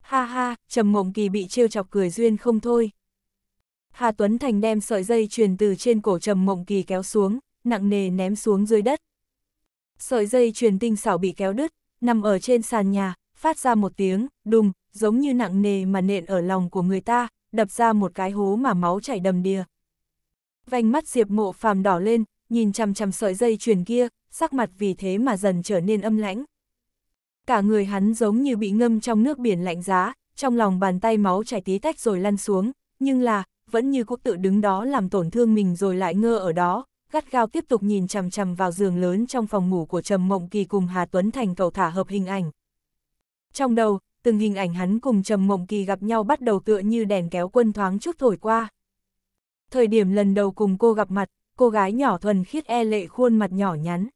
Ha ha, Trầm Mộng Kỳ bị trêu chọc cười duyên không thôi. Hà Tuấn Thành đem sợi dây truyền từ trên cổ Trầm Mộng Kỳ kéo xuống, nặng nề ném xuống dưới đất. Sợi dây truyền tinh xảo bị kéo đứt, nằm ở trên sàn nhà, phát ra một tiếng, đùng, giống như nặng nề mà nện ở lòng của người ta, đập ra một cái hố mà máu chảy đầm đìa. Vành mắt Diệp Mộ phàm đỏ lên, nhìn chằm chằm sợi dây truyền kia, sắc mặt vì thế mà dần trở nên âm lãnh. Cả người hắn giống như bị ngâm trong nước biển lạnh giá, trong lòng bàn tay máu chảy tí tách rồi lăn xuống, nhưng là, vẫn như quốc tự đứng đó làm tổn thương mình rồi lại ngơ ở đó, gắt gao tiếp tục nhìn chằm chằm vào giường lớn trong phòng ngủ của Trầm Mộng Kỳ cùng Hà Tuấn Thành cầu thả hợp hình ảnh. Trong đầu, từng hình ảnh hắn cùng Trầm Mộng Kỳ gặp nhau bắt đầu tựa như đèn kéo quân thoáng chút thổi qua. Thời điểm lần đầu cùng cô gặp mặt, cô gái nhỏ thuần khiết e lệ khuôn mặt nhỏ nhắn.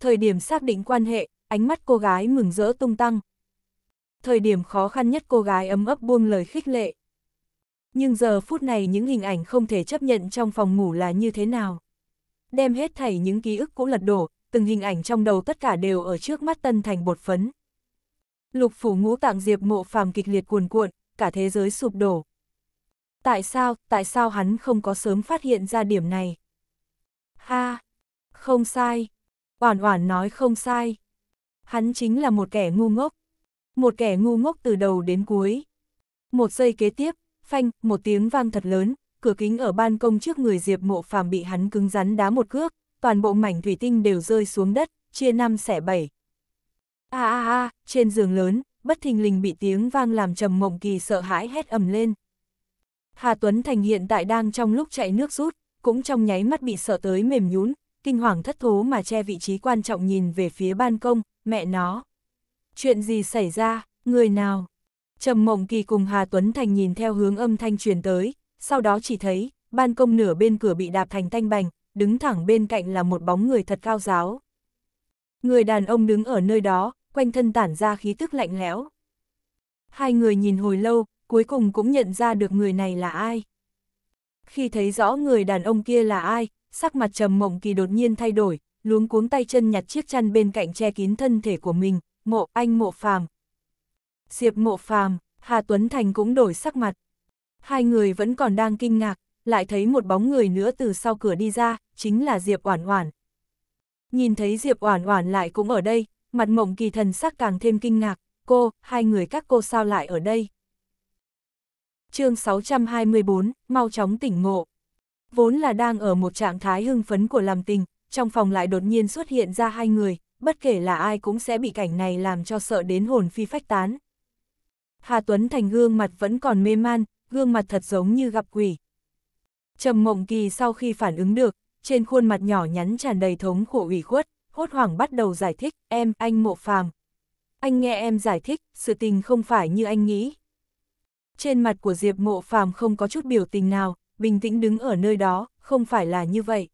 Thời điểm xác định quan hệ, ánh mắt cô gái mừng rỡ tung tăng. Thời điểm khó khăn nhất cô gái ấm ấp buông lời khích lệ. Nhưng giờ phút này những hình ảnh không thể chấp nhận trong phòng ngủ là như thế nào. Đem hết thảy những ký ức cũ lật đổ, từng hình ảnh trong đầu tất cả đều ở trước mắt tân thành bột phấn. Lục phủ ngũ tạng diệp mộ phàm kịch liệt cuồn cuộn, cả thế giới sụp đổ. Tại sao, tại sao hắn không có sớm phát hiện ra điểm này? Ha, không sai. Oản oản nói không sai hắn chính là một kẻ ngu ngốc. Một kẻ ngu ngốc từ đầu đến cuối. Một giây kế tiếp, phanh, một tiếng vang thật lớn, cửa kính ở ban công trước người Diệp Mộ Phàm bị hắn cứng rắn đá một cước, toàn bộ mảnh thủy tinh đều rơi xuống đất, chia năm xẻ bảy. A a a, trên giường lớn, bất thình lình bị tiếng vang làm trầm mộng kỳ sợ hãi hét ầm lên. Hà Tuấn Thành hiện tại đang trong lúc chạy nước rút, cũng trong nháy mắt bị sợ tới mềm nhún, kinh hoàng thất thố mà che vị trí quan trọng nhìn về phía ban công, mẹ nó. Chuyện gì xảy ra, người nào? Trầm Mộng Kỳ cùng Hà Tuấn Thành nhìn theo hướng âm thanh truyền tới, sau đó chỉ thấy, ban công nửa bên cửa bị đạp thành thanh bành, đứng thẳng bên cạnh là một bóng người thật cao giáo. Người đàn ông đứng ở nơi đó, quanh thân tản ra khí tức lạnh lẽo. Hai người nhìn hồi lâu, cuối cùng cũng nhận ra được người này là ai. Khi thấy rõ người đàn ông kia là ai, sắc mặt Trầm Mộng Kỳ đột nhiên thay đổi, luống cuống tay chân nhặt chiếc chăn bên cạnh che kín thân thể của mình, mộ, anh mộ phàm. Diệp mộ phàm, Hà Tuấn Thành cũng đổi sắc mặt. Hai người vẫn còn đang kinh ngạc, lại thấy một bóng người nữa từ sau cửa đi ra, chính là Diệp Oản Oản. Nhìn thấy Diệp Oản Oản lại cũng ở đây, mặt mộng kỳ thần sắc càng thêm kinh ngạc, cô, hai người các cô sao lại ở đây? chương 624, mau chóng tỉnh ngộ. Vốn là đang ở một trạng thái hưng phấn của làm tình, trong phòng lại đột nhiên xuất hiện ra hai người, bất kể là ai cũng sẽ bị cảnh này làm cho sợ đến hồn phi phách tán. Hà Tuấn Thành gương mặt vẫn còn mê man, gương mặt thật giống như gặp quỷ. Trầm Mộng Kỳ sau khi phản ứng được, trên khuôn mặt nhỏ nhắn tràn đầy thống khổ ủy khuất, hốt hoảng bắt đầu giải thích, em, anh mộ phàm. Anh nghe em giải thích, sự tình không phải như anh nghĩ. Trên mặt của Diệp mộ phàm không có chút biểu tình nào, bình tĩnh đứng ở nơi đó, không phải là như vậy.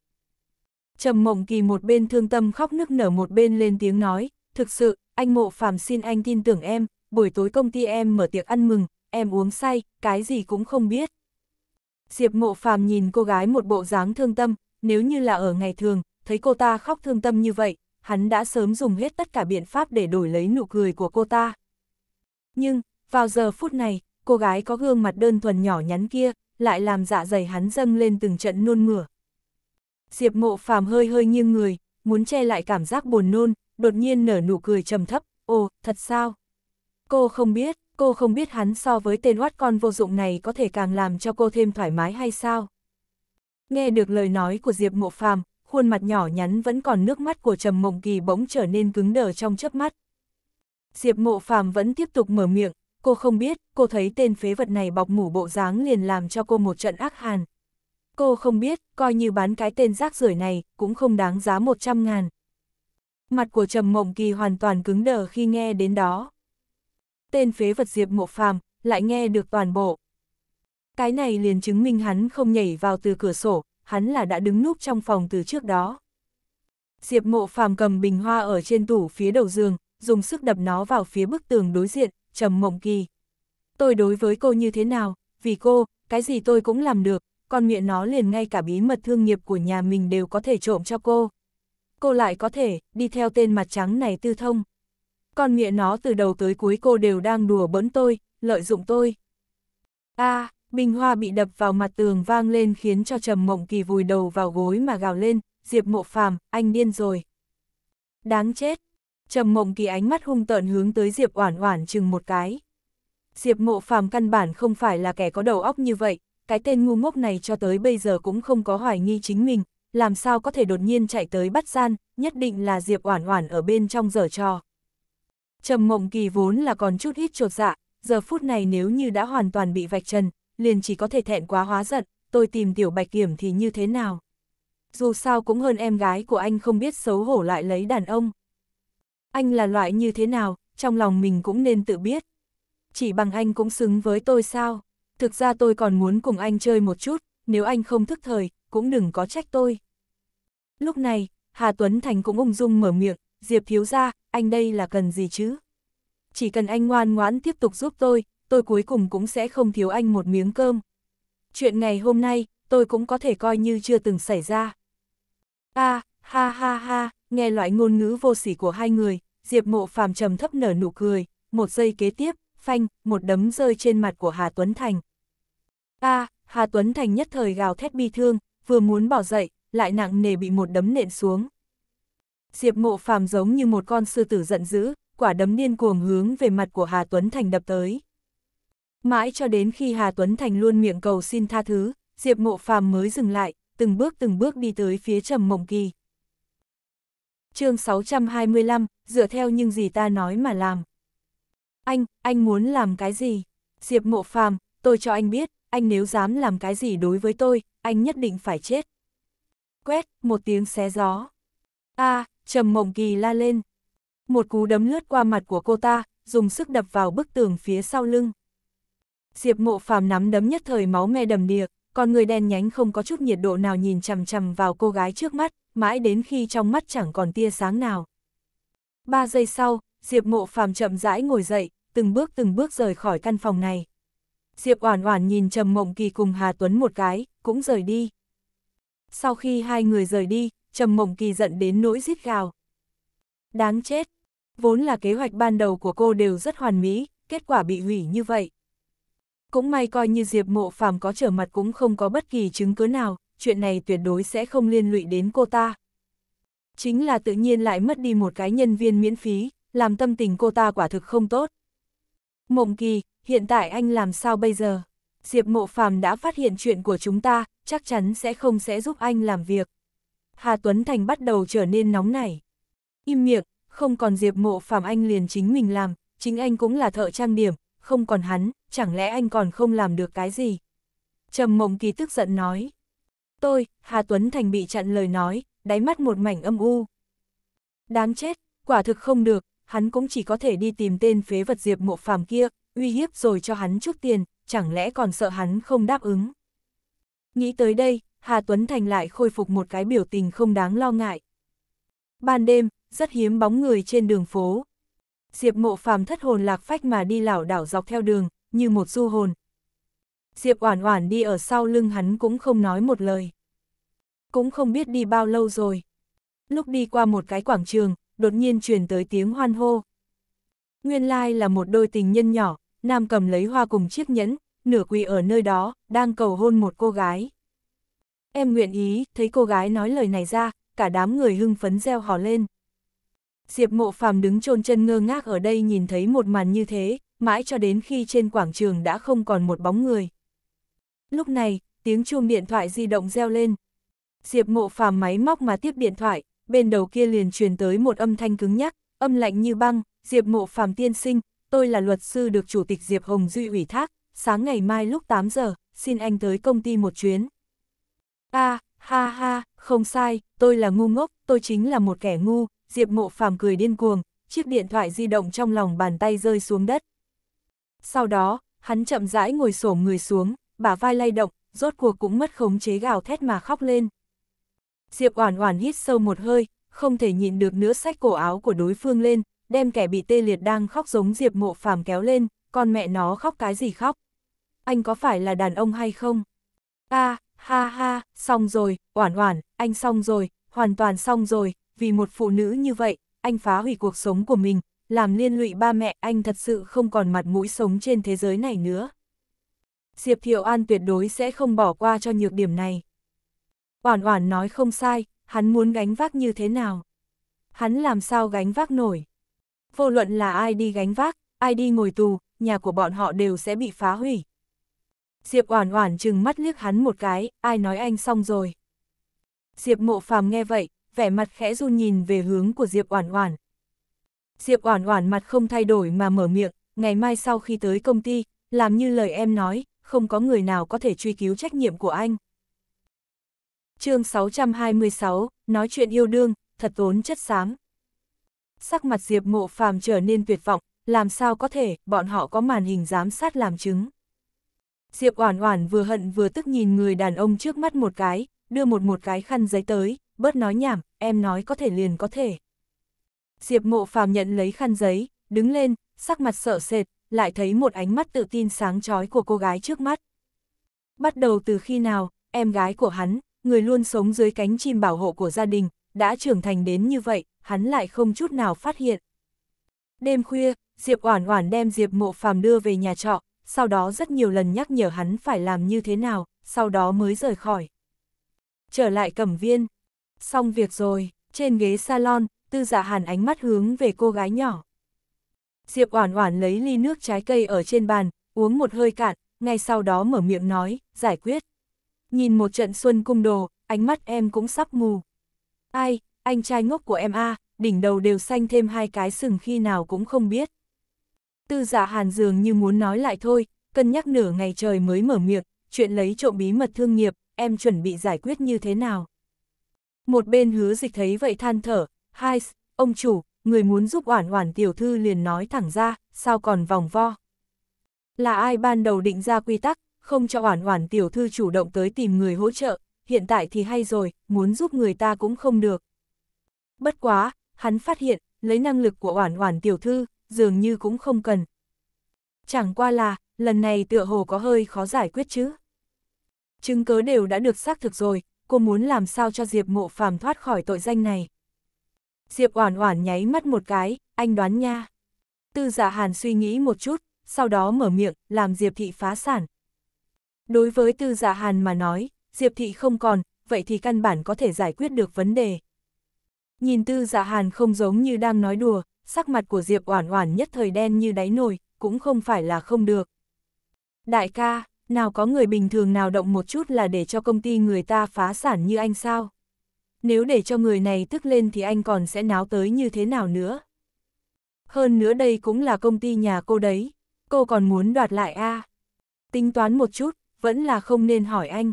Trầm mộng kỳ một bên thương tâm khóc nức nở một bên lên tiếng nói, thực sự, anh mộ phàm xin anh tin tưởng em, buổi tối công ty em mở tiệc ăn mừng, em uống say, cái gì cũng không biết. Diệp mộ phàm nhìn cô gái một bộ dáng thương tâm, nếu như là ở ngày thường, thấy cô ta khóc thương tâm như vậy, hắn đã sớm dùng hết tất cả biện pháp để đổi lấy nụ cười của cô ta. Nhưng, vào giờ phút này, cô gái có gương mặt đơn thuần nhỏ nhắn kia, lại làm dạ dày hắn dâng lên từng trận nôn mửa. Diệp mộ phàm hơi hơi nghiêng người, muốn che lại cảm giác buồn nôn, đột nhiên nở nụ cười trầm thấp, ồ, thật sao? Cô không biết, cô không biết hắn so với tên oát con vô dụng này có thể càng làm cho cô thêm thoải mái hay sao? Nghe được lời nói của Diệp mộ phàm, khuôn mặt nhỏ nhắn vẫn còn nước mắt của Trầm Mộng Kỳ bỗng trở nên cứng đờ trong chớp mắt. Diệp Mộ Phàm vẫn tiếp tục mở miệng, cô không biết, cô thấy tên phế vật này bọc mủ bộ dáng liền làm cho cô một trận ác hàn, Cô không biết, coi như bán cái tên rác rưởi này, cũng không đáng giá 100 ngàn. Mặt của Trầm Mộng Kỳ hoàn toàn cứng đờ khi nghe đến đó. Tên phế vật Diệp Mộ Phàm lại nghe được toàn bộ. Cái này liền chứng minh hắn không nhảy vào từ cửa sổ, hắn là đã đứng núp trong phòng từ trước đó. Diệp Mộ Phàm cầm bình hoa ở trên tủ phía đầu giường, dùng sức đập nó vào phía bức tường đối diện, Trầm Mộng Kỳ. Tôi đối với cô như thế nào, vì cô, cái gì tôi cũng làm được, con miệng nó liền ngay cả bí mật thương nghiệp của nhà mình đều có thể trộm cho cô. Cô lại có thể, đi theo tên mặt trắng này tư thông. Con miệng nó từ đầu tới cuối cô đều đang đùa bỡn tôi, lợi dụng tôi. a à, bình hoa bị đập vào mặt tường vang lên khiến cho trầm mộng kỳ vùi đầu vào gối mà gào lên, diệp mộ phàm, anh điên rồi. Đáng chết. Trầm mộng kỳ ánh mắt hung tợn hướng tới diệp oản oản chừng một cái. Diệp mộ phàm căn bản không phải là kẻ có đầu óc như vậy, cái tên ngu ngốc này cho tới bây giờ cũng không có hoài nghi chính mình, làm sao có thể đột nhiên chạy tới bắt gian, nhất định là Diệp Oản Oản ở bên trong giở trò. Trầm Mộng Kỳ vốn là còn chút ít chột dạ, giờ phút này nếu như đã hoàn toàn bị vạch trần, liền chỉ có thể thẹn quá hóa giận, tôi tìm tiểu Bạch Kiểm thì như thế nào? Dù sao cũng hơn em gái của anh không biết xấu hổ lại lấy đàn ông. Anh là loại như thế nào, trong lòng mình cũng nên tự biết. Chỉ bằng anh cũng xứng với tôi sao? thực ra tôi còn muốn cùng anh chơi một chút, nếu anh không thức thời, cũng đừng có trách tôi. Lúc này, Hà Tuấn Thành cũng ung dung mở miệng, Diệp thiếu ra, anh đây là cần gì chứ? Chỉ cần anh ngoan ngoãn tiếp tục giúp tôi, tôi cuối cùng cũng sẽ không thiếu anh một miếng cơm. Chuyện ngày hôm nay, tôi cũng có thể coi như chưa từng xảy ra. a à, ha ha ha, nghe loại ngôn ngữ vô sỉ của hai người, Diệp mộ phàm trầm thấp nở nụ cười, một giây kế tiếp, phanh, một đấm rơi trên mặt của Hà Tuấn Thành. A, à, Hà Tuấn Thành nhất thời gào thét bi thương, vừa muốn bỏ dậy, lại nặng nề bị một đấm nện xuống. Diệp Mộ Phàm giống như một con sư tử giận dữ, quả đấm điên cuồng hướng về mặt của Hà Tuấn Thành đập tới. Mãi cho đến khi Hà Tuấn Thành luôn miệng cầu xin tha thứ, Diệp Mộ Phàm mới dừng lại, từng bước từng bước đi tới phía Trầm Mộng Kỳ. Chương 625, dựa theo những gì ta nói mà làm. Anh, anh muốn làm cái gì? Diệp mộ phàm, tôi cho anh biết, anh nếu dám làm cái gì đối với tôi, anh nhất định phải chết. Quét, một tiếng xé gió. a à, trầm mộng kỳ la lên. Một cú đấm lướt qua mặt của cô ta, dùng sức đập vào bức tường phía sau lưng. Diệp mộ phàm nắm đấm nhất thời máu me đầm đìa, còn người đen nhánh không có chút nhiệt độ nào nhìn chằm chằm vào cô gái trước mắt, mãi đến khi trong mắt chẳng còn tia sáng nào. Ba giây sau, Diệp mộ phàm chậm rãi ngồi dậy, từng bước từng bước rời khỏi căn phòng này. Diệp Oản Oản nhìn Trầm Mộng Kỳ cùng Hà Tuấn một cái, cũng rời đi. Sau khi hai người rời đi, Trầm Mộng Kỳ giận đến nỗi rít gào. Đáng chết, vốn là kế hoạch ban đầu của cô đều rất hoàn mỹ, kết quả bị hủy như vậy. Cũng may coi như Diệp Mộ Phàm có trở mặt cũng không có bất kỳ chứng cứ nào, chuyện này tuyệt đối sẽ không liên lụy đến cô ta. Chính là tự nhiên lại mất đi một cái nhân viên miễn phí, làm tâm tình cô ta quả thực không tốt. Mộng kỳ, hiện tại anh làm sao bây giờ? Diệp Mộ Phàm đã phát hiện chuyện của chúng ta, chắc chắn sẽ không sẽ giúp anh làm việc. Hà Tuấn Thành bắt đầu trở nên nóng nảy. Im miệng, không còn Diệp Mộ Phàm anh liền chính mình làm, chính anh cũng là thợ trang điểm, không còn hắn, chẳng lẽ anh còn không làm được cái gì? Trầm Mộng Kỳ tức giận nói. Tôi, Hà Tuấn Thành bị chặn lời nói, đáy mắt một mảnh âm u. Đáng chết, quả thực không được, hắn cũng chỉ có thể đi tìm tên phế vật diệp mộ phàm kia, uy hiếp rồi cho hắn chút tiền, chẳng lẽ còn sợ hắn không đáp ứng. Nghĩ tới đây, Hà Tuấn Thành lại khôi phục một cái biểu tình không đáng lo ngại. Ban đêm, rất hiếm bóng người trên đường phố. Diệp mộ phàm thất hồn lạc phách mà đi lảo đảo dọc theo đường, như một du hồn. Diệp oản oản đi ở sau lưng hắn cũng không nói một lời. Cũng không biết đi bao lâu rồi. Lúc đi qua một cái quảng trường, đột nhiên truyền tới tiếng hoan hô. Nguyên lai là một đôi tình nhân nhỏ, nam cầm lấy hoa cùng chiếc nhẫn, nửa quỳ ở nơi đó, đang cầu hôn một cô gái. Em nguyện ý, thấy cô gái nói lời này ra, cả đám người hưng phấn reo hò lên. Diệp mộ phàm đứng trôn chân ngơ ngác ở đây nhìn thấy một màn như thế, mãi cho đến khi trên quảng trường đã không còn một bóng người. Lúc này, tiếng chuông điện thoại di động reo lên. Diệp mộ phàm máy móc mà tiếp điện thoại, bên đầu kia liền truyền tới một âm thanh cứng nhắc, âm lạnh như băng, Diệp Mộ Phàm tiên sinh, tôi là luật sư được Chủ tịch Diệp Hồng Duy ủy thác, sáng ngày mai lúc 8 giờ, xin anh tới công ty một chuyến. a ha ha, không sai, tôi là ngu ngốc, tôi chính là một kẻ ngu, Diệp Mộ Phàm cười điên cuồng, chiếc điện thoại di động trong lòng bàn tay rơi xuống đất. Sau đó, hắn chậm rãi ngồi xổm người xuống, bả vai lay động, rốt cuộc cũng mất khống chế gào thét mà khóc lên. Diệp Oản Oản hít sâu một hơi, không thể nhịn được nữa xách cổ áo của đối phương lên, đem kẻ bị tê liệt đang khóc giống Diệp Mộ Phàm kéo lên, con mẹ nó khóc cái gì khóc? Anh có phải là đàn ông hay không? A, ha ha, xong rồi, Oản Oản, anh xong rồi, hoàn toàn xong rồi, vì một phụ nữ như vậy, anh phá hủy cuộc sống của mình, làm liên lụy ba mẹ, anh thật sự không còn mặt mũi sống trên thế giới này nữa. Diệp Thiệu An tuyệt đối sẽ không bỏ qua cho nhược điểm này. Oản oản nói không sai, hắn muốn gánh vác như thế nào? Hắn làm sao gánh vác nổi? Vô luận là ai đi gánh vác, ai đi ngồi tù, nhà của bọn họ đều sẽ bị phá hủy. Diệp Oản Oản trừng mắt liếc hắn một cái, ai nói anh xong rồi. Diệp Mộ Phàm nghe vậy, vẻ mặt khẽ run nhìn về hướng của Diệp Oản Oản. Diệp Oản Oản mặt không thay đổi mà mở miệng, ngày mai sau khi tới công ty, làm như lời em nói, không có người nào có thể truy cứu trách nhiệm của anh chương 626, nói chuyện yêu đương, thật tốn chất xám. Sắc mặt Diệp Mộ Phàm trở nên tuyệt vọng, làm sao có thể, bọn họ có màn hình giám sát làm chứng. Diệp Oản Oản vừa hận vừa tức nhìn người đàn ông trước mắt một cái, đưa một một cái khăn giấy tới, bớt nói nhảm, em nói có thể liền có thể. Diệp Mộ Phàm nhận lấy khăn giấy, đứng lên, sắc mặt sợ sệt, lại thấy một ánh mắt tự tin sáng chói của cô gái trước mắt. Bắt đầu từ khi nào, em gái của hắn, người luôn sống dưới cánh chim bảo hộ của gia đình, đã trưởng thành đến như vậy, hắn lại không chút nào phát hiện. Đêm khuya, Diệp Oản Oản đem Diệp Mộ Phàm đưa về nhà trọ, sau đó rất nhiều lần nhắc nhở hắn phải làm như thế nào, sau đó mới rời khỏi. Trở lại Cẩm Viên, xong việc rồi, trên ghế salon, Tư Dạ Hàn ánh mắt hướng về cô gái nhỏ. Diệp Oản Oản lấy ly nước trái cây ở trên bàn, uống một hơi cạn, ngay sau đó mở miệng nói, giải quyết. Nhìn một trận xuân cung đồ, ánh mắt em cũng sắp mù. Ai, anh trai ngốc của em a đỉnh đầu đều xanh thêm hai cái sừng khi nào cũng không biết. Tư giả dạ hàn dường như muốn nói lại thôi, cân nhắc nửa ngày trời mới mở miệng, chuyện lấy trộm bí mật thương nghiệp, em chuẩn bị giải quyết như thế nào. Một bên hứa dịch thấy vậy than thở, hai, ông chủ, người muốn giúp oản oản tiểu thư liền nói thẳng ra, sao còn vòng vo. Là ai ban đầu định ra quy tắc, không cho oản oản tiểu thư chủ động tới tìm người hỗ trợ, hiện tại thì hay rồi, muốn giúp người ta cũng không được. Bất quá, hắn phát hiện, lấy năng lực của oản oản tiểu thư, dường như cũng không cần. Chẳng qua là, lần này tựa hồ có hơi khó giải quyết chứ. Chứng cớ đều đã được xác thực rồi, cô muốn làm sao cho Diệp Mộ Phàm thoát khỏi tội danh này. Diệp Oản Oản nháy mắt một cái, anh đoán nha. Tư giả dạ Hàn suy nghĩ một chút, sau đó mở miệng, làm Diệp thị phá sản. Đối với Tư Dạ Hàn mà nói, Diệp Thị không còn, vậy thì căn bản có thể giải quyết được vấn đề. Nhìn Tư Dạ Hàn không giống như đang nói đùa, sắc mặt của Diệp Oản Oản nhất thời đen như đáy nồi, cũng không phải là không được. Đại ca, nào có người bình thường nào động một chút là để cho công ty người ta phá sản như anh sao? Nếu để cho người này tức lên thì anh còn sẽ náo tới như thế nào nữa? Hơn nữa đây cũng là công ty nhà cô đấy, cô còn muốn đoạt lại a à? Tính toán một chút, vẫn là không nên hỏi anh.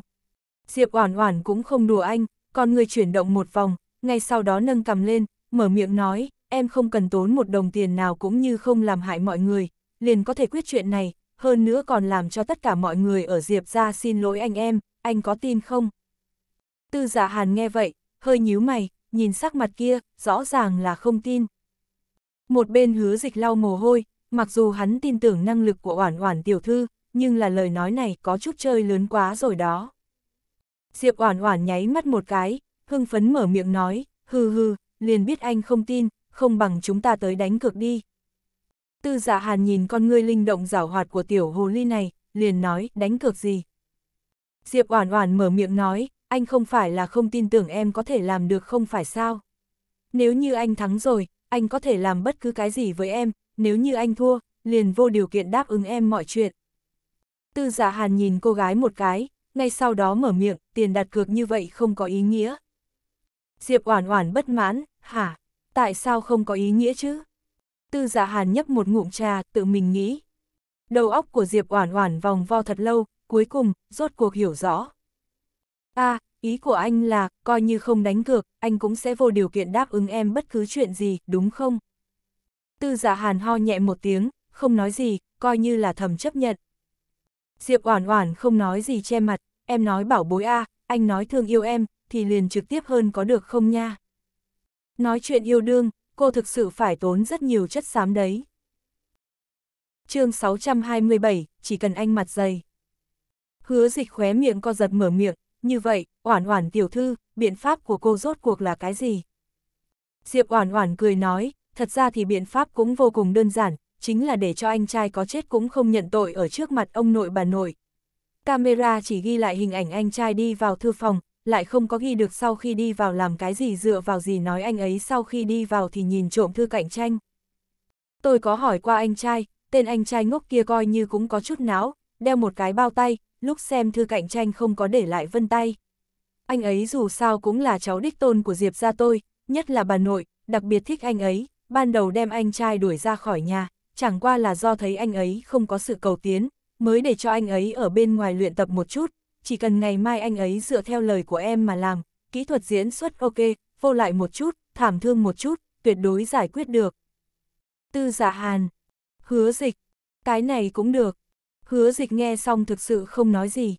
Diệp Oản Oản cũng không đùa anh, còn người chuyển động một vòng, ngay sau đó nâng cầm lên, mở miệng nói, em không cần tốn một đồng tiền nào cũng như không làm hại mọi người, liền có thể quyết chuyện này, hơn nữa còn làm cho tất cả mọi người ở Diệp gia xin lỗi anh em, anh có tin không? Tư Dạ Hàn nghe vậy, hơi nhíu mày, nhìn sắc mặt kia, rõ ràng là không tin. Một bên Hứa Dịch lau mồ hôi, mặc dù hắn tin tưởng năng lực của Oản Oản tiểu thư, nhưng là lời nói này có chút chơi lớn quá rồi đó. Diệp Oản Oản nháy mắt một cái, hưng phấn mở miệng nói, hừ hừ, liền biết anh không tin, không bằng chúng ta tới đánh cược đi. Tư Dạ Hàn nhìn con ngươi linh động giảo hoạt của tiểu hồ ly này, liền nói, đánh cược gì? Diệp Oản Oản mở miệng nói, anh không phải là không tin tưởng em có thể làm được không phải sao? Nếu như anh thắng rồi, anh có thể làm bất cứ cái gì với em, nếu như anh thua, liền vô điều kiện đáp ứng em mọi chuyện. Tư giả dạ hàn nhìn cô gái một cái, ngay sau đó mở miệng, tiền đặt cược như vậy không có ý nghĩa. Diệp Oản Oản bất mãn, hả? Tại sao không có ý nghĩa chứ? Tư giả dạ hàn nhấp một ngụm trà, tự mình nghĩ. Đầu óc của Diệp Oản Oản vòng vo thật lâu, cuối cùng, rốt cuộc hiểu rõ. à, ý của anh là, coi như không đánh cược, anh cũng sẽ vô điều kiện đáp ứng em bất cứ chuyện gì, đúng không? Tư giả dạ hàn ho nhẹ một tiếng, không nói gì, coi như là thầm chấp nhận, Diệp Oản Oản không nói gì che mặt, em nói bảo bối a, anh nói thương yêu em, thì liền trực tiếp hơn có được không nha? Nói chuyện yêu đương, cô thực sự phải tốn rất nhiều chất xám đấy. chương 627, chỉ cần anh mặt dày. Hứa dịch khóe miệng co giật mở miệng, như vậy, Oản Oản tiểu thư, biện pháp của cô rốt cuộc là cái gì? Diệp Oản Oản cười nói, thật ra thì biện pháp cũng vô cùng đơn giản, chính là để cho anh trai có chết cũng không nhận tội ở trước mặt ông nội bà nội. Camera chỉ ghi lại hình ảnh anh trai đi vào thư phòng, lại không có ghi được sau khi đi vào làm cái gì dựa vào gì nói anh ấy sau khi đi vào thì nhìn trộm thư cạnh tranh. Tôi có hỏi qua anh trai, tên anh trai ngốc kia coi như cũng có chút não đeo một cái bao tay, lúc xem thư cạnh tranh không có để lại vân tay. Anh ấy dù sao cũng là cháu đích tôn của Diệp gia tôi, nhất là bà nội, đặc biệt thích anh ấy, ban đầu đem anh trai đuổi ra khỏi nhà, chẳng qua là do thấy anh ấy không có sự cầu tiến, mới để cho anh ấy ở bên ngoài luyện tập một chút, chỉ cần ngày mai anh ấy dựa theo lời của em mà làm, kỹ thuật diễn xuất ok, vô lại một chút, thảm thương một chút, tuyệt đối giải quyết được. Tư giả dạ hàn, hứa dịch, cái này cũng được. Hứa dịch nghe xong thực sự không nói gì.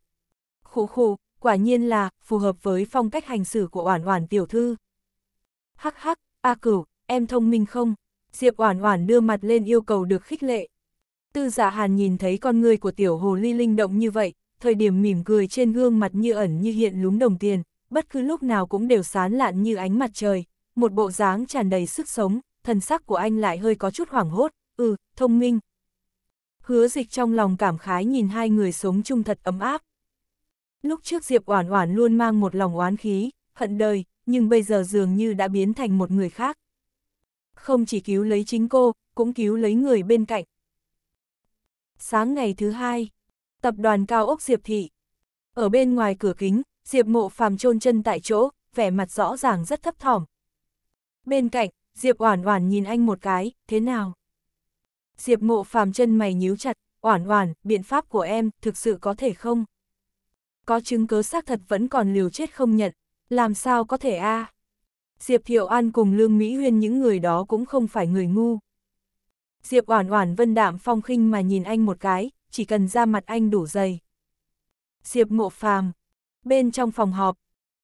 Khủ khủ, quả nhiên là phù hợp với phong cách hành xử của oản oản tiểu thư. Hắc hắc, A cửu, em thông minh không? Diệp Oản Oản đưa mặt lên yêu cầu được khích lệ. Tư Dạ Hàn nhìn thấy con người của tiểu hồ ly linh động như vậy, thời điểm mỉm cười trên gương mặt như ẩn như hiện lúm đồng tiền, bất cứ lúc nào cũng đều sáng lạn như ánh mặt trời, một bộ dáng tràn đầy sức sống, thần sắc của anh lại hơi có chút hoảng hốt, ừ, thông minh. Hứa dịch trong lòng cảm khái nhìn hai người sống chung thật ấm áp. Lúc trước Diệp Oản Oản luôn mang một lòng oán khí, hận đời, nhưng bây giờ dường như đã biến thành một người khác, không chỉ cứu lấy chính cô, cũng cứu lấy người bên cạnh. Sáng ngày thứ hai, tập đoàn cao ốc Diệp Thị. Ở bên ngoài cửa kính, Diệp Mộ Phàm chôn chân tại chỗ, vẻ mặt rõ ràng rất thấp thỏm. Bên cạnh, Diệp Oản Oản nhìn anh một cái, thế nào? Diệp Mộ Phàm chân mày nhíu chặt, Oản Oản, biện pháp của em thực sự có thể không? Có chứng cứ xác thật vẫn còn liều chết không nhận, làm sao có thể a? À? Diệp Thiệu An cùng Lương Mỹ Huyên những người đó cũng không phải người ngu. Diệp Oản Oản Vân Đạm phong khinh mà nhìn anh một cái, chỉ cần ra mặt anh đủ dày. Diệp Mộ Phàm, bên trong phòng họp,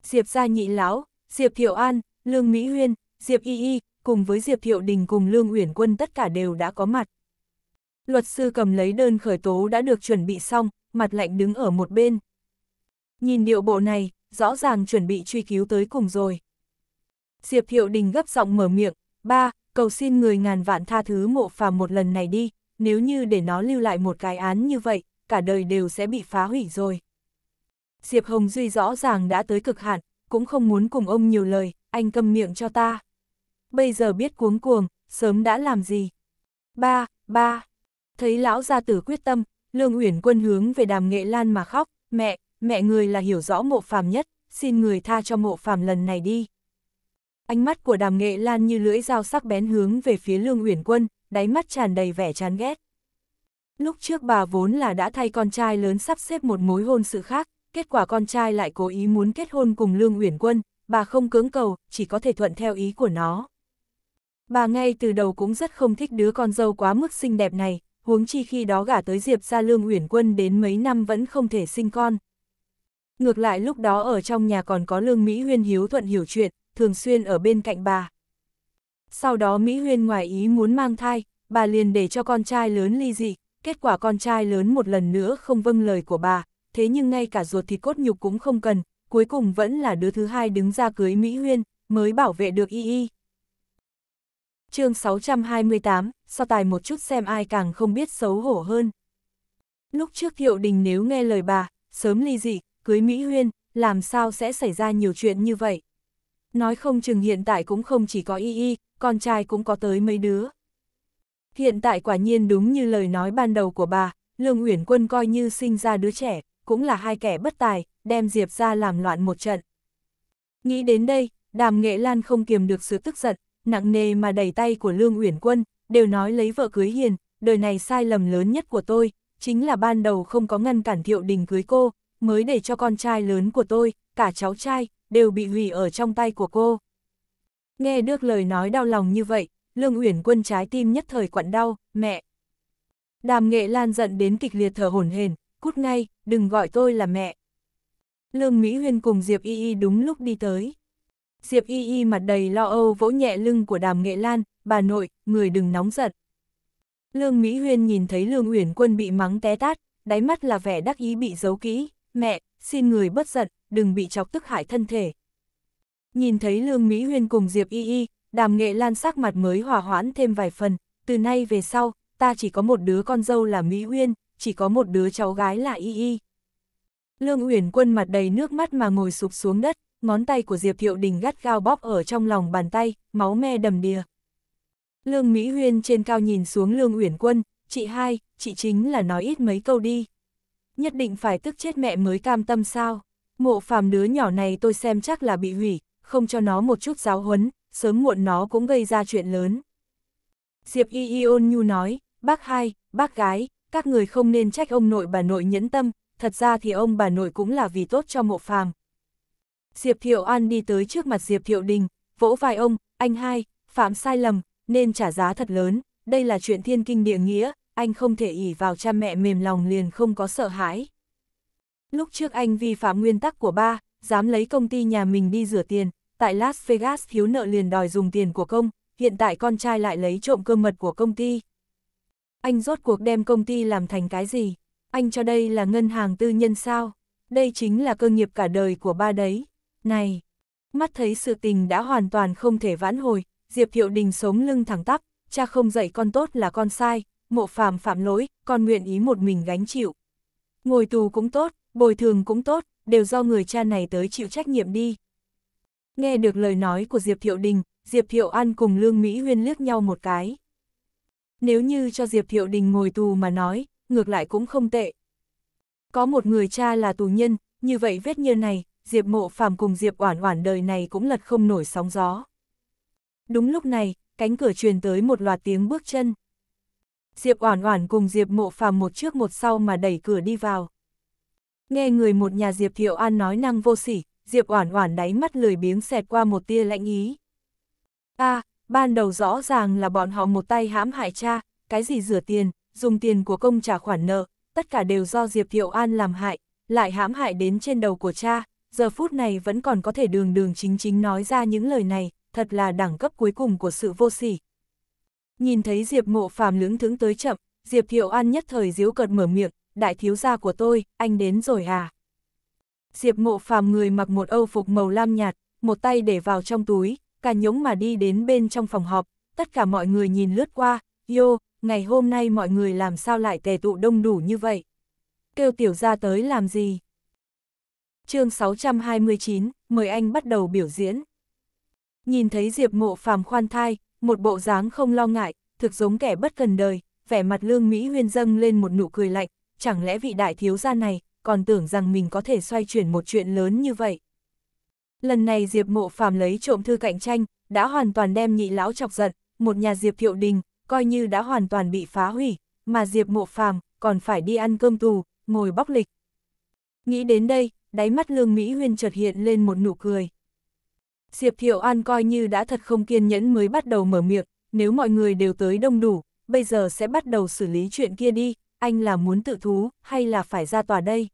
Diệp gia nhị lão, Diệp Thiệu An, Lương Mỹ Huyên, Diệp Y Y, cùng với Diệp Thiệu Đình cùng Lương Uyển Quân tất cả đều đã có mặt. Luật sư cầm lấy đơn khởi tố đã được chuẩn bị xong, mặt lạnh đứng ở một bên. Nhìn điệu bộ này, rõ ràng chuẩn bị truy cứu tới cùng rồi. Diệp Thiệu Đình gấp giọng mở miệng, ba, cầu xin người ngàn vạn tha thứ mộ phàm một lần này đi, nếu như để nó lưu lại một cái án như vậy, cả đời đều sẽ bị phá hủy rồi. Diệp Hồng Duy rõ ràng đã tới cực hạn, cũng không muốn cùng ông nhiều lời, anh câm miệng cho ta. Bây giờ biết cuống cuồng, sớm đã làm gì? Ba, ba. Thấy lão gia tử quyết tâm, Lương Uyển Quân hướng về Đàm Nghệ Lan mà khóc, "Mẹ, mẹ người là hiểu rõ mộ phàm nhất, xin người tha cho mộ phàm lần này đi." Ánh mắt của đàm nghệ lan như lưỡi dao sắc bén hướng về phía Lương Uyển Quân, đáy mắt tràn đầy vẻ chán ghét. Lúc trước bà vốn là đã thay con trai lớn sắp xếp một mối hôn sự khác, kết quả con trai lại cố ý muốn kết hôn cùng Lương Uyển Quân, bà không cưỡng cầu, chỉ có thể thuận theo ý của nó. Bà ngay từ đầu cũng rất không thích đứa con dâu quá mức xinh đẹp này, huống chi khi đó gả tới Diệp ra Lương Uyển Quân đến mấy năm vẫn không thể sinh con. Ngược lại lúc đó ở trong nhà còn có Lương Mỹ Huyên hiếu thuận hiểu chuyện, thường xuyên ở bên cạnh bà. Sau đó Mỹ Huyên ngoài ý muốn mang thai, bà liền để cho con trai lớn ly dị, kết quả con trai lớn một lần nữa không vâng lời của bà, thế nhưng ngay cả ruột thịt cốt nhục cũng không cần, cuối cùng vẫn là đứa thứ hai đứng ra cưới Mỹ Huyên, mới bảo vệ được Y Y. chương 628, so tài một chút xem ai càng không biết xấu hổ hơn. Lúc trước Thiệu Đình nếu nghe lời bà, sớm ly dị, cưới Mỹ Huyên, làm sao sẽ xảy ra nhiều chuyện như vậy? Nói không chừng hiện tại cũng không chỉ có y y, con trai cũng có tới mấy đứa. Hiện tại quả nhiên đúng như lời nói ban đầu của bà, Lương Uyển Quân coi như sinh ra đứa trẻ, cũng là hai kẻ bất tài, đem Diệp ra làm loạn một trận. Nghĩ đến đây, đàm nghệ lan không kiềm được sự tức giận, nặng nề mà đẩy tay của Lương Uyển Quân, đều nói lấy vợ cưới hiền, đời này sai lầm lớn nhất của tôi, chính là ban đầu không có ngăn cản thiệu đình cưới cô, mới để cho con trai lớn của tôi, cả cháu trai, đều bị hủy ở trong tay của cô. Nghe được lời nói đau lòng như vậy, Lương Uyển Quân trái tim nhất thời quặn đau, mẹ. Đàm nghệ lan giận đến kịch liệt thở hổn hển, cút ngay, đừng gọi tôi là mẹ. Lương Mỹ Huyên cùng Diệp Y Y đúng lúc đi tới. Diệp Y Y mặt đầy lo âu vỗ nhẹ lưng của đàm nghệ lan, bà nội, người đừng nóng giận. Lương Mỹ Huyên nhìn thấy Lương Uyển Quân bị mắng té tát, đáy mắt là vẻ đắc ý bị giấu kỹ, mẹ, xin người bất giận, đừng bị chọc tức hại thân thể. Nhìn thấy Lương Mỹ Huyên cùng Diệp Y Y, đàm nghệ lan sắc mặt mới hòa hoãn thêm vài phần, từ nay về sau, ta chỉ có một đứa con dâu là Mỹ Huyên, chỉ có một đứa cháu gái là Y Y. Lương Uyển Quân mặt đầy nước mắt mà ngồi sụp xuống đất, ngón tay của Diệp Thiệu Đình gắt gao bóp ở trong lòng bàn tay, máu me đầm đìa. Lương Mỹ Huyên trên cao nhìn xuống Lương Uyển Quân, chị hai, chị chính là nói ít mấy câu đi. Nhất định phải tức chết mẹ mới cam tâm sao. Mộ phàm đứa nhỏ này tôi xem chắc là bị hủy, không cho nó một chút giáo huấn, sớm muộn nó cũng gây ra chuyện lớn. Diệp Y Y ôn nhu nói, bác hai, bác gái, các người không nên trách ông nội bà nội nhẫn tâm, thật ra thì ông bà nội cũng là vì tốt cho mộ phàm. Diệp Thiệu An đi tới trước mặt Diệp Thiệu Đình, vỗ vai ông, anh hai, phạm sai lầm, nên trả giá thật lớn, đây là chuyện thiên kinh địa nghĩa, anh không thể ỉ vào cha mẹ mềm lòng liền không có sợ hãi. Lúc trước anh vi phạm nguyên tắc của ba, dám lấy công ty nhà mình đi rửa tiền, tại Las Vegas thiếu nợ liền đòi dùng tiền của công, hiện tại con trai lại lấy trộm cơ mật của công ty. Anh rốt cuộc đem công ty làm thành cái gì? Anh cho đây là ngân hàng tư nhân sao? Đây chính là cơ nghiệp cả đời của ba đấy. Này! Mắt thấy sự tình đã hoàn toàn không thể vãn hồi, Diệp hiệu Đình sống lưng thẳng tắp, cha không dạy con tốt là con sai, mộ phàm phạm lỗi, con nguyện ý một mình gánh chịu. Ngồi tù cũng tốt, bồi thường cũng tốt, đều do người cha này tới chịu trách nhiệm đi. Nghe được lời nói của Diệp Thiệu Đình, Diệp Thiệu An cùng Lương Mỹ Huyên liếc nhau một cái. Nếu như cho Diệp Thiệu Đình ngồi tù mà nói, ngược lại cũng không tệ. Có một người cha là tù nhân, như vậy vết như này, Diệp Mộ Phàm cùng Diệp Oản Oản đời này cũng lật không nổi sóng gió. Đúng lúc này, cánh cửa truyền tới một loạt tiếng bước chân. Diệp Oản Oản cùng Diệp Mộ Phàm một trước một sau mà đẩy cửa đi vào. Nghe người một nhà Diệp Thiệu An nói năng vô sỉ, Diệp Oản Oản đáy mắt lười biếng xẹt qua một tia lạnh ý. A, ban đầu rõ ràng là bọn họ một tay hãm hại cha, cái gì rửa tiền, dùng tiền của công trả khoản nợ, tất cả đều do Diệp Thiệu An làm hại, lại hãm hại đến trên đầu của cha, giờ phút này vẫn còn có thể đường đường chính chính nói ra những lời này, thật là đẳng cấp cuối cùng của sự vô sỉ. Nhìn thấy Diệp Mộ Phàm lưỡng thững tới chậm, Diệp Thiệu An nhất thời giễu cợt mở miệng, đại thiếu gia của tôi, anh đến rồi à? Diệp mộ phàm người mặc một âu phục màu lam nhạt, một tay để vào trong túi, cả nhống mà đi đến bên trong phòng họp, tất cả mọi người nhìn lướt qua, Yo, ngày hôm nay mọi người làm sao lại tề tụ đông đủ như vậy? Kêu tiểu gia tới làm gì? chương 629, mời anh bắt đầu biểu diễn. Nhìn thấy Diệp mộ phàm khoan thai, một bộ dáng không lo ngại, thực giống kẻ bất cần đời, vẻ mặt lương Mỹ huyên dâng lên một nụ cười lạnh, chẳng lẽ vị đại thiếu gia này còn tưởng rằng mình có thể xoay chuyển một chuyện lớn như vậy. Lần này Diệp Mộ Phàm lấy trộm thư cạnh tranh, đã hoàn toàn đem nhị lão chọc giận, một nhà Diệp Thiệu Đình coi như đã hoàn toàn bị phá hủy, mà Diệp Mộ Phàm còn phải đi ăn cơm tù, ngồi bóc lịch. Nghĩ đến đây, đáy mắt Lương Mỹ Huyên chợt hiện lên một nụ cười. Diệp Thiệu An coi như đã thật không kiên nhẫn mới bắt đầu mở miệng, nếu mọi người đều tới đông đủ, bây giờ sẽ bắt đầu xử lý chuyện kia đi, anh là muốn tự thú, hay là phải ra tòa đây?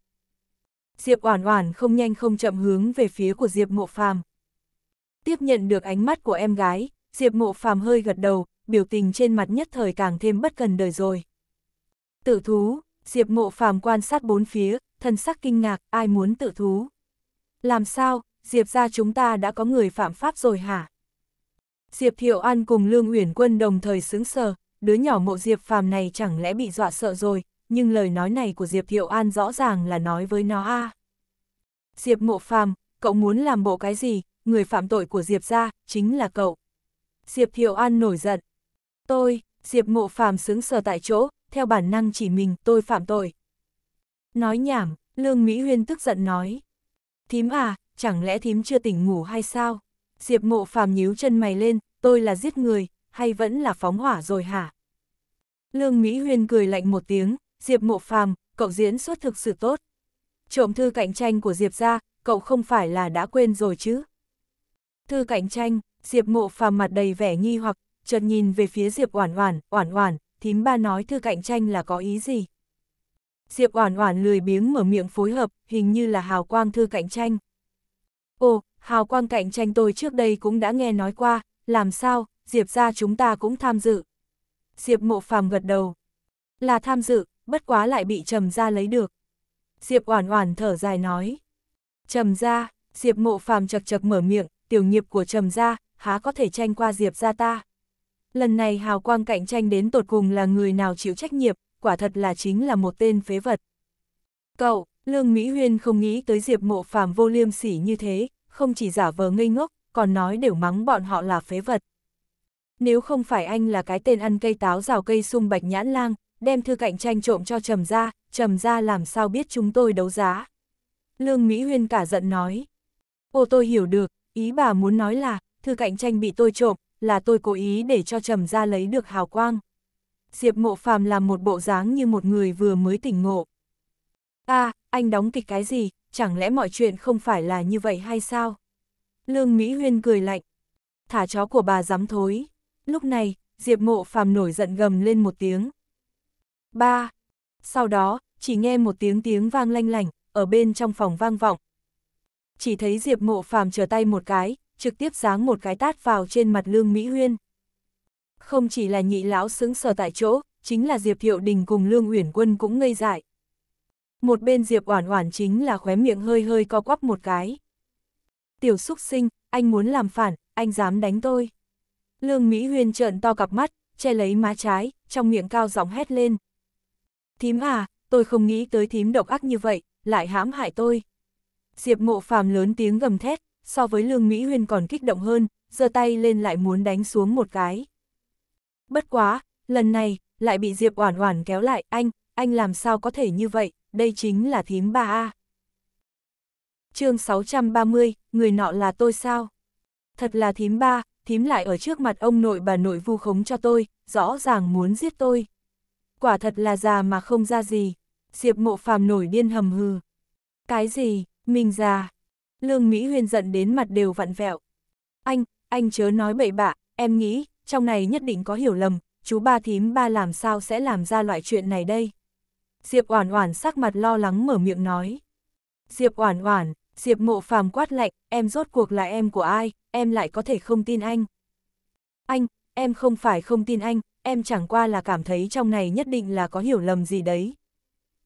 Diệp Oản Oản không nhanh không chậm hướng về phía của Diệp Mộ Phàm. Tiếp nhận được ánh mắt của em gái, Diệp Mộ Phàm hơi gật đầu, biểu tình trên mặt nhất thời càng thêm bất cần đời rồi. Tự thú, Diệp Mộ Phàm quan sát bốn phía, thân sắc kinh ngạc, ai muốn tự thú? Làm sao, Diệp gia chúng ta đã có người phạm pháp rồi hả? Diệp Thiệu An cùng Lương Uyển Quân đồng thời xứng sờ, đứa nhỏ mộ Diệp Phàm này chẳng lẽ bị dọa sợ rồi, nhưng lời nói này của Diệp Thiệu An rõ ràng là nói với nó a. Diệp mộ Phàm, cậu muốn làm bộ cái gì, người phạm tội của Diệp ra, chính là cậu. Diệp Thiệu An nổi giận. Tôi, Diệp mộ Phàm xứng sờ tại chỗ, theo bản năng chỉ mình tôi phạm tội. Nói nhảm, Lương Mỹ Huyên tức giận nói. Thím à, chẳng lẽ thím chưa tỉnh ngủ hay sao? Diệp mộ Phàm nhíu chân mày lên, tôi là giết người, hay vẫn là phóng hỏa rồi hả? Lương Mỹ Huyên cười lạnh một tiếng, Diệp Mộ Phàm, cậu diễn xuất thực sự tốt. Trộm thư cạnh tranh của Diệp ra, cậu không phải là đã quên rồi chứ? Thư cạnh tranh, Diệp Mộ Phàm mặt đầy vẻ nghi hoặc, chợt nhìn về phía Diệp Oản Oản, Oản Oản, thím ba nói thư cạnh tranh là có ý gì? Diệp Oản Oản lười biếng mở miệng phối hợp, hình như là hào quang thư cạnh tranh. Ồ, hào quang cạnh tranh tôi trước đây cũng đã nghe nói qua, làm sao, Diệp ra chúng ta cũng tham dự. Diệp mộ phàm gật đầu. Là tham dự, bất quá lại bị trầm ra lấy được. Diệp oản oản thở dài nói. Trầm ra, Diệp mộ phàm chật chật mở miệng, tiểu nghiệp của trầm ra, há có thể tranh qua Diệp ra ta. Lần này hào quang cạnh tranh đến tột cùng là người nào chịu trách nhiệm, quả thật là chính là một tên phế vật. Cậu, Lương Mỹ Huyên không nghĩ tới Diệp mộ phàm vô liêm sỉ như thế, không chỉ giả vờ ngây ngốc, còn nói đều mắng bọn họ là phế vật. Nếu không phải anh là cái tên ăn cây táo rào cây sung bạch nhãn lang, đem thư cạnh tranh trộm cho trầm ra, trầm ra làm sao biết chúng tôi đấu giá. Lương Mỹ Huyên cả giận nói. Ô tôi hiểu được, ý bà muốn nói là, thư cạnh tranh bị tôi trộm, là tôi cố ý để cho trầm ra lấy được hào quang. Diệp mộ phàm làm một bộ dáng như một người vừa mới tỉnh ngộ. a à, anh đóng kịch cái gì, chẳng lẽ mọi chuyện không phải là như vậy hay sao? Lương Mỹ Huyên cười lạnh. Thả chó của bà dám thối. Lúc này, Diệp Mộ Phàm nổi giận gầm lên một tiếng. Ba. Sau đó, chỉ nghe một tiếng tiếng vang lanh lảnh, ở bên trong phòng vang vọng. Chỉ thấy Diệp Mộ Phàm trở tay một cái, trực tiếp giáng một cái tát vào trên mặt Lương Mỹ Huyên. Không chỉ là nhị lão xứng sờ tại chỗ, chính là Diệp Thiệu Đình cùng Lương Uyển Quân cũng ngây dại. Một bên Diệp Oản Oản chính là khóe miệng hơi hơi co quắp một cái. Tiểu Súc Sinh, anh muốn làm phản, anh dám đánh tôi. Lương Mỹ Huyên trợn to cặp mắt, che lấy má trái, trong miệng cao giọng hét lên. Thím à, tôi không nghĩ tới thím độc ác như vậy, lại hãm hại tôi. Diệp mộ phàm lớn tiếng gầm thét, so với Lương Mỹ Huyên còn kích động hơn, giơ tay lên lại muốn đánh xuống một cái. Bất quá, lần này, lại bị Diệp Oản Oản kéo lại, anh, anh làm sao có thể như vậy, đây chính là thím ba a. Chương 630, người nọ là tôi sao? Thật là thím ba, thím lại ở trước mặt ông nội bà nội vu khống cho tôi, rõ ràng muốn giết tôi. Quả thật là già mà không ra gì, Diệp Mộ Phàm nổi điên hầm hừ. Cái gì, mình già? Lương Mỹ Huyền giận đến mặt đều vặn vẹo. Anh, anh chớ nói bậy bạ, em nghĩ, trong này nhất định có hiểu lầm, chú ba thím ba làm sao sẽ làm ra loại chuyện này đây? Diệp Oản Oản sắc mặt lo lắng mở miệng nói. Diệp Oản Oản, Diệp mộ phàm quát lạnh, em rốt cuộc là em của ai, em lại có thể không tin anh. Anh, em không phải không tin anh, em chẳng qua là cảm thấy trong này nhất định là có hiểu lầm gì đấy.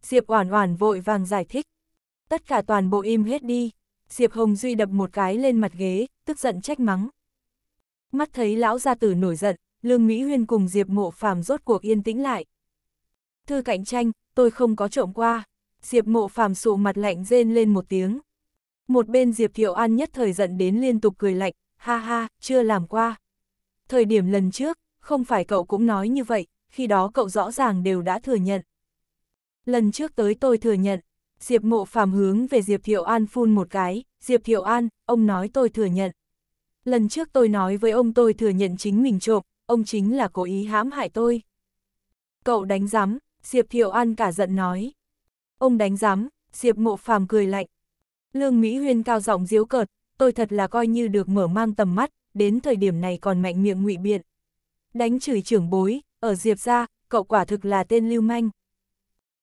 Diệp oản oản vội vàng giải thích. Tất cả toàn bộ im hết đi. Diệp Hồng Duy đập một cái lên mặt ghế, tức giận trách mắng. Mắt thấy lão gia tử nổi giận, Lương Mỹ Huyên cùng Diệp Mộ Phàm rốt cuộc yên tĩnh lại. Thư cạnh tranh, tôi không có trộm qua. Diệp Mộ Phàm sụ mặt lạnh rên lên một tiếng. Một bên Diệp Thiệu An nhất thời giận đến liên tục cười lạnh, ha ha, chưa làm qua. Thời điểm lần trước, không phải cậu cũng nói như vậy, khi đó cậu rõ ràng đều đã thừa nhận. Lần trước tới tôi thừa nhận, Diệp Mộ Phàm hướng về Diệp Thiệu An phun một cái, Diệp Thiệu An, ông nói tôi thừa nhận. Lần trước tôi nói với ông tôi thừa nhận chính mình trộm, ông chính là cố ý hãm hại tôi. Cậu đánh giám, Diệp Thiệu An cả giận nói. Ông đánh giám, Diệp Mộ Phàm cười lạnh, Lương Mỹ Huyên cao giọng diếu cợt, tôi thật là coi như được mở mang tầm mắt, đến thời điểm này còn mạnh miệng ngụy biện. Đánh chửi trưởng bối, ở Diệp ra, cậu quả thực là tên lưu manh.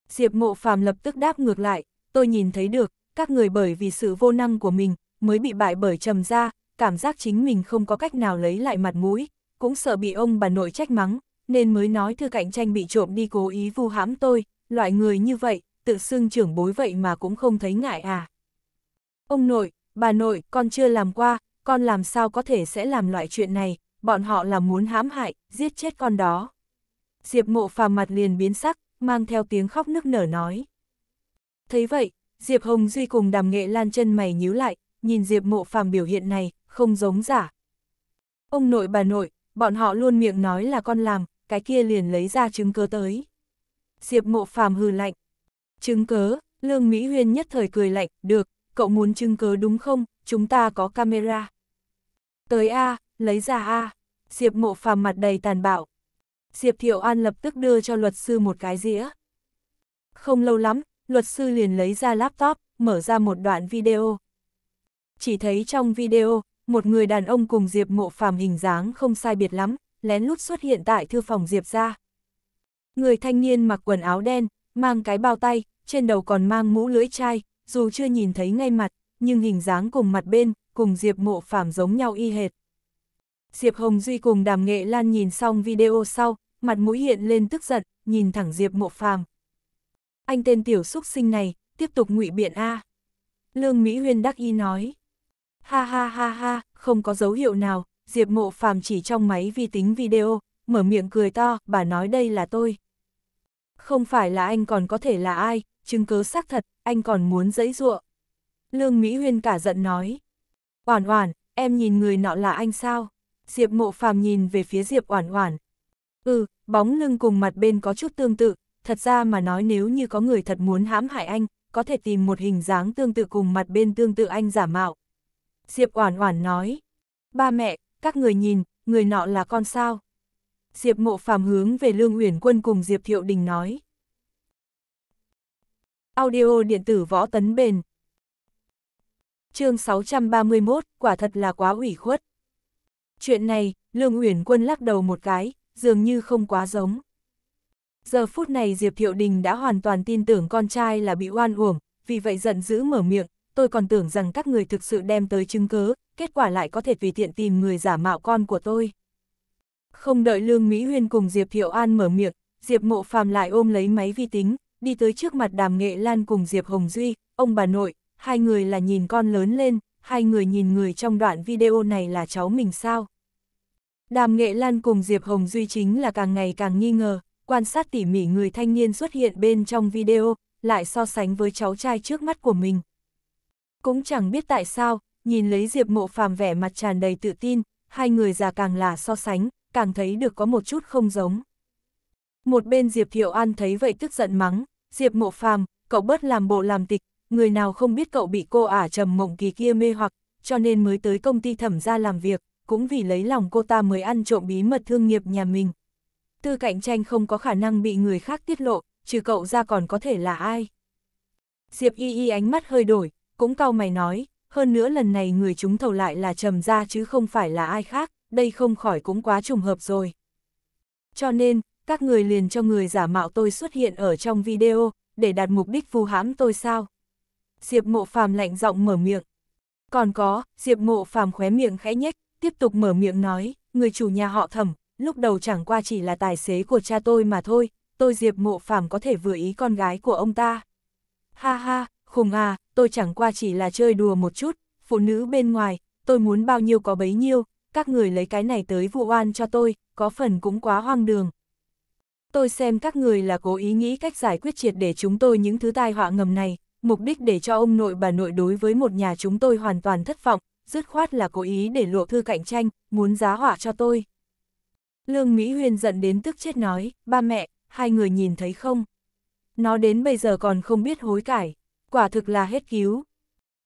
Diệp mộ phàm lập tức đáp ngược lại, tôi nhìn thấy được, các người bởi vì sự vô năng của mình, mới bị bại bởi trầm ra, cảm giác chính mình không có cách nào lấy lại mặt mũi, cũng sợ bị ông bà nội trách mắng, nên mới nói thư cạnh tranh bị trộm đi cố ý vu hãm tôi, loại người như vậy, tự xưng trưởng bối vậy mà cũng không thấy ngại à. Ông nội, bà nội, con chưa làm qua, con làm sao có thể sẽ làm loại chuyện này, bọn họ là muốn hãm hại, giết chết con đó. Diệp mộ phàm mặt liền biến sắc, mang theo tiếng khóc nức nở nói. Thấy vậy, Diệp Hồng Duy cùng đàm nghệ lan chân mày nhíu lại, nhìn Diệp mộ phàm biểu hiện này, không giống giả. Ông nội bà nội, bọn họ luôn miệng nói là con làm, cái kia liền lấy ra chứng cớ tới. Diệp mộ phàm hừ lạnh. Chứng cớ, Lương Mỹ Huyên nhất thời cười lạnh, được, cậu muốn chứng cứ đúng không, chúng ta có camera. Tới A, lấy ra A. Diệp mộ phàm mặt đầy tàn bạo. Diệp Thiệu An lập tức đưa cho luật sư một cái dĩa. Không lâu lắm, luật sư liền lấy ra laptop, mở ra một đoạn video. Chỉ thấy trong video, một người đàn ông cùng Diệp mộ phàm hình dáng không sai biệt lắm, lén lút xuất hiện tại thư phòng Diệp ra. Người thanh niên mặc quần áo đen, mang cái bao tay, trên đầu còn mang mũ lưỡi chai, dù chưa nhìn thấy ngay mặt, nhưng hình dáng cùng mặt bên, cùng Diệp Mộ Phàm giống nhau y hệt. Diệp Hồng Duy cùng Đàm Nghệ Lan nhìn xong video sau, mặt mũi hiện lên tức giận, nhìn thẳng Diệp Mộ Phàm. Anh tên tiểu xúc sinh này, tiếp tục ngụy biện a. Lương Mỹ Huyên đắc y nói. Ha ha ha ha, không có dấu hiệu nào, Diệp Mộ Phàm chỉ trong máy vi tính video, mở miệng cười to, bà nói đây là tôi không phải là anh còn có thể là ai, chứng cứ xác thật, anh còn muốn dẫy dụa. Lương Mỹ Huyên cả giận nói. Oản oản, em nhìn người nọ là anh sao? Diệp mộ phàm nhìn về phía Diệp oản oản. Ừ, bóng lưng cùng mặt bên có chút tương tự, thật ra mà nói nếu như có người thật muốn hãm hại anh, có thể tìm một hình dáng tương tự cùng mặt bên tương tự anh giả mạo. Diệp oản oản nói. Ba mẹ, các người nhìn, người nọ là con sao? Diệp Mộ Phàm hướng về Lương Uyển Quân cùng Diệp Thiệu Đình nói. Audio điện tử võ tấn bền. Chương 631, quả thật là quá ủy khuất. Chuyện này, Lương Uyển Quân lắc đầu một cái, dường như không quá giống. Giờ phút này Diệp Thiệu Đình đã hoàn toàn tin tưởng con trai là bị oan uổng, vì vậy giận dữ mở miệng, tôi còn tưởng rằng các người thực sự đem tới chứng cứ, kết quả lại có thể vì tiện tìm người giả mạo con của tôi. Không đợi Lương Mỹ Huyên cùng Diệp hiệu An mở miệng, Diệp Mộ Phàm lại ôm lấy máy vi tính, đi tới trước mặt Đàm Nghệ Lan cùng Diệp Hồng Duy, ông bà nội, hai người là nhìn con lớn lên, hai người nhìn người trong đoạn video này là cháu mình sao. Đàm Nghệ Lan cùng Diệp Hồng Duy chính là càng ngày càng nghi ngờ, quan sát tỉ mỉ người thanh niên xuất hiện bên trong video, lại so sánh với cháu trai trước mắt của mình. Cũng chẳng biết tại sao, nhìn lấy Diệp Mộ Phàm vẻ mặt tràn đầy tự tin, hai người già càng là so sánh, càng thấy được có một chút không giống. Một bên Diệp Thiệu An thấy vậy tức giận mắng, Diệp Mộ Phàm, cậu bớt làm bộ làm tịch, người nào không biết cậu bị cô ả trầm mộng kỳ kia mê hoặc, cho nên mới tới công ty thẩm ra làm việc, cũng vì lấy lòng cô ta mới ăn trộm bí mật thương nghiệp nhà mình. Tư cạnh tranh không có khả năng bị người khác tiết lộ, trừ cậu ra còn có thể là ai. Diệp Y Y ánh mắt hơi đổi, cũng cau mày nói, hơn nữa lần này người chúng thầu lại là trầm ra chứ không phải là ai khác đây không khỏi cũng quá trùng hợp rồi. Cho nên, các người liền cho người giả mạo tôi xuất hiện ở trong video, để đạt mục đích vu hãm tôi sao? Diệp mộ phàm lạnh giọng mở miệng. Còn có, Diệp mộ phàm khóe miệng khẽ nhếch, tiếp tục mở miệng nói, người chủ nhà họ thẩm, lúc đầu chẳng qua chỉ là tài xế của cha tôi mà thôi, tôi Diệp mộ phàm có thể vừa ý con gái của ông ta. Ha ha, khùng à, tôi chẳng qua chỉ là chơi đùa một chút, phụ nữ bên ngoài, tôi muốn bao nhiêu có bấy nhiêu, các người lấy cái này tới vụ oan cho tôi, có phần cũng quá hoang đường. Tôi xem các người là cố ý nghĩ cách giải quyết triệt để chúng tôi những thứ tai họa ngầm này, mục đích để cho ông nội bà nội đối với một nhà chúng tôi hoàn toàn thất vọng, dứt khoát là cố ý để lộ thư cạnh tranh, muốn giá họa cho tôi. Lương Mỹ Huyền giận đến tức chết nói, ba mẹ, hai người nhìn thấy không? Nó đến bây giờ còn không biết hối cải, quả thực là hết cứu.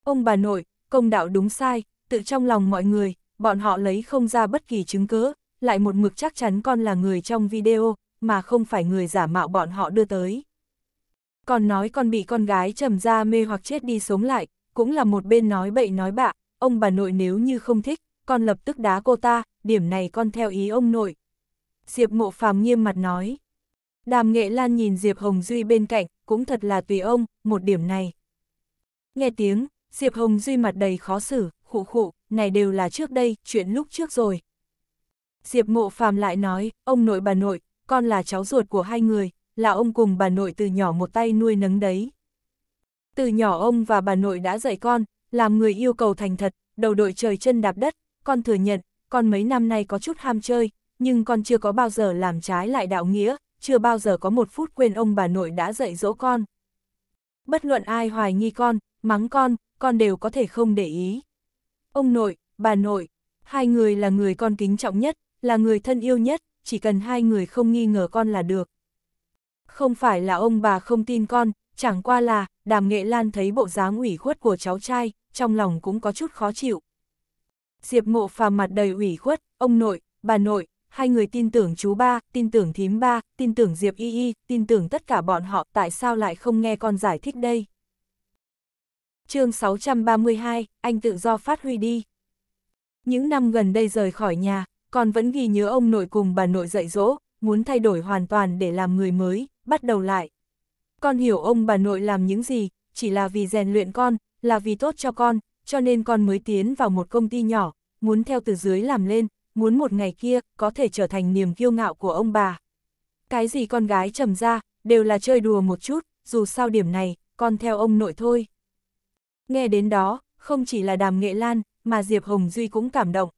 Ông bà nội, công đạo đúng sai, tự trong lòng mọi người, bọn họ lấy không ra bất kỳ chứng cứ, lại một mực chắc chắn con là người trong video, mà không phải người giả mạo bọn họ đưa tới. Còn nói con bị con gái trầm ra mê hoặc chết đi sống lại, cũng là một bên nói bậy nói bạ, ông bà nội nếu như không thích, con lập tức đá cô ta, điểm này con theo ý ông nội. Diệp mộ phàm nghiêm mặt nói. Đàm nghệ lan nhìn Diệp Hồng Duy bên cạnh, cũng thật là tùy ông, một điểm này. Nghe tiếng, Diệp Hồng Duy mặt đầy khó xử, khụ khụ này đều là trước đây, chuyện lúc trước rồi. Diệp mộ phàm lại nói, ông nội bà nội, con là cháu ruột của hai người, là ông cùng bà nội từ nhỏ một tay nuôi nấng đấy. Từ nhỏ ông và bà nội đã dạy con, làm người yêu cầu thành thật, đầu đội trời chân đạp đất, con thừa nhận, con mấy năm nay có chút ham chơi, nhưng con chưa có bao giờ làm trái lại đạo nghĩa, chưa bao giờ có một phút quên ông bà nội đã dạy dỗ con. Bất luận ai hoài nghi con, mắng con, con đều có thể không để ý ông nội, bà nội, hai người là người con kính trọng nhất, là người thân yêu nhất, chỉ cần hai người không nghi ngờ con là được. Không phải là ông bà không tin con, chẳng qua là, đàm nghệ lan thấy bộ dáng ủy khuất của cháu trai, trong lòng cũng có chút khó chịu. Diệp mộ phàm mặt đầy ủy khuất, ông nội, bà nội, hai người tin tưởng chú ba, tin tưởng thím ba, tin tưởng Diệp y y, tin tưởng tất cả bọn họ, tại sao lại không nghe con giải thích đây? chương 632, anh tự do phát huy đi. Những năm gần đây rời khỏi nhà, con vẫn ghi nhớ ông nội cùng bà nội dạy dỗ, muốn thay đổi hoàn toàn để làm người mới, bắt đầu lại. Con hiểu ông bà nội làm những gì, chỉ là vì rèn luyện con, là vì tốt cho con, cho nên con mới tiến vào một công ty nhỏ, muốn theo từ dưới làm lên, muốn một ngày kia có thể trở thành niềm kiêu ngạo của ông bà. Cái gì con gái trầm ra, đều là chơi đùa một chút, dù sao điểm này, con theo ông nội thôi. Nghe đến đó, không chỉ là đàm nghệ lan, mà Diệp Hồng Duy cũng cảm động.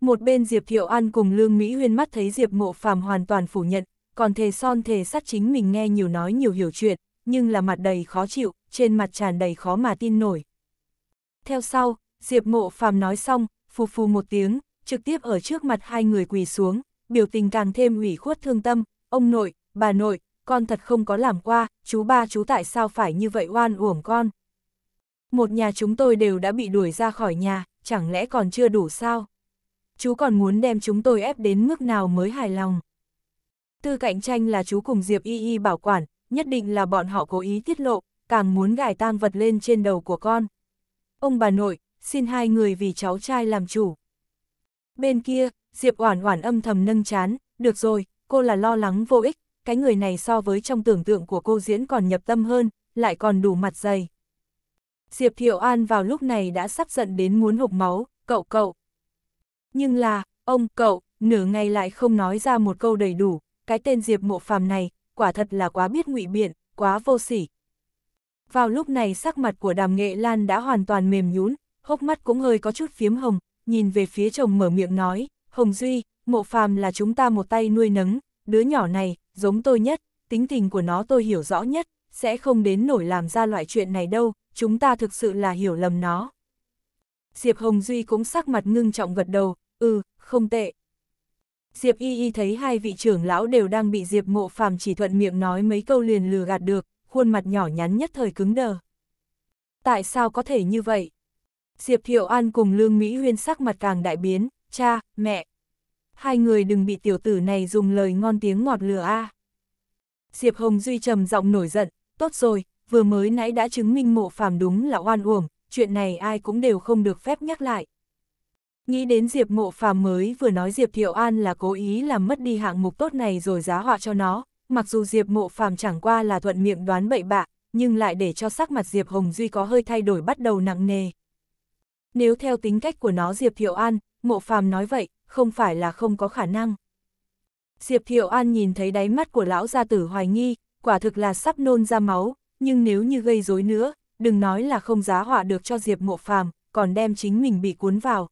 Một bên Diệp Thiệu An cùng Lương Mỹ Huyên mắt thấy Diệp Mộ Phàm hoàn toàn phủ nhận, còn thề son thề sắt chính mình nghe nhiều nói nhiều hiểu chuyện, nhưng là mặt đầy khó chịu, trên mặt tràn đầy khó mà tin nổi. Theo sau, Diệp Mộ Phàm nói xong, phù phù một tiếng, trực tiếp ở trước mặt hai người quỳ xuống, biểu tình càng thêm ủy khuất thương tâm, ông nội, bà nội, con thật không có làm qua, chú ba chú tại sao phải như vậy oan uổng con. Một nhà chúng tôi đều đã bị đuổi ra khỏi nhà, chẳng lẽ còn chưa đủ sao? Chú còn muốn đem chúng tôi ép đến mức nào mới hài lòng? Tư cạnh tranh là chú cùng Diệp Y Y bảo quản, nhất định là bọn họ cố ý tiết lộ, càng muốn gài tang vật lên trên đầu của con. Ông bà nội, xin hai người vì cháu trai làm chủ. Bên kia, Diệp Oản Oản âm thầm nâng chán, được rồi, cô là lo lắng vô ích, cái người này so với trong tưởng tượng của cô diễn còn nhập tâm hơn, lại còn đủ mặt dày. Diệp Thiệu An vào lúc này đã sắp giận đến muốn hộc máu, cậu cậu. Nhưng là, ông cậu, nửa ngày lại không nói ra một câu đầy đủ, cái tên Diệp Mộ Phàm này, quả thật là quá biết ngụy biện, quá vô sỉ. Vào lúc này sắc mặt của đàm nghệ lan đã hoàn toàn mềm nhún, hốc mắt cũng hơi có chút phiếm hồng, nhìn về phía chồng mở miệng nói, Hồng Duy, Mộ Phàm là chúng ta một tay nuôi nấng, đứa nhỏ này, giống tôi nhất, tính tình của nó tôi hiểu rõ nhất, sẽ không đến nổi làm ra loại chuyện này đâu, chúng ta thực sự là hiểu lầm nó. Diệp Hồng Duy cũng sắc mặt ngưng trọng gật đầu, ừ, không tệ. Diệp Y Y thấy hai vị trưởng lão đều đang bị Diệp Mộ Phàm chỉ thuận miệng nói mấy câu liền lừa gạt được, khuôn mặt nhỏ nhắn nhất thời cứng đờ. Tại sao có thể như vậy? Diệp Thiệu An cùng Lương Mỹ Huyên sắc mặt càng đại biến, cha, mẹ. Hai người đừng bị tiểu tử này dùng lời ngon tiếng ngọt lừa a. À. Diệp Hồng Duy trầm giọng nổi giận, tốt rồi, vừa mới nãy đã chứng minh mộ phàm đúng là oan uổng, chuyện này ai cũng đều không được phép nhắc lại. Nghĩ đến Diệp mộ phàm mới vừa nói Diệp Thiệu An là cố ý làm mất đi hạng mục tốt này rồi giá họa cho nó, mặc dù Diệp mộ phàm chẳng qua là thuận miệng đoán bậy bạ, nhưng lại để cho sắc mặt Diệp Hồng Duy có hơi thay đổi bắt đầu nặng nề. Nếu theo tính cách của nó Diệp Thiệu An, mộ phàm nói vậy, không phải là không có khả năng. Diệp Thiệu An nhìn thấy đáy mắt của lão gia tử hoài nghi, quả thực là sắp nôn ra máu, nhưng nếu như gây rối nữa, đừng nói là không giá họa được cho Diệp Mộ Phàm, còn đem chính mình bị cuốn vào.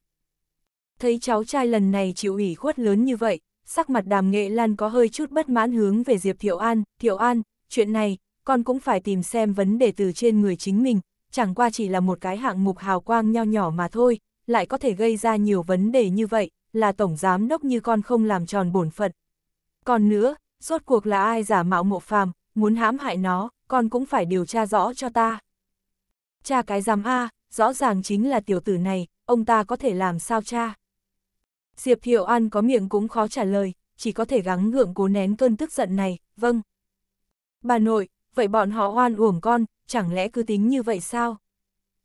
Thấy cháu trai lần này chịu ủy khuất lớn như vậy, sắc mặt đàm nghệ lan có hơi chút bất mãn hướng về Diệp Thiệu An, Thiệu An, chuyện này, con cũng phải tìm xem vấn đề từ trên người chính mình, chẳng qua chỉ là một cái hạng mục hào quang nho nhỏ mà thôi, lại có thể gây ra nhiều vấn đề như vậy, là tổng giám đốc như con không làm tròn bổn phận. Còn nữa, rốt cuộc là ai giả mạo mộ phàm, muốn hãm hại nó, con cũng phải điều tra rõ cho ta. Cha cái giám A, rõ ràng chính là tiểu tử này, ông ta có thể làm sao cha? Diệp Thiệu An có miệng cũng khó trả lời, chỉ có thể gắng gượng cố nén cơn tức giận này, vâng. Bà nội, vậy bọn họ oan uổng con, chẳng lẽ cứ tính như vậy sao?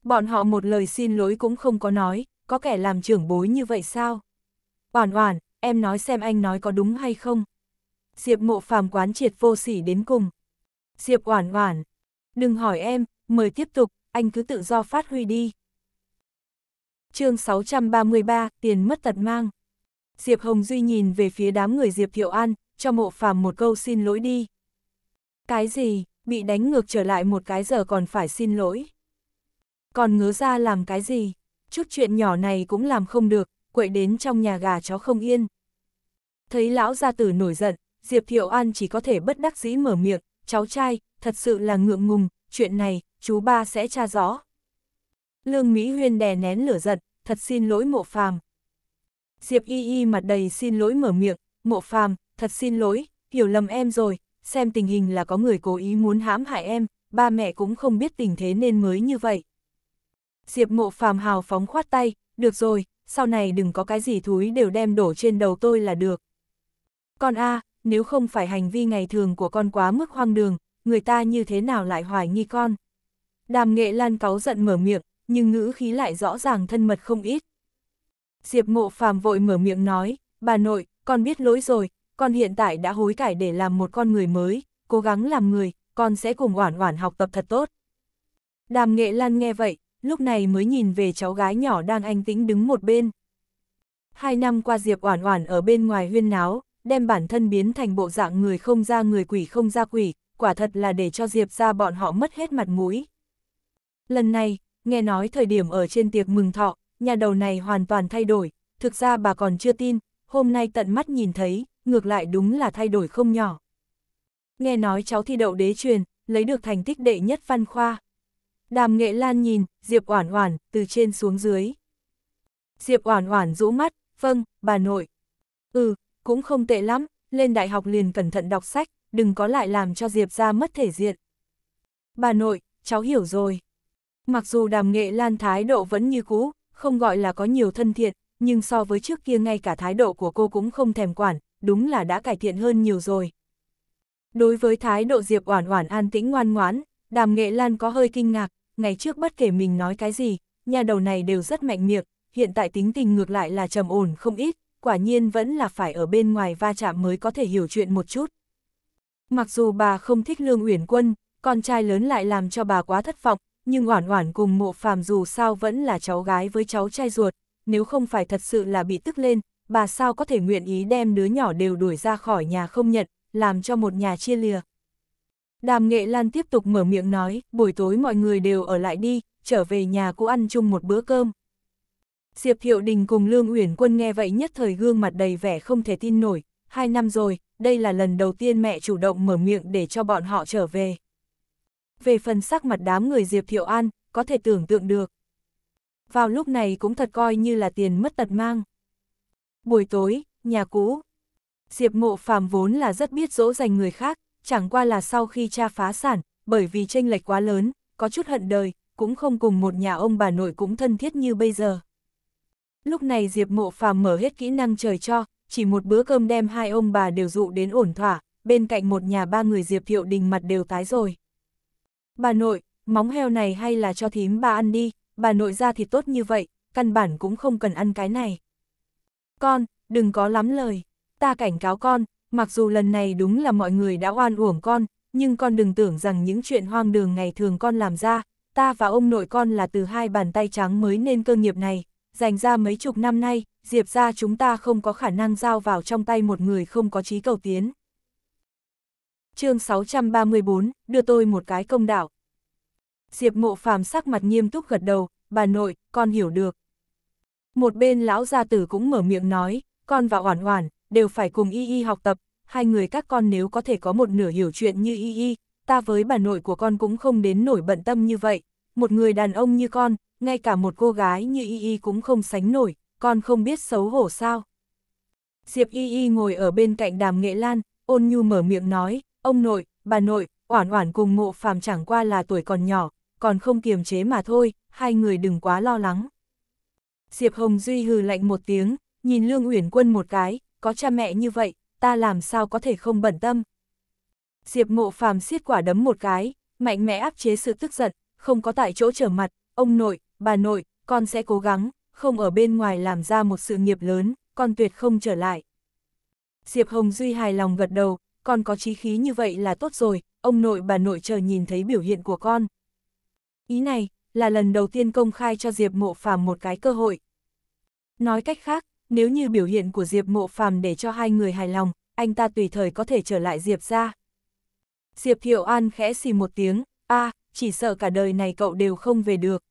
Bọn họ một lời xin lỗi cũng không có nói, có kẻ làm trưởng bối như vậy sao? Oản oản, em nói xem anh nói có đúng hay không? Diệp mộ phàm quán triệt vô sỉ đến cùng, Diệp Oản Oản, đừng hỏi em, mời tiếp tục, anh cứ tự do phát huy đi. Chương 633, tiền mất tật mang. Diệp Hồng Duy nhìn về phía đám người Diệp Thiệu An, cho Mộ Phàm một câu xin lỗi đi. Cái gì? Bị đánh ngược trở lại một cái giờ còn phải xin lỗi. Còn ngớ ra làm cái gì? Chút chuyện nhỏ này cũng làm không được, quậy đến trong nhà gà chó không yên. Thấy lão gia tử nổi giận, Diệp Thiệu An chỉ có thể bất đắc dĩ mở miệng, cháu trai, thật sự là ngượng ngùng, chuyện này, chú ba sẽ tra rõ. Lương Mỹ Huyên đè nén lửa giận, thật xin lỗi mộ phàm. Diệp y y mặt đầy xin lỗi mở miệng, mộ phàm, thật xin lỗi, hiểu lầm em rồi, xem tình hình là có người cố ý muốn hãm hại em, ba mẹ cũng không biết tình thế nên mới như vậy. Diệp mộ phàm hào phóng khoát tay, được rồi, sau này đừng có cái gì thúi đều đem đổ trên đầu tôi là được. con a nếu không phải hành vi ngày thường của con quá mức hoang đường, người ta như thế nào lại hoài nghi con. Đàm nghệ lan cáu giận mở miệng, nhưng ngữ khí lại rõ ràng thân mật không ít. Diệp mộ phàm vội mở miệng nói, bà nội, con biết lỗi rồi, con hiện tại đã hối cải để làm một con người mới, cố gắng làm người, con sẽ cùng oản oản học tập thật tốt. Đàm nghệ lan nghe vậy, lúc này mới nhìn về cháu gái nhỏ đang anh tĩnh đứng một bên. Hai năm qua Diệp oản oản ở bên ngoài huyên náo, đem bản thân biến thành bộ dạng người không ra người quỷ không ra quỷ, quả thật là để cho Diệp ra bọn họ mất hết mặt mũi. Lần này, nghe nói thời điểm ở trên tiệc mừng thọ, nhà đầu này hoàn toàn thay đổi, thực ra bà còn chưa tin, hôm nay tận mắt nhìn thấy, ngược lại đúng là thay đổi không nhỏ. Nghe nói cháu thi đậu đế truyền, lấy được thành tích đệ nhất văn khoa. Đàm nghệ lan nhìn, Diệp Oản Oản, từ trên xuống dưới. Diệp Oản Oản rũ mắt, vâng, bà nội. Ừ, cũng không tệ lắm, lên đại học liền cẩn thận đọc sách, đừng có lại làm cho Diệp ra mất thể diện. Bà nội, cháu hiểu rồi. Mặc dù đàm nghệ lan thái độ vẫn như cũ, không gọi là có nhiều thân thiện, nhưng so với trước kia ngay cả thái độ của cô cũng không thèm quản, đúng là đã cải thiện hơn nhiều rồi. Đối với thái độ Diệp Oản Oản an tĩnh ngoan ngoãn, Đàm Nghệ Lan có hơi kinh ngạc, ngày trước bất kể mình nói cái gì, nhà đầu này đều rất mạnh miệng, hiện tại tính tình ngược lại là trầm ổn không ít, quả nhiên vẫn là phải ở bên ngoài va chạm mới có thể hiểu chuyện một chút. Mặc dù bà không thích Lương Uyển Quân, con trai lớn lại làm cho bà quá thất vọng, nhưng Oản Oản cùng Mộ Phàm dù sao vẫn là cháu gái với cháu trai ruột, nếu không phải thật sự là bị tức lên, bà sao có thể nguyện ý đem đứa nhỏ đều đuổi ra khỏi nhà không nhận, làm cho một nhà chia lìa. Đàm Nghệ Lan tiếp tục mở miệng nói, buổi tối mọi người đều ở lại đi, trở về nhà cô ăn chung một bữa cơm. Diệp Hiệu Đình cùng Lương Uyển Quân nghe vậy nhất thời gương mặt đầy vẻ không thể tin nổi, hai năm rồi, đây là lần đầu tiên mẹ chủ động mở miệng để cho bọn họ trở về. Về phần sắc mặt đám người Diệp Thiệu An, có thể tưởng tượng được. Vào lúc này cũng thật coi như là tiền mất tật mang. Buổi tối, nhà cũ. Diệp Mộ Phàm vốn là rất biết dỗ dành người khác, chẳng qua là sau khi cha phá sản, bởi vì tranh lệch quá lớn, có chút hận đời, cũng không cùng một nhà ông bà nội cũng thân thiết như bây giờ. Lúc này Diệp Mộ Phàm mở hết kỹ năng trời cho, chỉ một bữa cơm đem hai ông bà đều dụ đến ổn thỏa, bên cạnh một nhà ba người Diệp Thiệu Đình mặt đều tái rồi. Bà nội, móng heo này hay là cho thím bà ăn đi, bà nội ra thì tốt như vậy, căn bản cũng không cần ăn cái này. Con, đừng có lắm lời, ta cảnh cáo con, mặc dù lần này đúng là mọi người đã oan uổng con, nhưng con đừng tưởng rằng những chuyện hoang đường ngày thường con làm ra, ta và ông nội con là từ hai bàn tay trắng mới nên cơ nghiệp này, dành ra mấy chục năm nay, Diệp ra chúng ta không có khả năng giao vào trong tay một người không có trí cầu tiến. chương 634, đưa tôi một cái công đạo. Diệp mộ phàm sắc mặt nghiêm túc gật đầu, bà nội, con hiểu được. Một bên lão gia tử cũng mở miệng nói, con và Oản Oản đều phải cùng Y Y học tập, hai người các con nếu có thể có một nửa hiểu chuyện như Y Y, ta với bà nội của con cũng không đến nổi bận tâm như vậy, một người đàn ông như con, ngay cả một cô gái như Y Y cũng không sánh nổi, con không biết xấu hổ sao. Diệp Y Y ngồi ở bên cạnh đàm nghệ lan, ôn nhu mở miệng nói, ông nội, bà nội, oản oản cùng mộ phàm chẳng qua là tuổi còn nhỏ, còn không kiềm chế mà thôi, hai người đừng quá lo lắng. Diệp Hồng Duy hừ lạnh một tiếng, nhìn Lương Uyển Quân một cái, có cha mẹ như vậy, ta làm sao có thể không bận tâm. Diệp Mộ Phàm siết quả đấm một cái, mạnh mẽ áp chế sự tức giận, không có tại chỗ trở mặt, ông nội, bà nội, con sẽ cố gắng, không ở bên ngoài làm ra một sự nghiệp lớn, con tuyệt không trở lại. Diệp Hồng Duy hài lòng gật đầu, con có trí khí như vậy là tốt rồi, ông nội bà nội chờ nhìn thấy biểu hiện của con. Ý này, là lần đầu tiên công khai cho Diệp Mộ Phàm một cái cơ hội. Nói cách khác, nếu như biểu hiện của Diệp Mộ Phàm để cho hai người hài lòng, anh ta tùy thời có thể trở lại Diệp ra. Diệp Thiệu An khẽ xì một tiếng, a à, chỉ sợ cả đời này cậu đều không về được.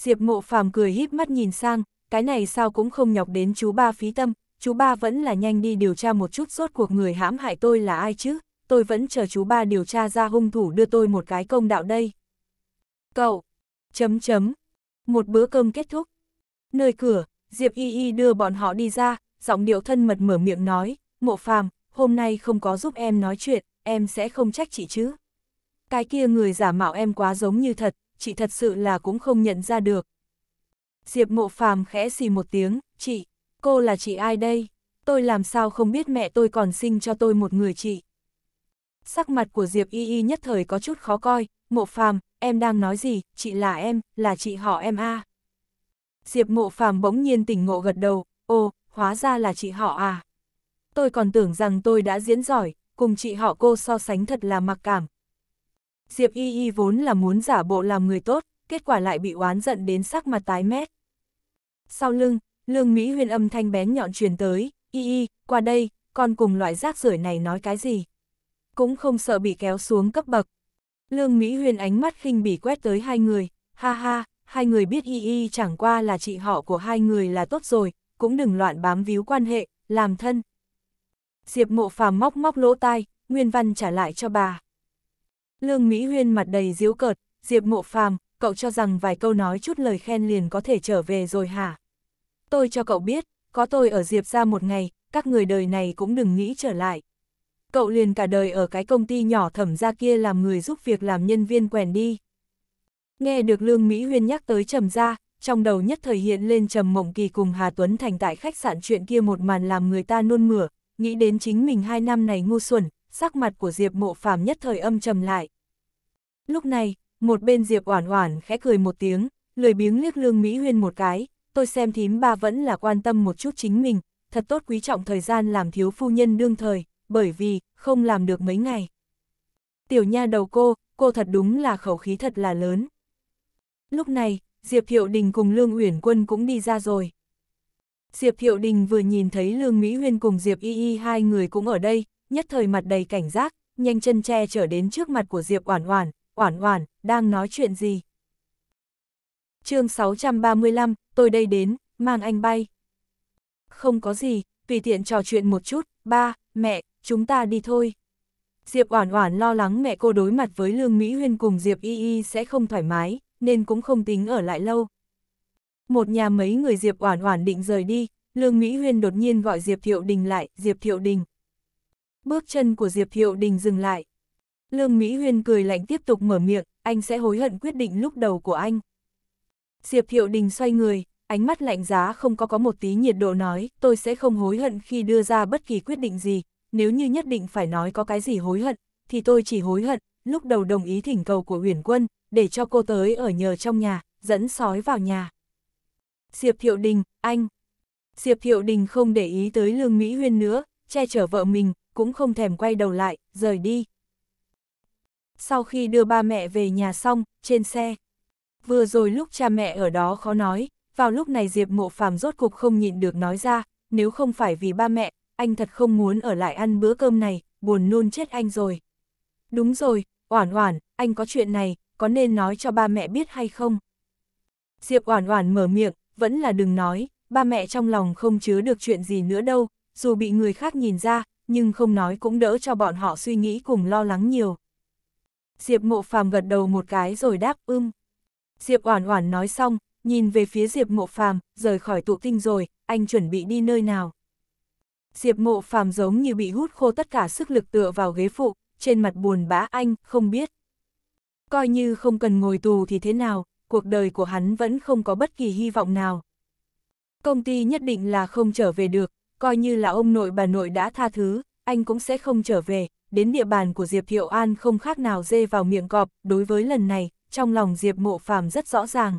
Diệp Mộ Phàm cười híp mắt nhìn sang, cái này sao cũng không nhọc đến chú ba phí tâm, chú ba vẫn là nhanh đi điều tra một chút rốt cuộc người hãm hại tôi là ai chứ, tôi vẫn chờ chú ba điều tra ra hung thủ đưa tôi một cái công đạo đây. Cậu, chấm chấm, một bữa cơm kết thúc. Nơi cửa, Diệp Y Y đưa bọn họ đi ra, giọng điệu thân mật mở miệng nói, mộ phàm, hôm nay không có giúp em nói chuyện, em sẽ không trách chị chứ. Cái kia người giả mạo em quá giống như thật, chị thật sự là cũng không nhận ra được. Diệp mộ phàm khẽ xì một tiếng, chị, cô là chị ai đây? Tôi làm sao không biết mẹ tôi còn sinh cho tôi một người chị? Sắc mặt của Diệp y y nhất thời có chút khó coi, mộ phàm, em đang nói gì, chị là em, là chị họ em a. Diệp mộ phàm bỗng nhiên tỉnh ngộ gật đầu, ô, hóa ra là chị họ à. Tôi còn tưởng rằng tôi đã diễn giỏi, cùng chị họ cô so sánh thật là mặc cảm, Diệp Y Y vốn là muốn giả bộ làm người tốt, kết quả lại bị oán giận đến sắc mặt tái mét. Sau lưng, Lương Mỹ Huyên âm thanh bén nhọn truyền tới, Y Y, qua đây, con cùng loại rác rưởi này nói cái gì? Cũng không sợ bị kéo xuống cấp bậc. Lương Mỹ Huyên ánh mắt khinh bỉ quét tới hai người, ha ha, hai người biết Y Y chẳng qua là chị họ của hai người là tốt rồi, cũng đừng loạn bám víu quan hệ, làm thân. Diệp mộ phàm móc móc lỗ tai, nguyên văn trả lại cho bà. Lương Mỹ Huyên mặt đầy diếu cợt, Diệp Mộ Phàm, cậu cho rằng vài câu nói chút lời khen liền có thể trở về rồi hả? Tôi cho cậu biết, có tôi ở Diệp ra một ngày, các người đời này cũng đừng nghĩ trở lại. Cậu liền cả đời ở cái công ty nhỏ thẩm ra kia làm người giúp việc làm nhân viên quèn đi. Nghe được Lương Mỹ Huyên nhắc tới trầm ra, trong đầu nhất thời hiện lên trầm mộng kỳ cùng Hà Tuấn Thành tại khách sạn chuyện kia một màn làm người ta nôn mửa, nghĩ đến chính mình hai năm này ngu xuẩn, sắc mặt của Diệp Mộ Phàm nhất thời âm trầm lại. Lúc này, một bên Diệp Oản Oản khẽ cười một tiếng, lười biếng liếc Lương Mỹ Huyên một cái, tôi xem thím ba vẫn là quan tâm một chút chính mình, thật tốt quý trọng thời gian làm thiếu phu nhân đương thời, bởi vì không làm được mấy ngày. Tiểu nha đầu cô, cô thật đúng là khẩu khí thật là lớn. Lúc này, Diệp Hiệu Đình cùng Lương Uyển Quân cũng đi ra rồi. Diệp Hiệu Đình vừa nhìn thấy Lương Mỹ Huyên cùng Diệp Y Y hai người cũng ở đây, nhất thời mặt đầy cảnh giác, nhanh chân che trở đến trước mặt của Diệp Oản Oản, "Oản Oản, đang nói chuyện gì?" Chương 635, tôi đây đến, mang anh bay. Không có gì, tùy tiện trò chuyện một chút, ba, mẹ, chúng ta đi thôi. Diệp Oản Oản lo lắng mẹ cô đối mặt với Lương Mỹ Huyên cùng Diệp Y Y sẽ không thoải mái, nên cũng không tính ở lại lâu. Một nhà mấy người Diệp Oản Oản định rời đi, Lương Mỹ Huyên đột nhiên gọi Diệp Thiệu Đình lại, "Diệp Thiệu Đình, Bước chân của Diệp Thiệu Đình dừng lại. Lương Mỹ Huyên cười lạnh tiếp tục mở miệng, anh sẽ hối hận quyết định lúc đầu của anh. Diệp Thiệu Đình xoay người, ánh mắt lạnh giá không có có một tí nhiệt độ nói, tôi sẽ không hối hận khi đưa ra bất kỳ quyết định gì, nếu như nhất định phải nói có cái gì hối hận, thì tôi chỉ hối hận, lúc đầu đồng ý thỉnh cầu của huyền quân, để cho cô tới ở nhờ trong nhà, dẫn sói vào nhà. Diệp Thiệu Đình, anh. Diệp Thiệu Đình không để ý tới Lương Mỹ Huyên nữa, che chở vợ mình, cũng không thèm quay đầu lại, rời đi. Sau khi đưa ba mẹ về nhà xong, trên xe, vừa rồi lúc cha mẹ ở đó khó nói, vào lúc này Diệp Mộ Phàm rốt cục không nhịn được nói ra, nếu không phải vì ba mẹ, anh thật không muốn ở lại ăn bữa cơm này, buồn nôn chết anh rồi. Đúng rồi, Oản Oản, anh có chuyện này, có nên nói cho ba mẹ biết hay không? Diệp Oản Oản mở miệng, vẫn là đừng nói, ba mẹ trong lòng không chứa được chuyện gì nữa đâu, dù bị người khác nhìn ra, nhưng không nói cũng đỡ cho bọn họ suy nghĩ cùng lo lắng nhiều. Diệp Mộ Phàm gật đầu một cái rồi đáp ưm. Diệp Oản Oản nói xong, nhìn về phía Diệp Mộ Phàm, rời khỏi tụ tinh rồi, anh chuẩn bị đi nơi nào? Diệp Mộ Phàm giống như bị hút khô tất cả sức lực tựa vào ghế phụ, trên mặt buồn bã anh không biết. Coi như không cần ngồi tù thì thế nào, cuộc đời của hắn vẫn không có bất kỳ hy vọng nào. Công ty nhất định là không trở về được, coi như là ông nội bà nội đã tha thứ, anh cũng sẽ không trở về, đến địa bàn của Diệp Thiệu An không khác nào dê vào miệng cọp, đối với lần này, trong lòng Diệp Mộ Phàm rất rõ ràng.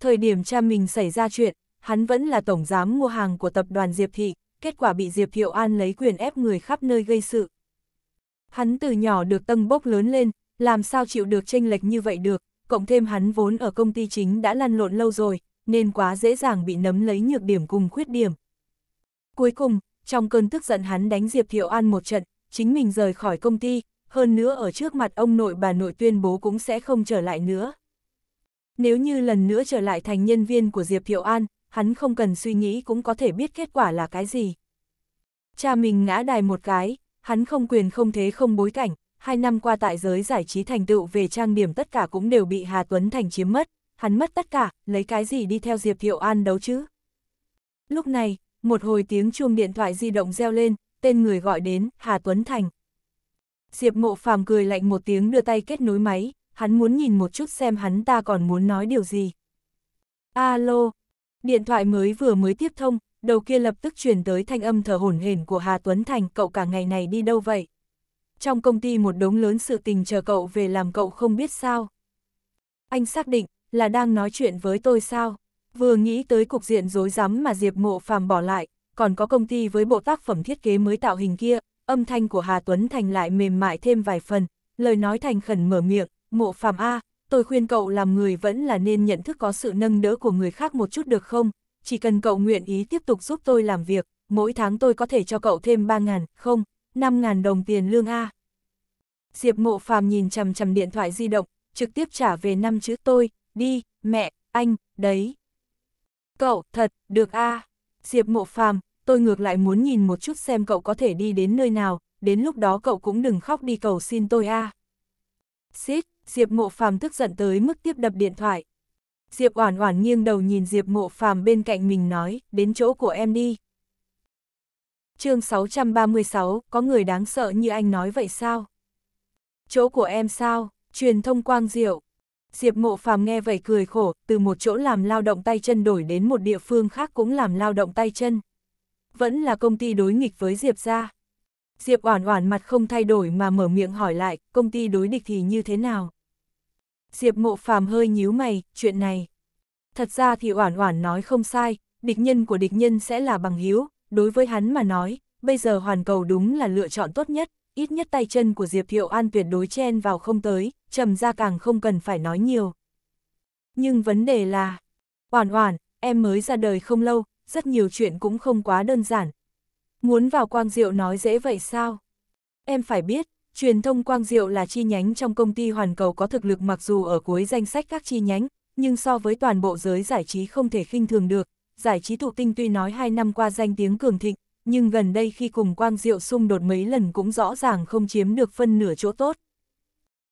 Thời điểm cha mình xảy ra chuyện, hắn vẫn là tổng giám mua hàng của tập đoàn Diệp Thị, kết quả bị Diệp Thiệu An lấy quyền ép người khắp nơi gây sự. Hắn từ nhỏ được tâng bốc lớn lên, làm sao chịu được tranh lệch như vậy được, cộng thêm hắn vốn ở công ty chính đã lăn lộn lâu rồi, nên quá dễ dàng bị nấm lấy nhược điểm cùng khuyết điểm, Cuối cùng, trong cơn tức giận hắn đánh Diệp Thiệu An một trận, chính mình rời khỏi công ty, hơn nữa ở trước mặt ông nội bà nội tuyên bố cũng sẽ không trở lại nữa. Nếu như lần nữa trở lại thành nhân viên của Diệp Thiệu An, hắn không cần suy nghĩ cũng có thể biết kết quả là cái gì. Cha mình ngã đài một cái, hắn không quyền không thế không bối cảnh, hai năm qua tại giới giải trí thành tựu về trang điểm tất cả cũng đều bị Hà Tuấn Thành chiếm mất, hắn mất tất cả, lấy cái gì đi theo Diệp Thiệu An đấu chứ? Lúc này, một hồi tiếng chuông điện thoại di động reo lên, tên người gọi đến, Hà Tuấn Thành. Diệp Mộ Phàm cười lạnh một tiếng đưa tay kết nối máy, hắn muốn nhìn một chút xem hắn ta còn muốn nói điều gì. Alo, điện thoại mới vừa mới tiếp thông, đầu kia lập tức truyền tới thanh âm thở hổn hển của Hà Tuấn Thành, cậu cả ngày này đi đâu vậy? Trong công ty một đống lớn sự tình chờ cậu về làm cậu không biết sao. Anh xác định là đang nói chuyện với tôi sao? Vừa nghĩ tới cục diện rối rắm mà Diệp Mộ Phàm bỏ lại, còn có công ty với bộ tác phẩm thiết kế mới tạo hình kia, âm thanh của Hà Tuấn Thành lại mềm mại thêm vài phần, lời nói thành khẩn mở miệng, Mộ Phàm A, tôi khuyên cậu làm người vẫn là nên nhận thức có sự nâng đỡ của người khác một chút được không, chỉ cần cậu nguyện ý tiếp tục giúp tôi làm việc, mỗi tháng tôi có thể cho cậu thêm 3.000, không, 5.000 đồng tiền lương A. Diệp Mộ Phàm nhìn chằm chằm điện thoại di động, trực tiếp trả về năm chữ tôi, đi, mẹ, anh, đấy. Cậu, thật, được a à. Diệp mộ phàm, tôi ngược lại muốn nhìn một chút xem cậu có thể đi đến nơi nào, đến lúc đó cậu cũng đừng khóc đi cầu xin tôi a à. Xít, Diệp mộ phàm tức giận tới mức tiếp đập điện thoại. Diệp oản oản nghiêng đầu nhìn Diệp mộ phàm bên cạnh mình nói, đến chỗ của em đi. chương 636, có người đáng sợ như anh nói vậy sao? Chỗ của em sao? Truyền thông quang diệu, Diệp Mộ Phàm nghe vậy cười khổ, từ một chỗ làm lao động tay chân đổi đến một địa phương khác cũng làm lao động tay chân. Vẫn là công ty đối nghịch với Diệp gia. Diệp Oản Oản mặt không thay đổi mà mở miệng hỏi lại, công ty đối địch thì như thế nào? Diệp Mộ Phàm hơi nhíu mày, chuyện này. Thật ra thì Oản Oản nói không sai, địch nhân của địch nhân sẽ là bằng hữu, đối với hắn mà nói, bây giờ hoàn cầu đúng là lựa chọn tốt nhất, ít nhất tay chân của Diệp Thiệu An tuyệt đối chen vào không tới, trầm ra càng không cần phải nói nhiều. Nhưng vấn đề là, hoàn hoàn em mới ra đời không lâu, rất nhiều chuyện cũng không quá đơn giản. Muốn vào Quang Diệu nói dễ vậy sao? Em phải biết, truyền thông Quang Diệu là chi nhánh trong công ty hoàn cầu có thực lực mặc dù ở cuối danh sách các chi nhánh, nhưng so với toàn bộ giới giải trí không thể khinh thường được. Giải trí thụ tinh tuy nói hai năm qua danh tiếng cường thịnh, nhưng gần đây khi cùng Quang Diệu xung đột mấy lần cũng rõ ràng không chiếm được phân nửa chỗ tốt.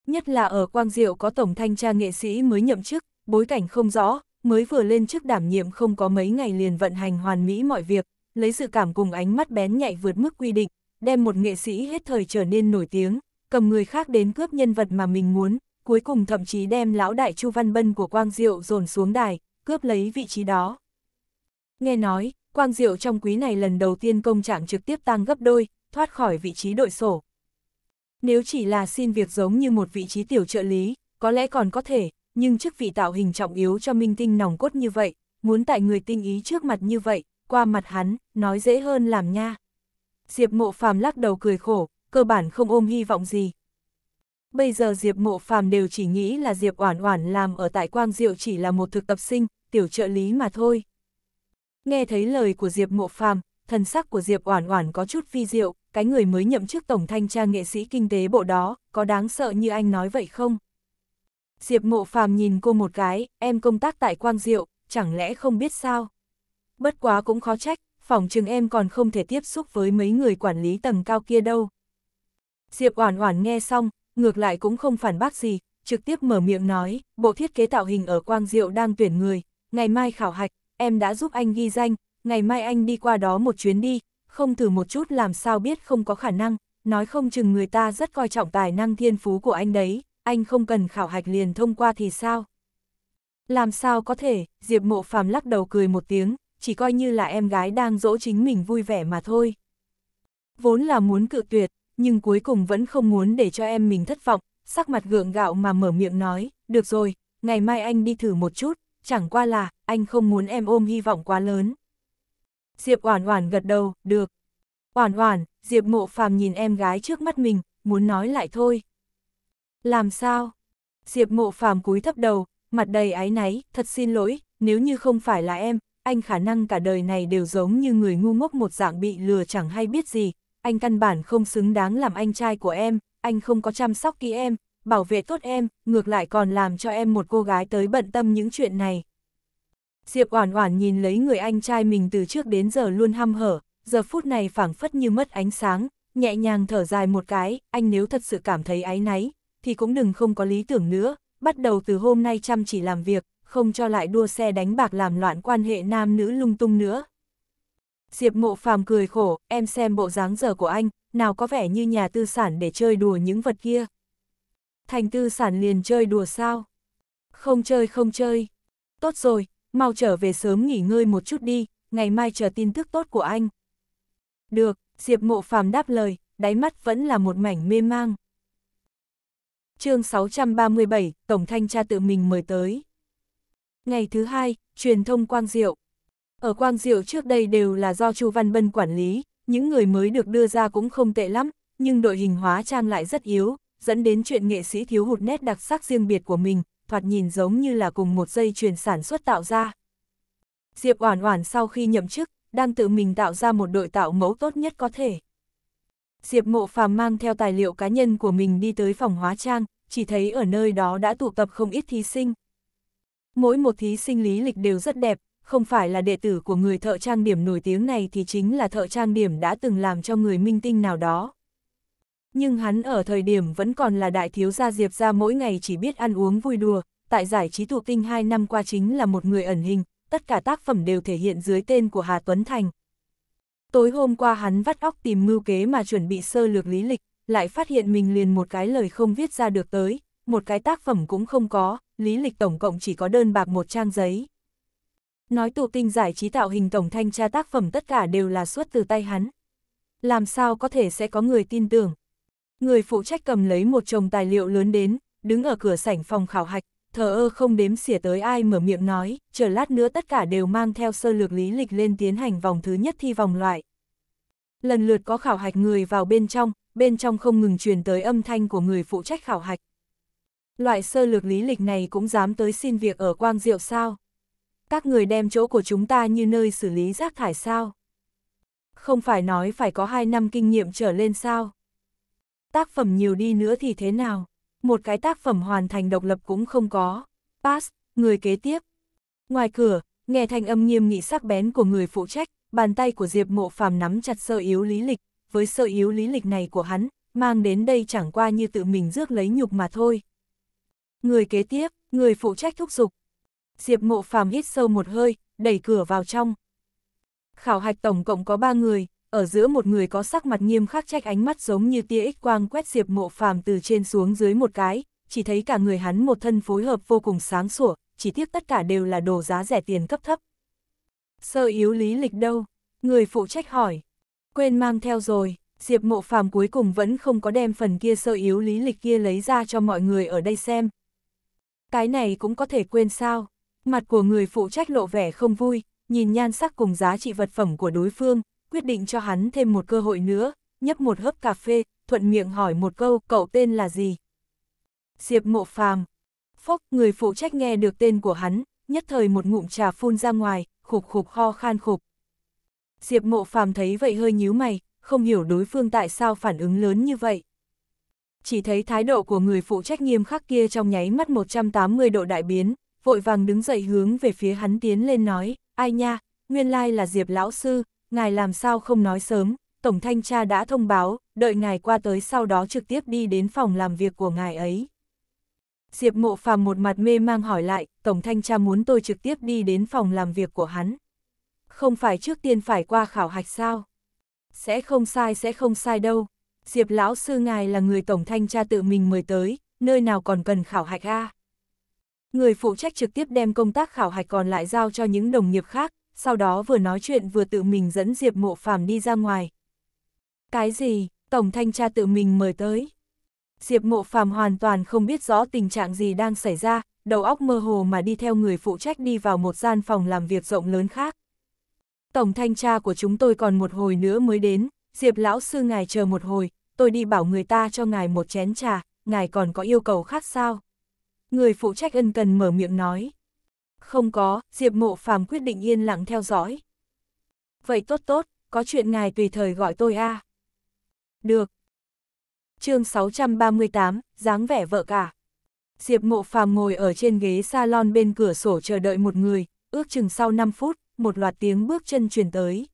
Nhất là ở Quang Diệu có tổng thanh tra nghệ sĩ mới nhậm chức, bối cảnh không rõ, mới vừa lên chức đảm nhiệm không có mấy ngày liền vận hành hoàn mỹ mọi việc, lấy sự cảm cùng ánh mắt bén nhạy vượt mức quy định, đem một nghệ sĩ hết thời trở nên nổi tiếng, cầm người khác đến cướp nhân vật mà mình muốn, cuối cùng thậm chí đem lão đại Chu Văn Bân của Quang Diệu dồn xuống đài, cướp lấy vị trí đó. Nghe nói, Quang Diệu trong quý này lần đầu tiên công trạng trực tiếp tăng gấp đôi, thoát khỏi vị trí đội sổ. Nếu chỉ là xin việc giống như một vị trí tiểu trợ lý, có lẽ còn có thể, nhưng chức vị tạo hình trọng yếu cho minh tinh nòng cốt như vậy, muốn tại người tinh ý trước mặt như vậy, qua mặt hắn, nói dễ hơn làm nha. Diệp mộ phàm lắc đầu cười khổ, cơ bản không ôm hy vọng gì. Bây giờ Diệp mộ phàm đều chỉ nghĩ là Diệp oản oản làm ở tại Quang Diệu chỉ là một thực tập sinh, tiểu trợ lý mà thôi. Nghe thấy lời của Diệp Mộ Phàm, thần sắc của Diệp Oản Oản có chút phi diệu, cái người mới nhậm chức tổng thanh tra nghệ sĩ kinh tế bộ đó, có đáng sợ như anh nói vậy không? Diệp Mộ Phàm nhìn cô một cái, em công tác tại Quang Diệu, chẳng lẽ không biết sao? Bất quá cũng khó trách, phòng trường em còn không thể tiếp xúc với mấy người quản lý tầng cao kia đâu. Diệp Oản Oản nghe xong, ngược lại cũng không phản bác gì, trực tiếp mở miệng nói, bộ thiết kế tạo hình ở Quang Diệu đang tuyển người, ngày mai khảo hạch, em đã giúp anh ghi danh, ngày mai anh đi qua đó một chuyến đi, không thử một chút làm sao biết không có khả năng, nói không chừng người ta rất coi trọng tài năng thiên phú của anh đấy, anh không cần khảo hạch liền thông qua thì sao? Làm sao có thể, Diệp Mộ Phàm lắc đầu cười một tiếng, chỉ coi như là em gái đang dỗ chính mình vui vẻ mà thôi. Vốn là muốn cự tuyệt, nhưng cuối cùng vẫn không muốn để cho em mình thất vọng, sắc mặt gượng gạo mà mở miệng nói, được rồi, ngày mai anh đi thử một chút, chẳng qua là, anh không muốn em ôm hy vọng quá lớn. Diệp Oản Oản gật đầu, được. Oản Oản, Diệp Mộ Phàm nhìn em gái trước mắt mình, muốn nói lại thôi. Làm sao? Diệp Mộ Phàm cúi thấp đầu, mặt đầy áy náy, thật xin lỗi, nếu như không phải là em, anh khả năng cả đời này đều giống như người ngu ngốc một dạng bị lừa chẳng hay biết gì, anh căn bản không xứng đáng làm anh trai của em, anh không có chăm sóc kỹ em, bảo vệ tốt em, ngược lại còn làm cho em một cô gái tới bận tâm những chuyện này. Diệp Oản Oản nhìn lấy người anh trai mình từ trước đến giờ luôn hăm hở, giờ phút này phảng phất như mất ánh sáng, nhẹ nhàng thở dài một cái, anh nếu thật sự cảm thấy áy náy, thì cũng đừng không có lý tưởng nữa, bắt đầu từ hôm nay chăm chỉ làm việc, không cho lại đua xe đánh bạc làm loạn quan hệ nam nữ lung tung nữa. Diệp Mộ Phàm cười khổ, em xem bộ dáng giờ của anh, nào có vẻ như nhà tư sản để chơi đùa những vật kia thành tư sản liền chơi đùa sao? Không chơi không chơi. Tốt rồi, mau trở về sớm nghỉ ngơi một chút đi, ngày mai chờ tin tức tốt của anh. Được, Diệp Mộ Phàm đáp lời, đáy mắt vẫn là một mảnh mê mang. chương 637, Tổng Thanh tra tự mình mời tới. Ngày thứ hai, truyền thông Quang Diệu. Ở Quang Diệu trước đây đều là do Chu Văn Bân quản lý, những người mới được đưa ra cũng không tệ lắm, nhưng đội hình hóa trang lại rất yếu, dẫn đến chuyện nghệ sĩ thiếu hụt nét đặc sắc riêng biệt của mình, thoạt nhìn giống như là cùng một dây chuyền sản xuất tạo ra. Diệp Oản Oản sau khi nhậm chức, đang tự mình tạo ra một đội tạo mẫu tốt nhất có thể. Diệp Mộ Phàm mang theo tài liệu cá nhân của mình đi tới phòng hóa trang, chỉ thấy ở nơi đó đã tụ tập không ít thí sinh. Mỗi một thí sinh lý lịch đều rất đẹp, không phải là đệ tử của người thợ trang điểm nổi tiếng này thì chính là thợ trang điểm đã từng làm cho người minh tinh nào đó. Nhưng hắn ở thời điểm vẫn còn là đại thiếu gia Diệp ra mỗi ngày chỉ biết ăn uống vui đùa, tại giải trí tụ tinh 2 năm qua chính là một người ẩn hình, tất cả tác phẩm đều thể hiện dưới tên của Hà Tuấn Thành. Tối hôm qua hắn vắt óc tìm mưu kế mà chuẩn bị sơ lược lý lịch, lại phát hiện mình liền một cái lời không viết ra được tới, một cái tác phẩm cũng không có, lý lịch tổng cộng chỉ có đơn bạc một trang giấy. Nói tụ tinh giải trí tạo hình tổng thanh tra tác phẩm tất cả đều là xuất từ tay hắn. Làm sao có thể sẽ có người tin tưởng, Người phụ trách cầm lấy một chồng tài liệu lớn đến, đứng ở cửa sảnh phòng khảo hạch, thờ ơ không đếm xỉa tới ai mở miệng nói, chờ lát nữa tất cả đều mang theo sơ lược lý lịch lên tiến hành vòng thứ nhất thi vòng loại. Lần lượt có khảo hạch người vào bên trong, bên trong không ngừng truyền tới âm thanh của người phụ trách khảo hạch. Loại sơ lược lý lịch này cũng dám tới xin việc ở Quang Diệu sao? Các người đem chỗ của chúng ta như nơi xử lý rác thải sao? Không phải nói phải có 2 năm kinh nghiệm trở lên sao? tác phẩm nhiều đi nữa thì thế nào, một cái tác phẩm hoàn thành độc lập cũng không có. Pass, người kế tiếp. Ngoài cửa, nghe thanh âm nghiêm nghị sắc bén của người phụ trách, bàn tay của Diệp Mộ Phàm nắm chặt sơ yếu lý lịch, với sơ yếu lý lịch này của hắn, mang đến đây chẳng qua như tự mình rước lấy nhục mà thôi. Người kế tiếp, người phụ trách thúc giục. Diệp Mộ Phàm hít sâu một hơi, đẩy cửa vào trong. Khảo hạch tổng cộng có ba người, ở giữa một người có sắc mặt nghiêm khắc trách ánh mắt giống như tia ích quang quét diệp mộ phàm từ trên xuống dưới một cái, chỉ thấy cả người hắn một thân phối hợp vô cùng sáng sủa, chỉ tiếc tất cả đều là đồ giá rẻ tiền cấp thấp. Sơ yếu lý lịch đâu? Người phụ trách hỏi. Quên mang theo rồi, Diệp mộ phàm cuối cùng vẫn không có đem phần kia sơ yếu lý lịch kia lấy ra cho mọi người ở đây xem. Cái này cũng có thể quên sao? Mặt của người phụ trách lộ vẻ không vui, nhìn nhan sắc cùng giá trị vật phẩm của đối phương, quyết định cho hắn thêm một cơ hội nữa, nhấp một hớp cà phê, thuận miệng hỏi một câu cậu tên là gì. Diệp Mộ Phàm Phốc, người phụ trách nghe được tên của hắn, nhất thời một ngụm trà phun ra ngoài, khục khục ho khan khục. Diệp Mộ Phàm thấy vậy hơi nhíu mày, không hiểu đối phương tại sao phản ứng lớn như vậy. Chỉ thấy thái độ của người phụ trách nghiêm khắc kia trong nháy mắt 180 độ đại biến, vội vàng đứng dậy hướng về phía hắn tiến lên nói, ai nha, nguyên lai là Diệp lão sư, ngài làm sao không nói sớm, Tổng Thanh tra đã thông báo, đợi ngài qua tới sau đó trực tiếp đi đến phòng làm việc của ngài ấy. Diệp Mộ Phàm một mặt mê mang hỏi lại, Tổng Thanh tra muốn tôi trực tiếp đi đến phòng làm việc của hắn. Không phải trước tiên phải qua khảo hạch sao? Sẽ không sai sẽ không sai đâu. Diệp Lão Sư ngài là người Tổng Thanh tra tự mình mời tới, nơi nào còn cần khảo hạch a Người phụ trách trực tiếp đem công tác khảo hạch còn lại giao cho những đồng nghiệp khác, sau đó vừa nói chuyện vừa tự mình dẫn Diệp Mộ Phàm đi ra ngoài. Cái gì, Tổng Thanh tra tự mình mời tới? Diệp Mộ Phàm hoàn toàn không biết rõ tình trạng gì đang xảy ra, đầu óc mơ hồ mà đi theo người phụ trách đi vào một gian phòng làm việc rộng lớn khác. Tổng Thanh tra của chúng tôi còn một hồi nữa mới đến, Diệp Lão Sư ngài chờ một hồi, tôi đi bảo người ta cho ngài một chén trà, ngài còn có yêu cầu khác sao? Người phụ trách ân cần mở miệng nói. Không có, Diệp Mộ Phàm quyết định yên lặng theo dõi. Vậy tốt tốt, có chuyện ngài tùy thời gọi tôi a. Được. Chương 638, dáng vẻ vợ cả. Diệp Mộ Phàm ngồi ở trên ghế salon bên cửa sổ chờ đợi một người, ước chừng sau 5 phút, một loạt tiếng bước chân truyền tới.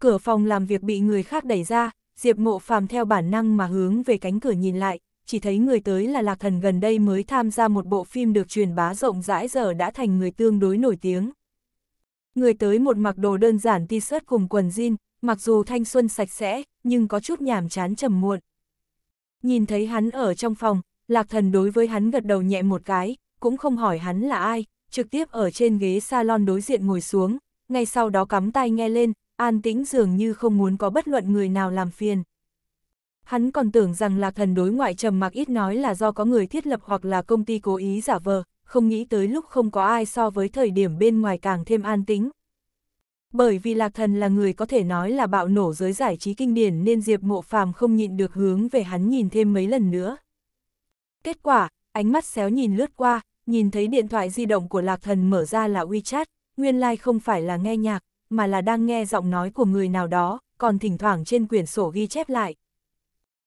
Cửa phòng làm việc bị người khác đẩy ra, Diệp Mộ Phàm theo bản năng mà hướng về cánh cửa nhìn lại, chỉ thấy người tới là Lạc Thần gần đây mới tham gia một bộ phim được truyền bá rộng rãi giờ đã thành người tương đối nổi tiếng. Người tới một mặc đồ đơn giản t-shirt cùng quần jean, mặc dù thanh xuân sạch sẽ, nhưng có chút nhàm chán trầm muộn. Nhìn thấy hắn ở trong phòng, Lạc Thần đối với hắn gật đầu nhẹ một cái, cũng không hỏi hắn là ai, trực tiếp ở trên ghế salon đối diện ngồi xuống, ngay sau đó cắm tay nghe lên, an tĩnh dường như không muốn có bất luận người nào làm phiền. Hắn còn tưởng rằng lạc thần đối ngoại trầm mặc ít nói là do có người thiết lập hoặc là công ty cố ý giả vờ, không nghĩ tới lúc không có ai so với thời điểm bên ngoài càng thêm an tính. Bởi vì lạc thần là người có thể nói là bạo nổ giới giải trí kinh điển nên Diệp Mộ Phàm không nhịn được hướng về hắn nhìn thêm mấy lần nữa. Kết quả, ánh mắt xéo nhìn lướt qua, nhìn thấy điện thoại di động của lạc thần mở ra là WeChat, nguyên lai like không phải là nghe nhạc, mà là đang nghe giọng nói của người nào đó, còn thỉnh thoảng trên quyển sổ ghi chép lại.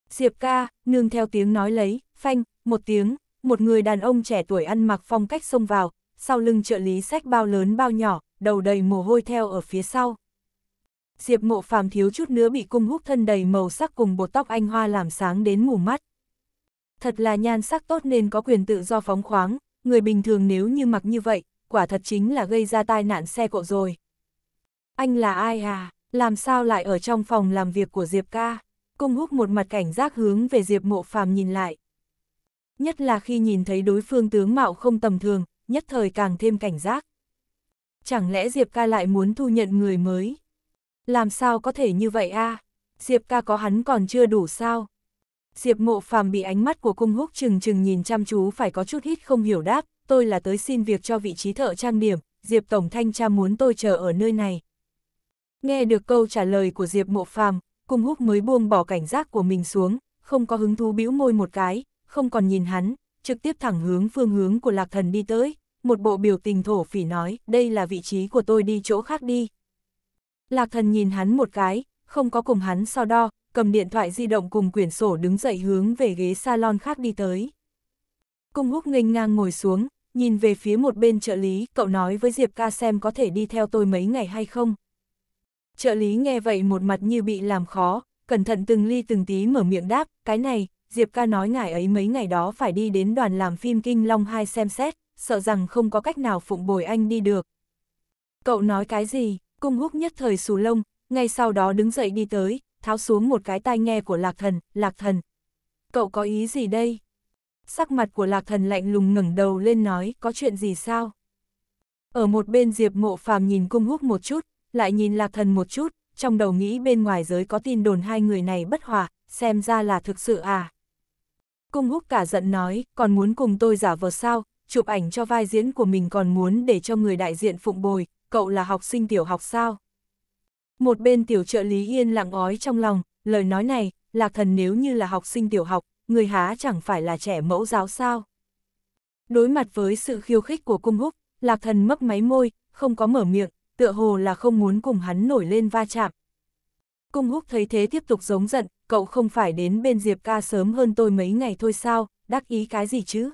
Diệp ca, nương theo tiếng nói lấy, phanh, một tiếng, một người đàn ông trẻ tuổi ăn mặc phong cách xông vào, sau lưng trợ lý sách bao lớn bao nhỏ, đầu đầy mồ hôi theo ở phía sau. Diệp mộ phàm thiếu chút nữa bị cung hút thân đầy màu sắc cùng bột tóc anh hoa làm sáng đến mù mắt. Thật là nhan sắc tốt nên có quyền tự do phóng khoáng, người bình thường nếu như mặc như vậy, quả thật chính là gây ra tai nạn xe cộ rồi. Anh là ai à, làm sao lại ở trong phòng làm việc của Diệp ca? Cung húc một mặt cảnh giác hướng về Diệp Mộ Phàm nhìn lại. Nhất là khi nhìn thấy đối phương tướng mạo không tầm thường, nhất thời càng thêm cảnh giác. Chẳng lẽ Diệp ca lại muốn thu nhận người mới? Làm sao có thể như vậy a? À? Diệp ca có hắn còn chưa đủ sao? Diệp mộ phàm bị ánh mắt của cung húc chừng chừng nhìn chăm chú phải có chút hít không hiểu đáp, tôi là tới xin việc cho vị trí thợ trang điểm, Diệp Tổng Thanh tra muốn tôi chờ ở nơi này. Nghe được câu trả lời của Diệp mộ phàm, cung húc mới buông bỏ cảnh giác của mình xuống, không có hứng thú bĩu môi một cái, không còn nhìn hắn, trực tiếp thẳng hướng phương hướng của lạc thần đi tới, một bộ biểu tình thổ phỉ nói, đây là vị trí của tôi đi chỗ khác đi. Lạc thần nhìn hắn một cái, không có cùng hắn so đo, cầm điện thoại di động cùng quyển sổ đứng dậy hướng về ghế salon khác đi tới. Cung húc nghênh ngang ngồi xuống, nhìn về phía một bên trợ lý, cậu nói với Diệp ca xem có thể đi theo tôi mấy ngày hay không. Trợ lý nghe vậy một mặt như bị làm khó, cẩn thận từng ly từng tí mở miệng đáp, cái này, Diệp ca nói ngài ấy mấy ngày đó phải đi đến đoàn làm phim Kinh Long 2 xem xét, sợ rằng không có cách nào phụng bồi anh đi được. Cậu nói cái gì, cung húc nhất thời xù lông, ngay sau đó đứng dậy đi tới, tháo xuống một cái tai nghe của lạc thần, lạc thần. Cậu có ý gì đây? Sắc mặt của lạc thần lạnh lùng ngẩng đầu lên nói, có chuyện gì sao? Ở một bên Diệp mộ phàm nhìn cung húc một chút, lại nhìn lạc thần một chút, trong đầu nghĩ bên ngoài giới có tin đồn hai người này bất hòa, xem ra là thực sự à. Cung húc cả giận nói, còn muốn cùng tôi giả vờ sao, chụp ảnh cho vai diễn của mình còn muốn để cho người đại diện phụng bồi, cậu là học sinh tiểu học sao? Một bên tiểu trợ lý yên lặng ói trong lòng, lời nói này, lạc thần nếu như là học sinh tiểu học, người há chẳng phải là trẻ mẫu giáo sao? Đối mặt với sự khiêu khích của cung húc, lạc thần mấp máy môi, không có mở miệng, tựa hồ là không muốn cùng hắn nổi lên va chạm. Cung húc thấy thế tiếp tục giống giận, cậu không phải đến bên Diệp ca sớm hơn tôi mấy ngày thôi sao, đắc ý cái gì chứ?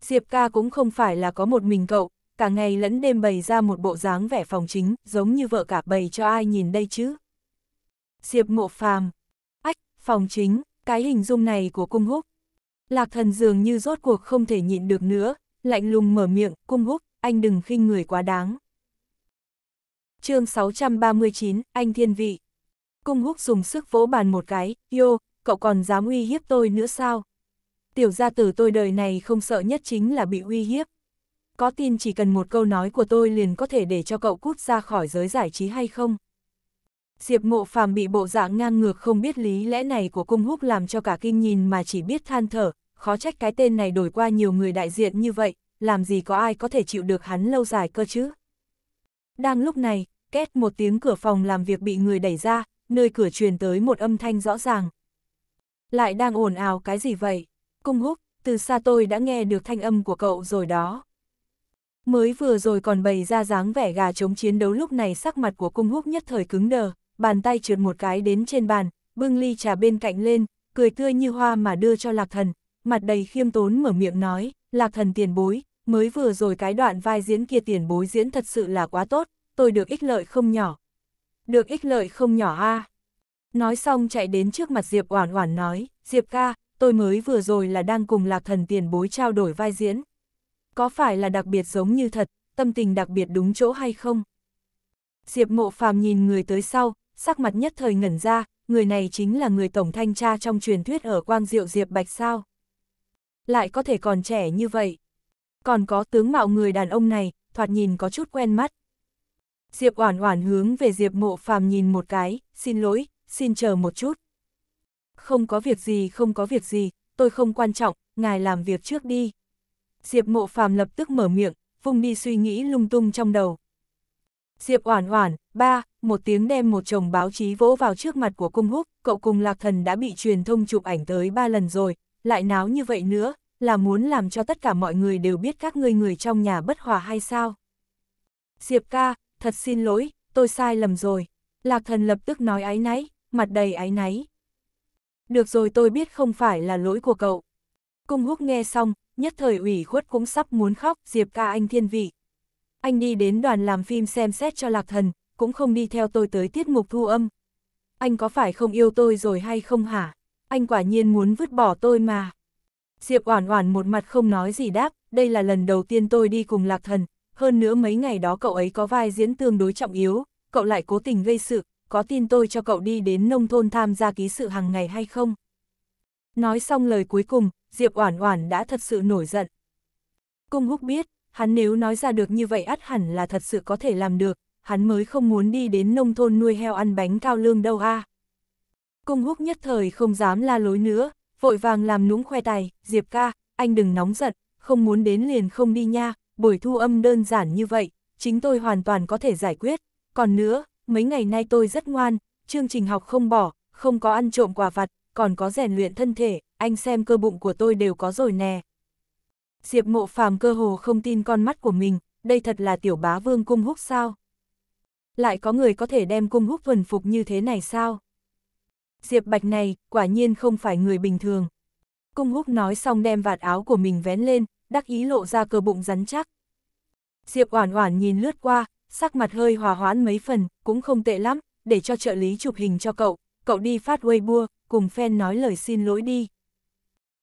Diệp ca cũng không phải là có một mình cậu, cả ngày lẫn đêm bày ra một bộ dáng vẻ phòng chính, giống như vợ cả bày cho ai nhìn đây chứ. Diệp mộ phàm, ách, phòng chính, cái hình dung này của cung húc. Lạc thần dường như rốt cuộc không thể nhịn được nữa, lạnh lùng mở miệng, cung húc, anh đừng khinh người quá đáng chương 639, anh thiên vị. Cung húc dùng sức vỗ bàn một cái, yêu, cậu còn dám uy hiếp tôi nữa sao? Tiểu gia tử tôi đời này không sợ nhất chính là bị uy hiếp. Có tin chỉ cần một câu nói của tôi liền có thể để cho cậu cút ra khỏi giới giải trí hay không? Diệp mộ phàm bị bộ dạng ngang ngược không biết lý lẽ này của cung húc làm cho cả kinh nhìn mà chỉ biết than thở, khó trách cái tên này đổi qua nhiều người đại diện như vậy, làm gì có ai có thể chịu được hắn lâu dài cơ chứ? Đang lúc này, két một tiếng cửa phòng làm việc bị người đẩy ra, nơi cửa truyền tới một âm thanh rõ ràng. Lại đang ồn ào cái gì vậy? Cung húc, từ xa tôi đã nghe được thanh âm của cậu rồi đó. Mới vừa rồi còn bày ra dáng vẻ gà chống chiến đấu lúc này sắc mặt của cung húc nhất thời cứng đờ, bàn tay trượt một cái đến trên bàn, bưng ly trà bên cạnh lên, cười tươi như hoa mà đưa cho lạc thần, mặt đầy khiêm tốn mở miệng nói, lạc thần tiền bối, mới vừa rồi cái đoạn vai diễn kia tiền bối diễn thật sự là quá tốt, tôi được ích lợi không nhỏ. Được ích lợi không nhỏ a à. Nói xong chạy đến trước mặt Diệp Oản Oản nói, Diệp ca, tôi mới vừa rồi là đang cùng lạc thần tiền bối trao đổi vai diễn. Có phải là đặc biệt giống như thật, tâm tình đặc biệt đúng chỗ hay không? Diệp mộ phàm nhìn người tới sau, sắc mặt nhất thời ngẩn ra, người này chính là người tổng thanh tra trong truyền thuyết ở Quang Diệu Diệp Bạch sao? Lại có thể còn trẻ như vậy. Còn có tướng mạo người đàn ông này, thoạt nhìn có chút quen mắt. Diệp Oản Oản hướng về Diệp Mộ Phàm nhìn một cái, "Xin lỗi, xin chờ một chút." "Không có việc gì, không có việc gì, tôi không quan trọng, ngài làm việc trước đi." Diệp Mộ Phàm lập tức mở miệng, vung đi suy nghĩ lung tung trong đầu. Diệp Oản Oản, ba, một tiếng đem một chồng báo chí vỗ vào trước mặt của Cung Húc, cậu cùng Lạc Thần đã bị truyền thông chụp ảnh tới ba lần rồi, lại náo như vậy nữa, là muốn làm cho tất cả mọi người đều biết các ngươi người trong nhà bất hòa hay sao? Diệp ca, thật xin lỗi, tôi sai lầm rồi. Lạc thần lập tức nói ái náy, mặt đầy ái náy. Được rồi tôi biết không phải là lỗi của cậu. Cung húc nghe xong, nhất thời ủy khuất cũng sắp muốn khóc, Diệp ca anh thiên vị. Anh đi đến đoàn làm phim xem xét cho lạc thần, cũng không đi theo tôi tới tiết mục thu âm. Anh có phải không yêu tôi rồi hay không hả? Anh quả nhiên muốn vứt bỏ tôi mà. Diệp Oản Oản một mặt không nói gì đáp, đây là lần đầu tiên tôi đi cùng Lạc Thần, hơn nữa mấy ngày đó cậu ấy có vai diễn tương đối trọng yếu, cậu lại cố tình gây sự, có tin tôi cho cậu đi đến nông thôn tham gia ký sự hàng ngày hay không? Nói xong lời cuối cùng, Diệp Oản Oản đã thật sự nổi giận. Cung Húc biết, hắn nếu nói ra được như vậy ắt hẳn là thật sự có thể làm được, hắn mới không muốn đi đến nông thôn nuôi heo ăn bánh cao lương đâu a. Cung Húc nhất thời không dám la lối nữa, vội vàng làm núng khoe tài, Diệp ca, anh đừng nóng giận, không muốn đến liền không đi nha, buổi thu âm đơn giản như vậy, chính tôi hoàn toàn có thể giải quyết. Còn nữa, mấy ngày nay tôi rất ngoan, chương trình học không bỏ, không có ăn trộm quả vặt, còn có rèn luyện thân thể, anh xem cơ bụng của tôi đều có rồi nè. Diệp mộ phàm cơ hồ không tin con mắt của mình, đây thật là tiểu bá vương cung húc sao? Lại có người có thể đem cung húc thuần phục như thế này sao? Diệp Bạch này, quả nhiên không phải người bình thường. Cung húc nói xong đem vạt áo của mình vén lên, đắc ý lộ ra cơ bụng rắn chắc. Diệp Oản Oản nhìn lướt qua, sắc mặt hơi hòa hoãn mấy phần, cũng không tệ lắm, để cho trợ lý chụp hình cho cậu, cậu đi phát Weibo, cùng fan nói lời xin lỗi đi.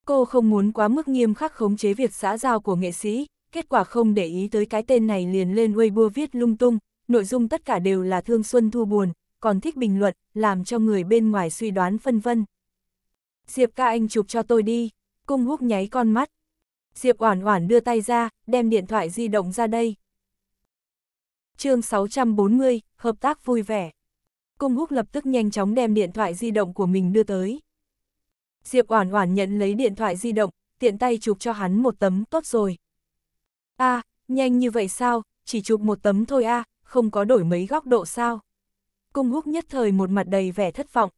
Cô không muốn quá mức nghiêm khắc khống chế việc xã giao của nghệ sĩ, kết quả không để ý tới cái tên này liền lên Weibo viết lung tung, nội dung tất cả đều là thương xuân thu buồn, còn thích bình luận, làm cho người bên ngoài suy đoán phân vân. Diệp ca anh chụp cho tôi đi, cung húc nháy con mắt. Diệp oản oản đưa tay ra, đem điện thoại di động ra đây. chương 640, hợp tác vui vẻ. Cung húc lập tức nhanh chóng đem điện thoại di động của mình đưa tới. Diệp oản oản nhận lấy điện thoại di động, tiện tay chụp cho hắn một tấm tốt rồi. a à, nhanh như vậy sao, chỉ chụp một tấm thôi a à, không có đổi mấy góc độ sao cung húc nhất thời một mặt đầy vẻ thất vọng.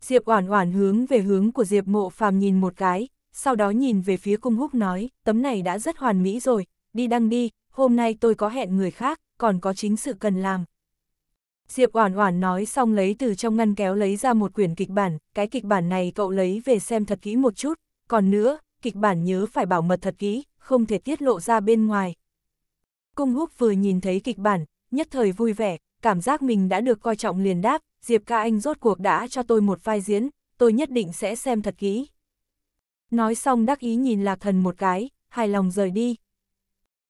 Diệp Oản Oản hướng về hướng của Diệp Mộ Phàm nhìn một cái, sau đó nhìn về phía cung húc nói, tấm này đã rất hoàn mỹ rồi, đi đăng đi, hôm nay tôi có hẹn người khác, còn có chính sự cần làm. Diệp Oản Oản nói xong lấy từ trong ngăn kéo lấy ra một quyển kịch bản, cái kịch bản này cậu lấy về xem thật kỹ một chút, còn nữa, kịch bản nhớ phải bảo mật thật kỹ, không thể tiết lộ ra bên ngoài. Cung Húc vừa nhìn thấy kịch bản, nhất thời vui vẻ, cảm giác mình đã được coi trọng liền đáp, Diệp ca anh rốt cuộc đã cho tôi một vai diễn, tôi nhất định sẽ xem thật kỹ. Nói xong đắc ý nhìn lạc thần một cái, hài lòng rời đi.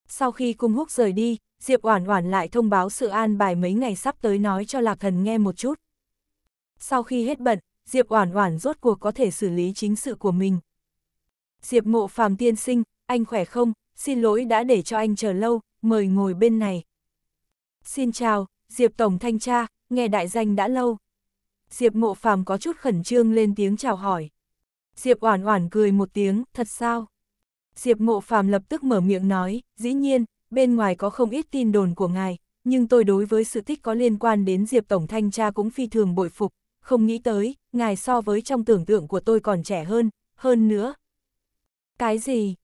Sau khi cung húc rời đi, Diệp Oản Oản lại thông báo sự an bài mấy ngày sắp tới nói cho Lạc Thần nghe một chút. Sau khi hết bận, Diệp Oản Oản rốt cuộc có thể xử lý chính sự của mình. Diệp Mộ Phàm tiên sinh, anh khỏe không? Xin lỗi đã để cho anh chờ lâu, mời ngồi bên này. Xin chào, Diệp Tổng Thanh tra, nghe đại danh đã lâu. Diệp Mộ Phàm có chút khẩn trương lên tiếng chào hỏi. Diệp Oản Oản cười một tiếng, thật sao? Diệp Mộ Phàm lập tức mở miệng nói, dĩ nhiên, bên ngoài có không ít tin đồn của ngài, nhưng tôi đối với sự tích có liên quan đến Diệp Tổng Thanh tra cũng phi thường bội phục, không nghĩ tới, ngài so với trong tưởng tượng của tôi còn trẻ hơn, hơn nữa. Cái gì?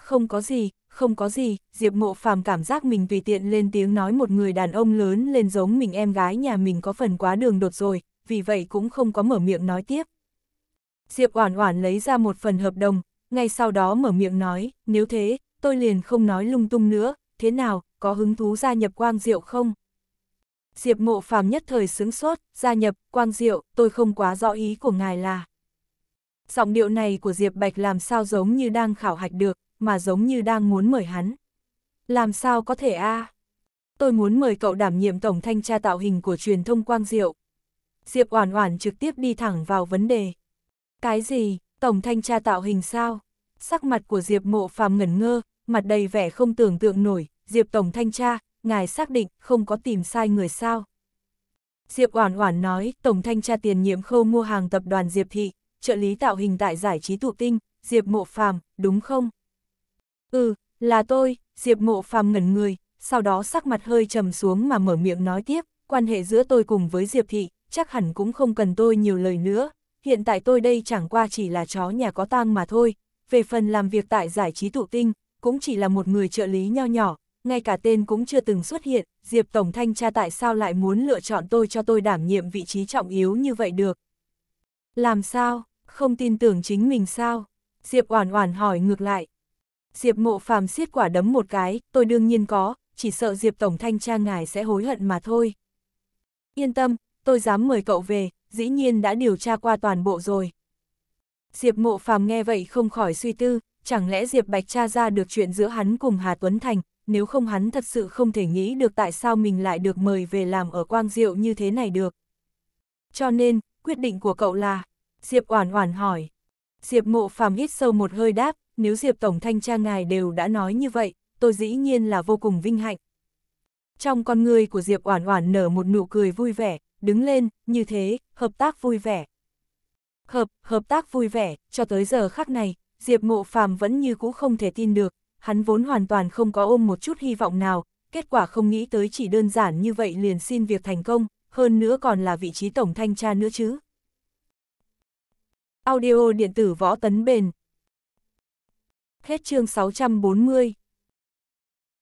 không có gì, không có gì, Diệp Mộ Phàm cảm giác mình tùy tiện lên tiếng nói một người đàn ông lớn lên giống mình em gái nhà mình có phần quá đường đột rồi, vì vậy cũng không có mở miệng nói tiếp. Diệp Oản Oản lấy ra một phần hợp đồng, ngay sau đó mở miệng nói, nếu thế, tôi liền không nói lung tung nữa, thế nào, có hứng thú gia nhập Quang Diệu không? Diệp Mộ Phàm nhất thời sướng sốt, gia nhập Quang Diệu, tôi không quá rõ ý của ngài là. Giọng điệu này của Diệp Bạch làm sao giống như đang khảo hạch được, mà giống như đang muốn mời hắn. Làm sao có thể a? À? Tôi muốn mời cậu đảm nhiệm tổng thanh tra tạo hình của truyền thông Quang Diệu. Diệp Oản Oản trực tiếp đi thẳng vào vấn đề. Cái gì, tổng thanh tra tạo hình sao? Sắc mặt của Diệp Mộ Phàm ngẩn ngơ, mặt đầy vẻ không tưởng tượng nổi, Diệp tổng thanh tra, ngài xác định không có tìm sai người sao? Diệp Oản Oản nói, tổng thanh tra tiền nhiệm khâu mua hàng tập đoàn Diệp thị, trợ lý tạo hình tại giải trí tụ tinh, Diệp Mộ Phàm, đúng không? Ừ, là tôi, Diệp Mộ Phàm ngẩn người, sau đó sắc mặt hơi trầm xuống mà mở miệng nói tiếp, quan hệ giữa tôi cùng với Diệp Thị, chắc hẳn cũng không cần tôi nhiều lời nữa, hiện tại tôi đây chẳng qua chỉ là chó nhà có tang mà thôi, về phần làm việc tại giải trí tụ tinh, cũng chỉ là một người trợ lý nho nhỏ, ngay cả tên cũng chưa từng xuất hiện, Diệp Tổng Thanh tra tại sao lại muốn lựa chọn tôi cho tôi đảm nhiệm vị trí trọng yếu như vậy được. Làm sao, không tin tưởng chính mình sao? Diệp Oản Oản hỏi ngược lại, Diệp mộ phàm siết quả đấm một cái, tôi đương nhiên có, chỉ sợ Diệp Tổng Thanh tra ngài sẽ hối hận mà thôi. Yên tâm, tôi dám mời cậu về, dĩ nhiên đã điều tra qua toàn bộ rồi. Diệp mộ phàm nghe vậy không khỏi suy tư, chẳng lẽ Diệp Bạch tra ra được chuyện giữa hắn cùng Hà Tuấn Thành, nếu không hắn thật sự không thể nghĩ được tại sao mình lại được mời về làm ở Quang Diệu như thế này được. Cho nên, quyết định của cậu là, Diệp Oản Oản hỏi. Diệp Mộ Phàm hít sâu một hơi đáp, nếu Diệp Tổng Thanh tra ngài đều đã nói như vậy, tôi dĩ nhiên là vô cùng vinh hạnh. Trong con người của Diệp Oản Oản nở một nụ cười vui vẻ, đứng lên, như thế, hợp tác vui vẻ. Hợp, hợp tác vui vẻ, cho tới giờ khắc này, Diệp Mộ Phàm vẫn như cũ không thể tin được, hắn vốn hoàn toàn không có ôm một chút hy vọng nào, kết quả không nghĩ tới chỉ đơn giản như vậy liền xin việc thành công, hơn nữa còn là vị trí tổng thanh tra nữa chứ. Audio điện tử võ tấn bền, Hết chương 640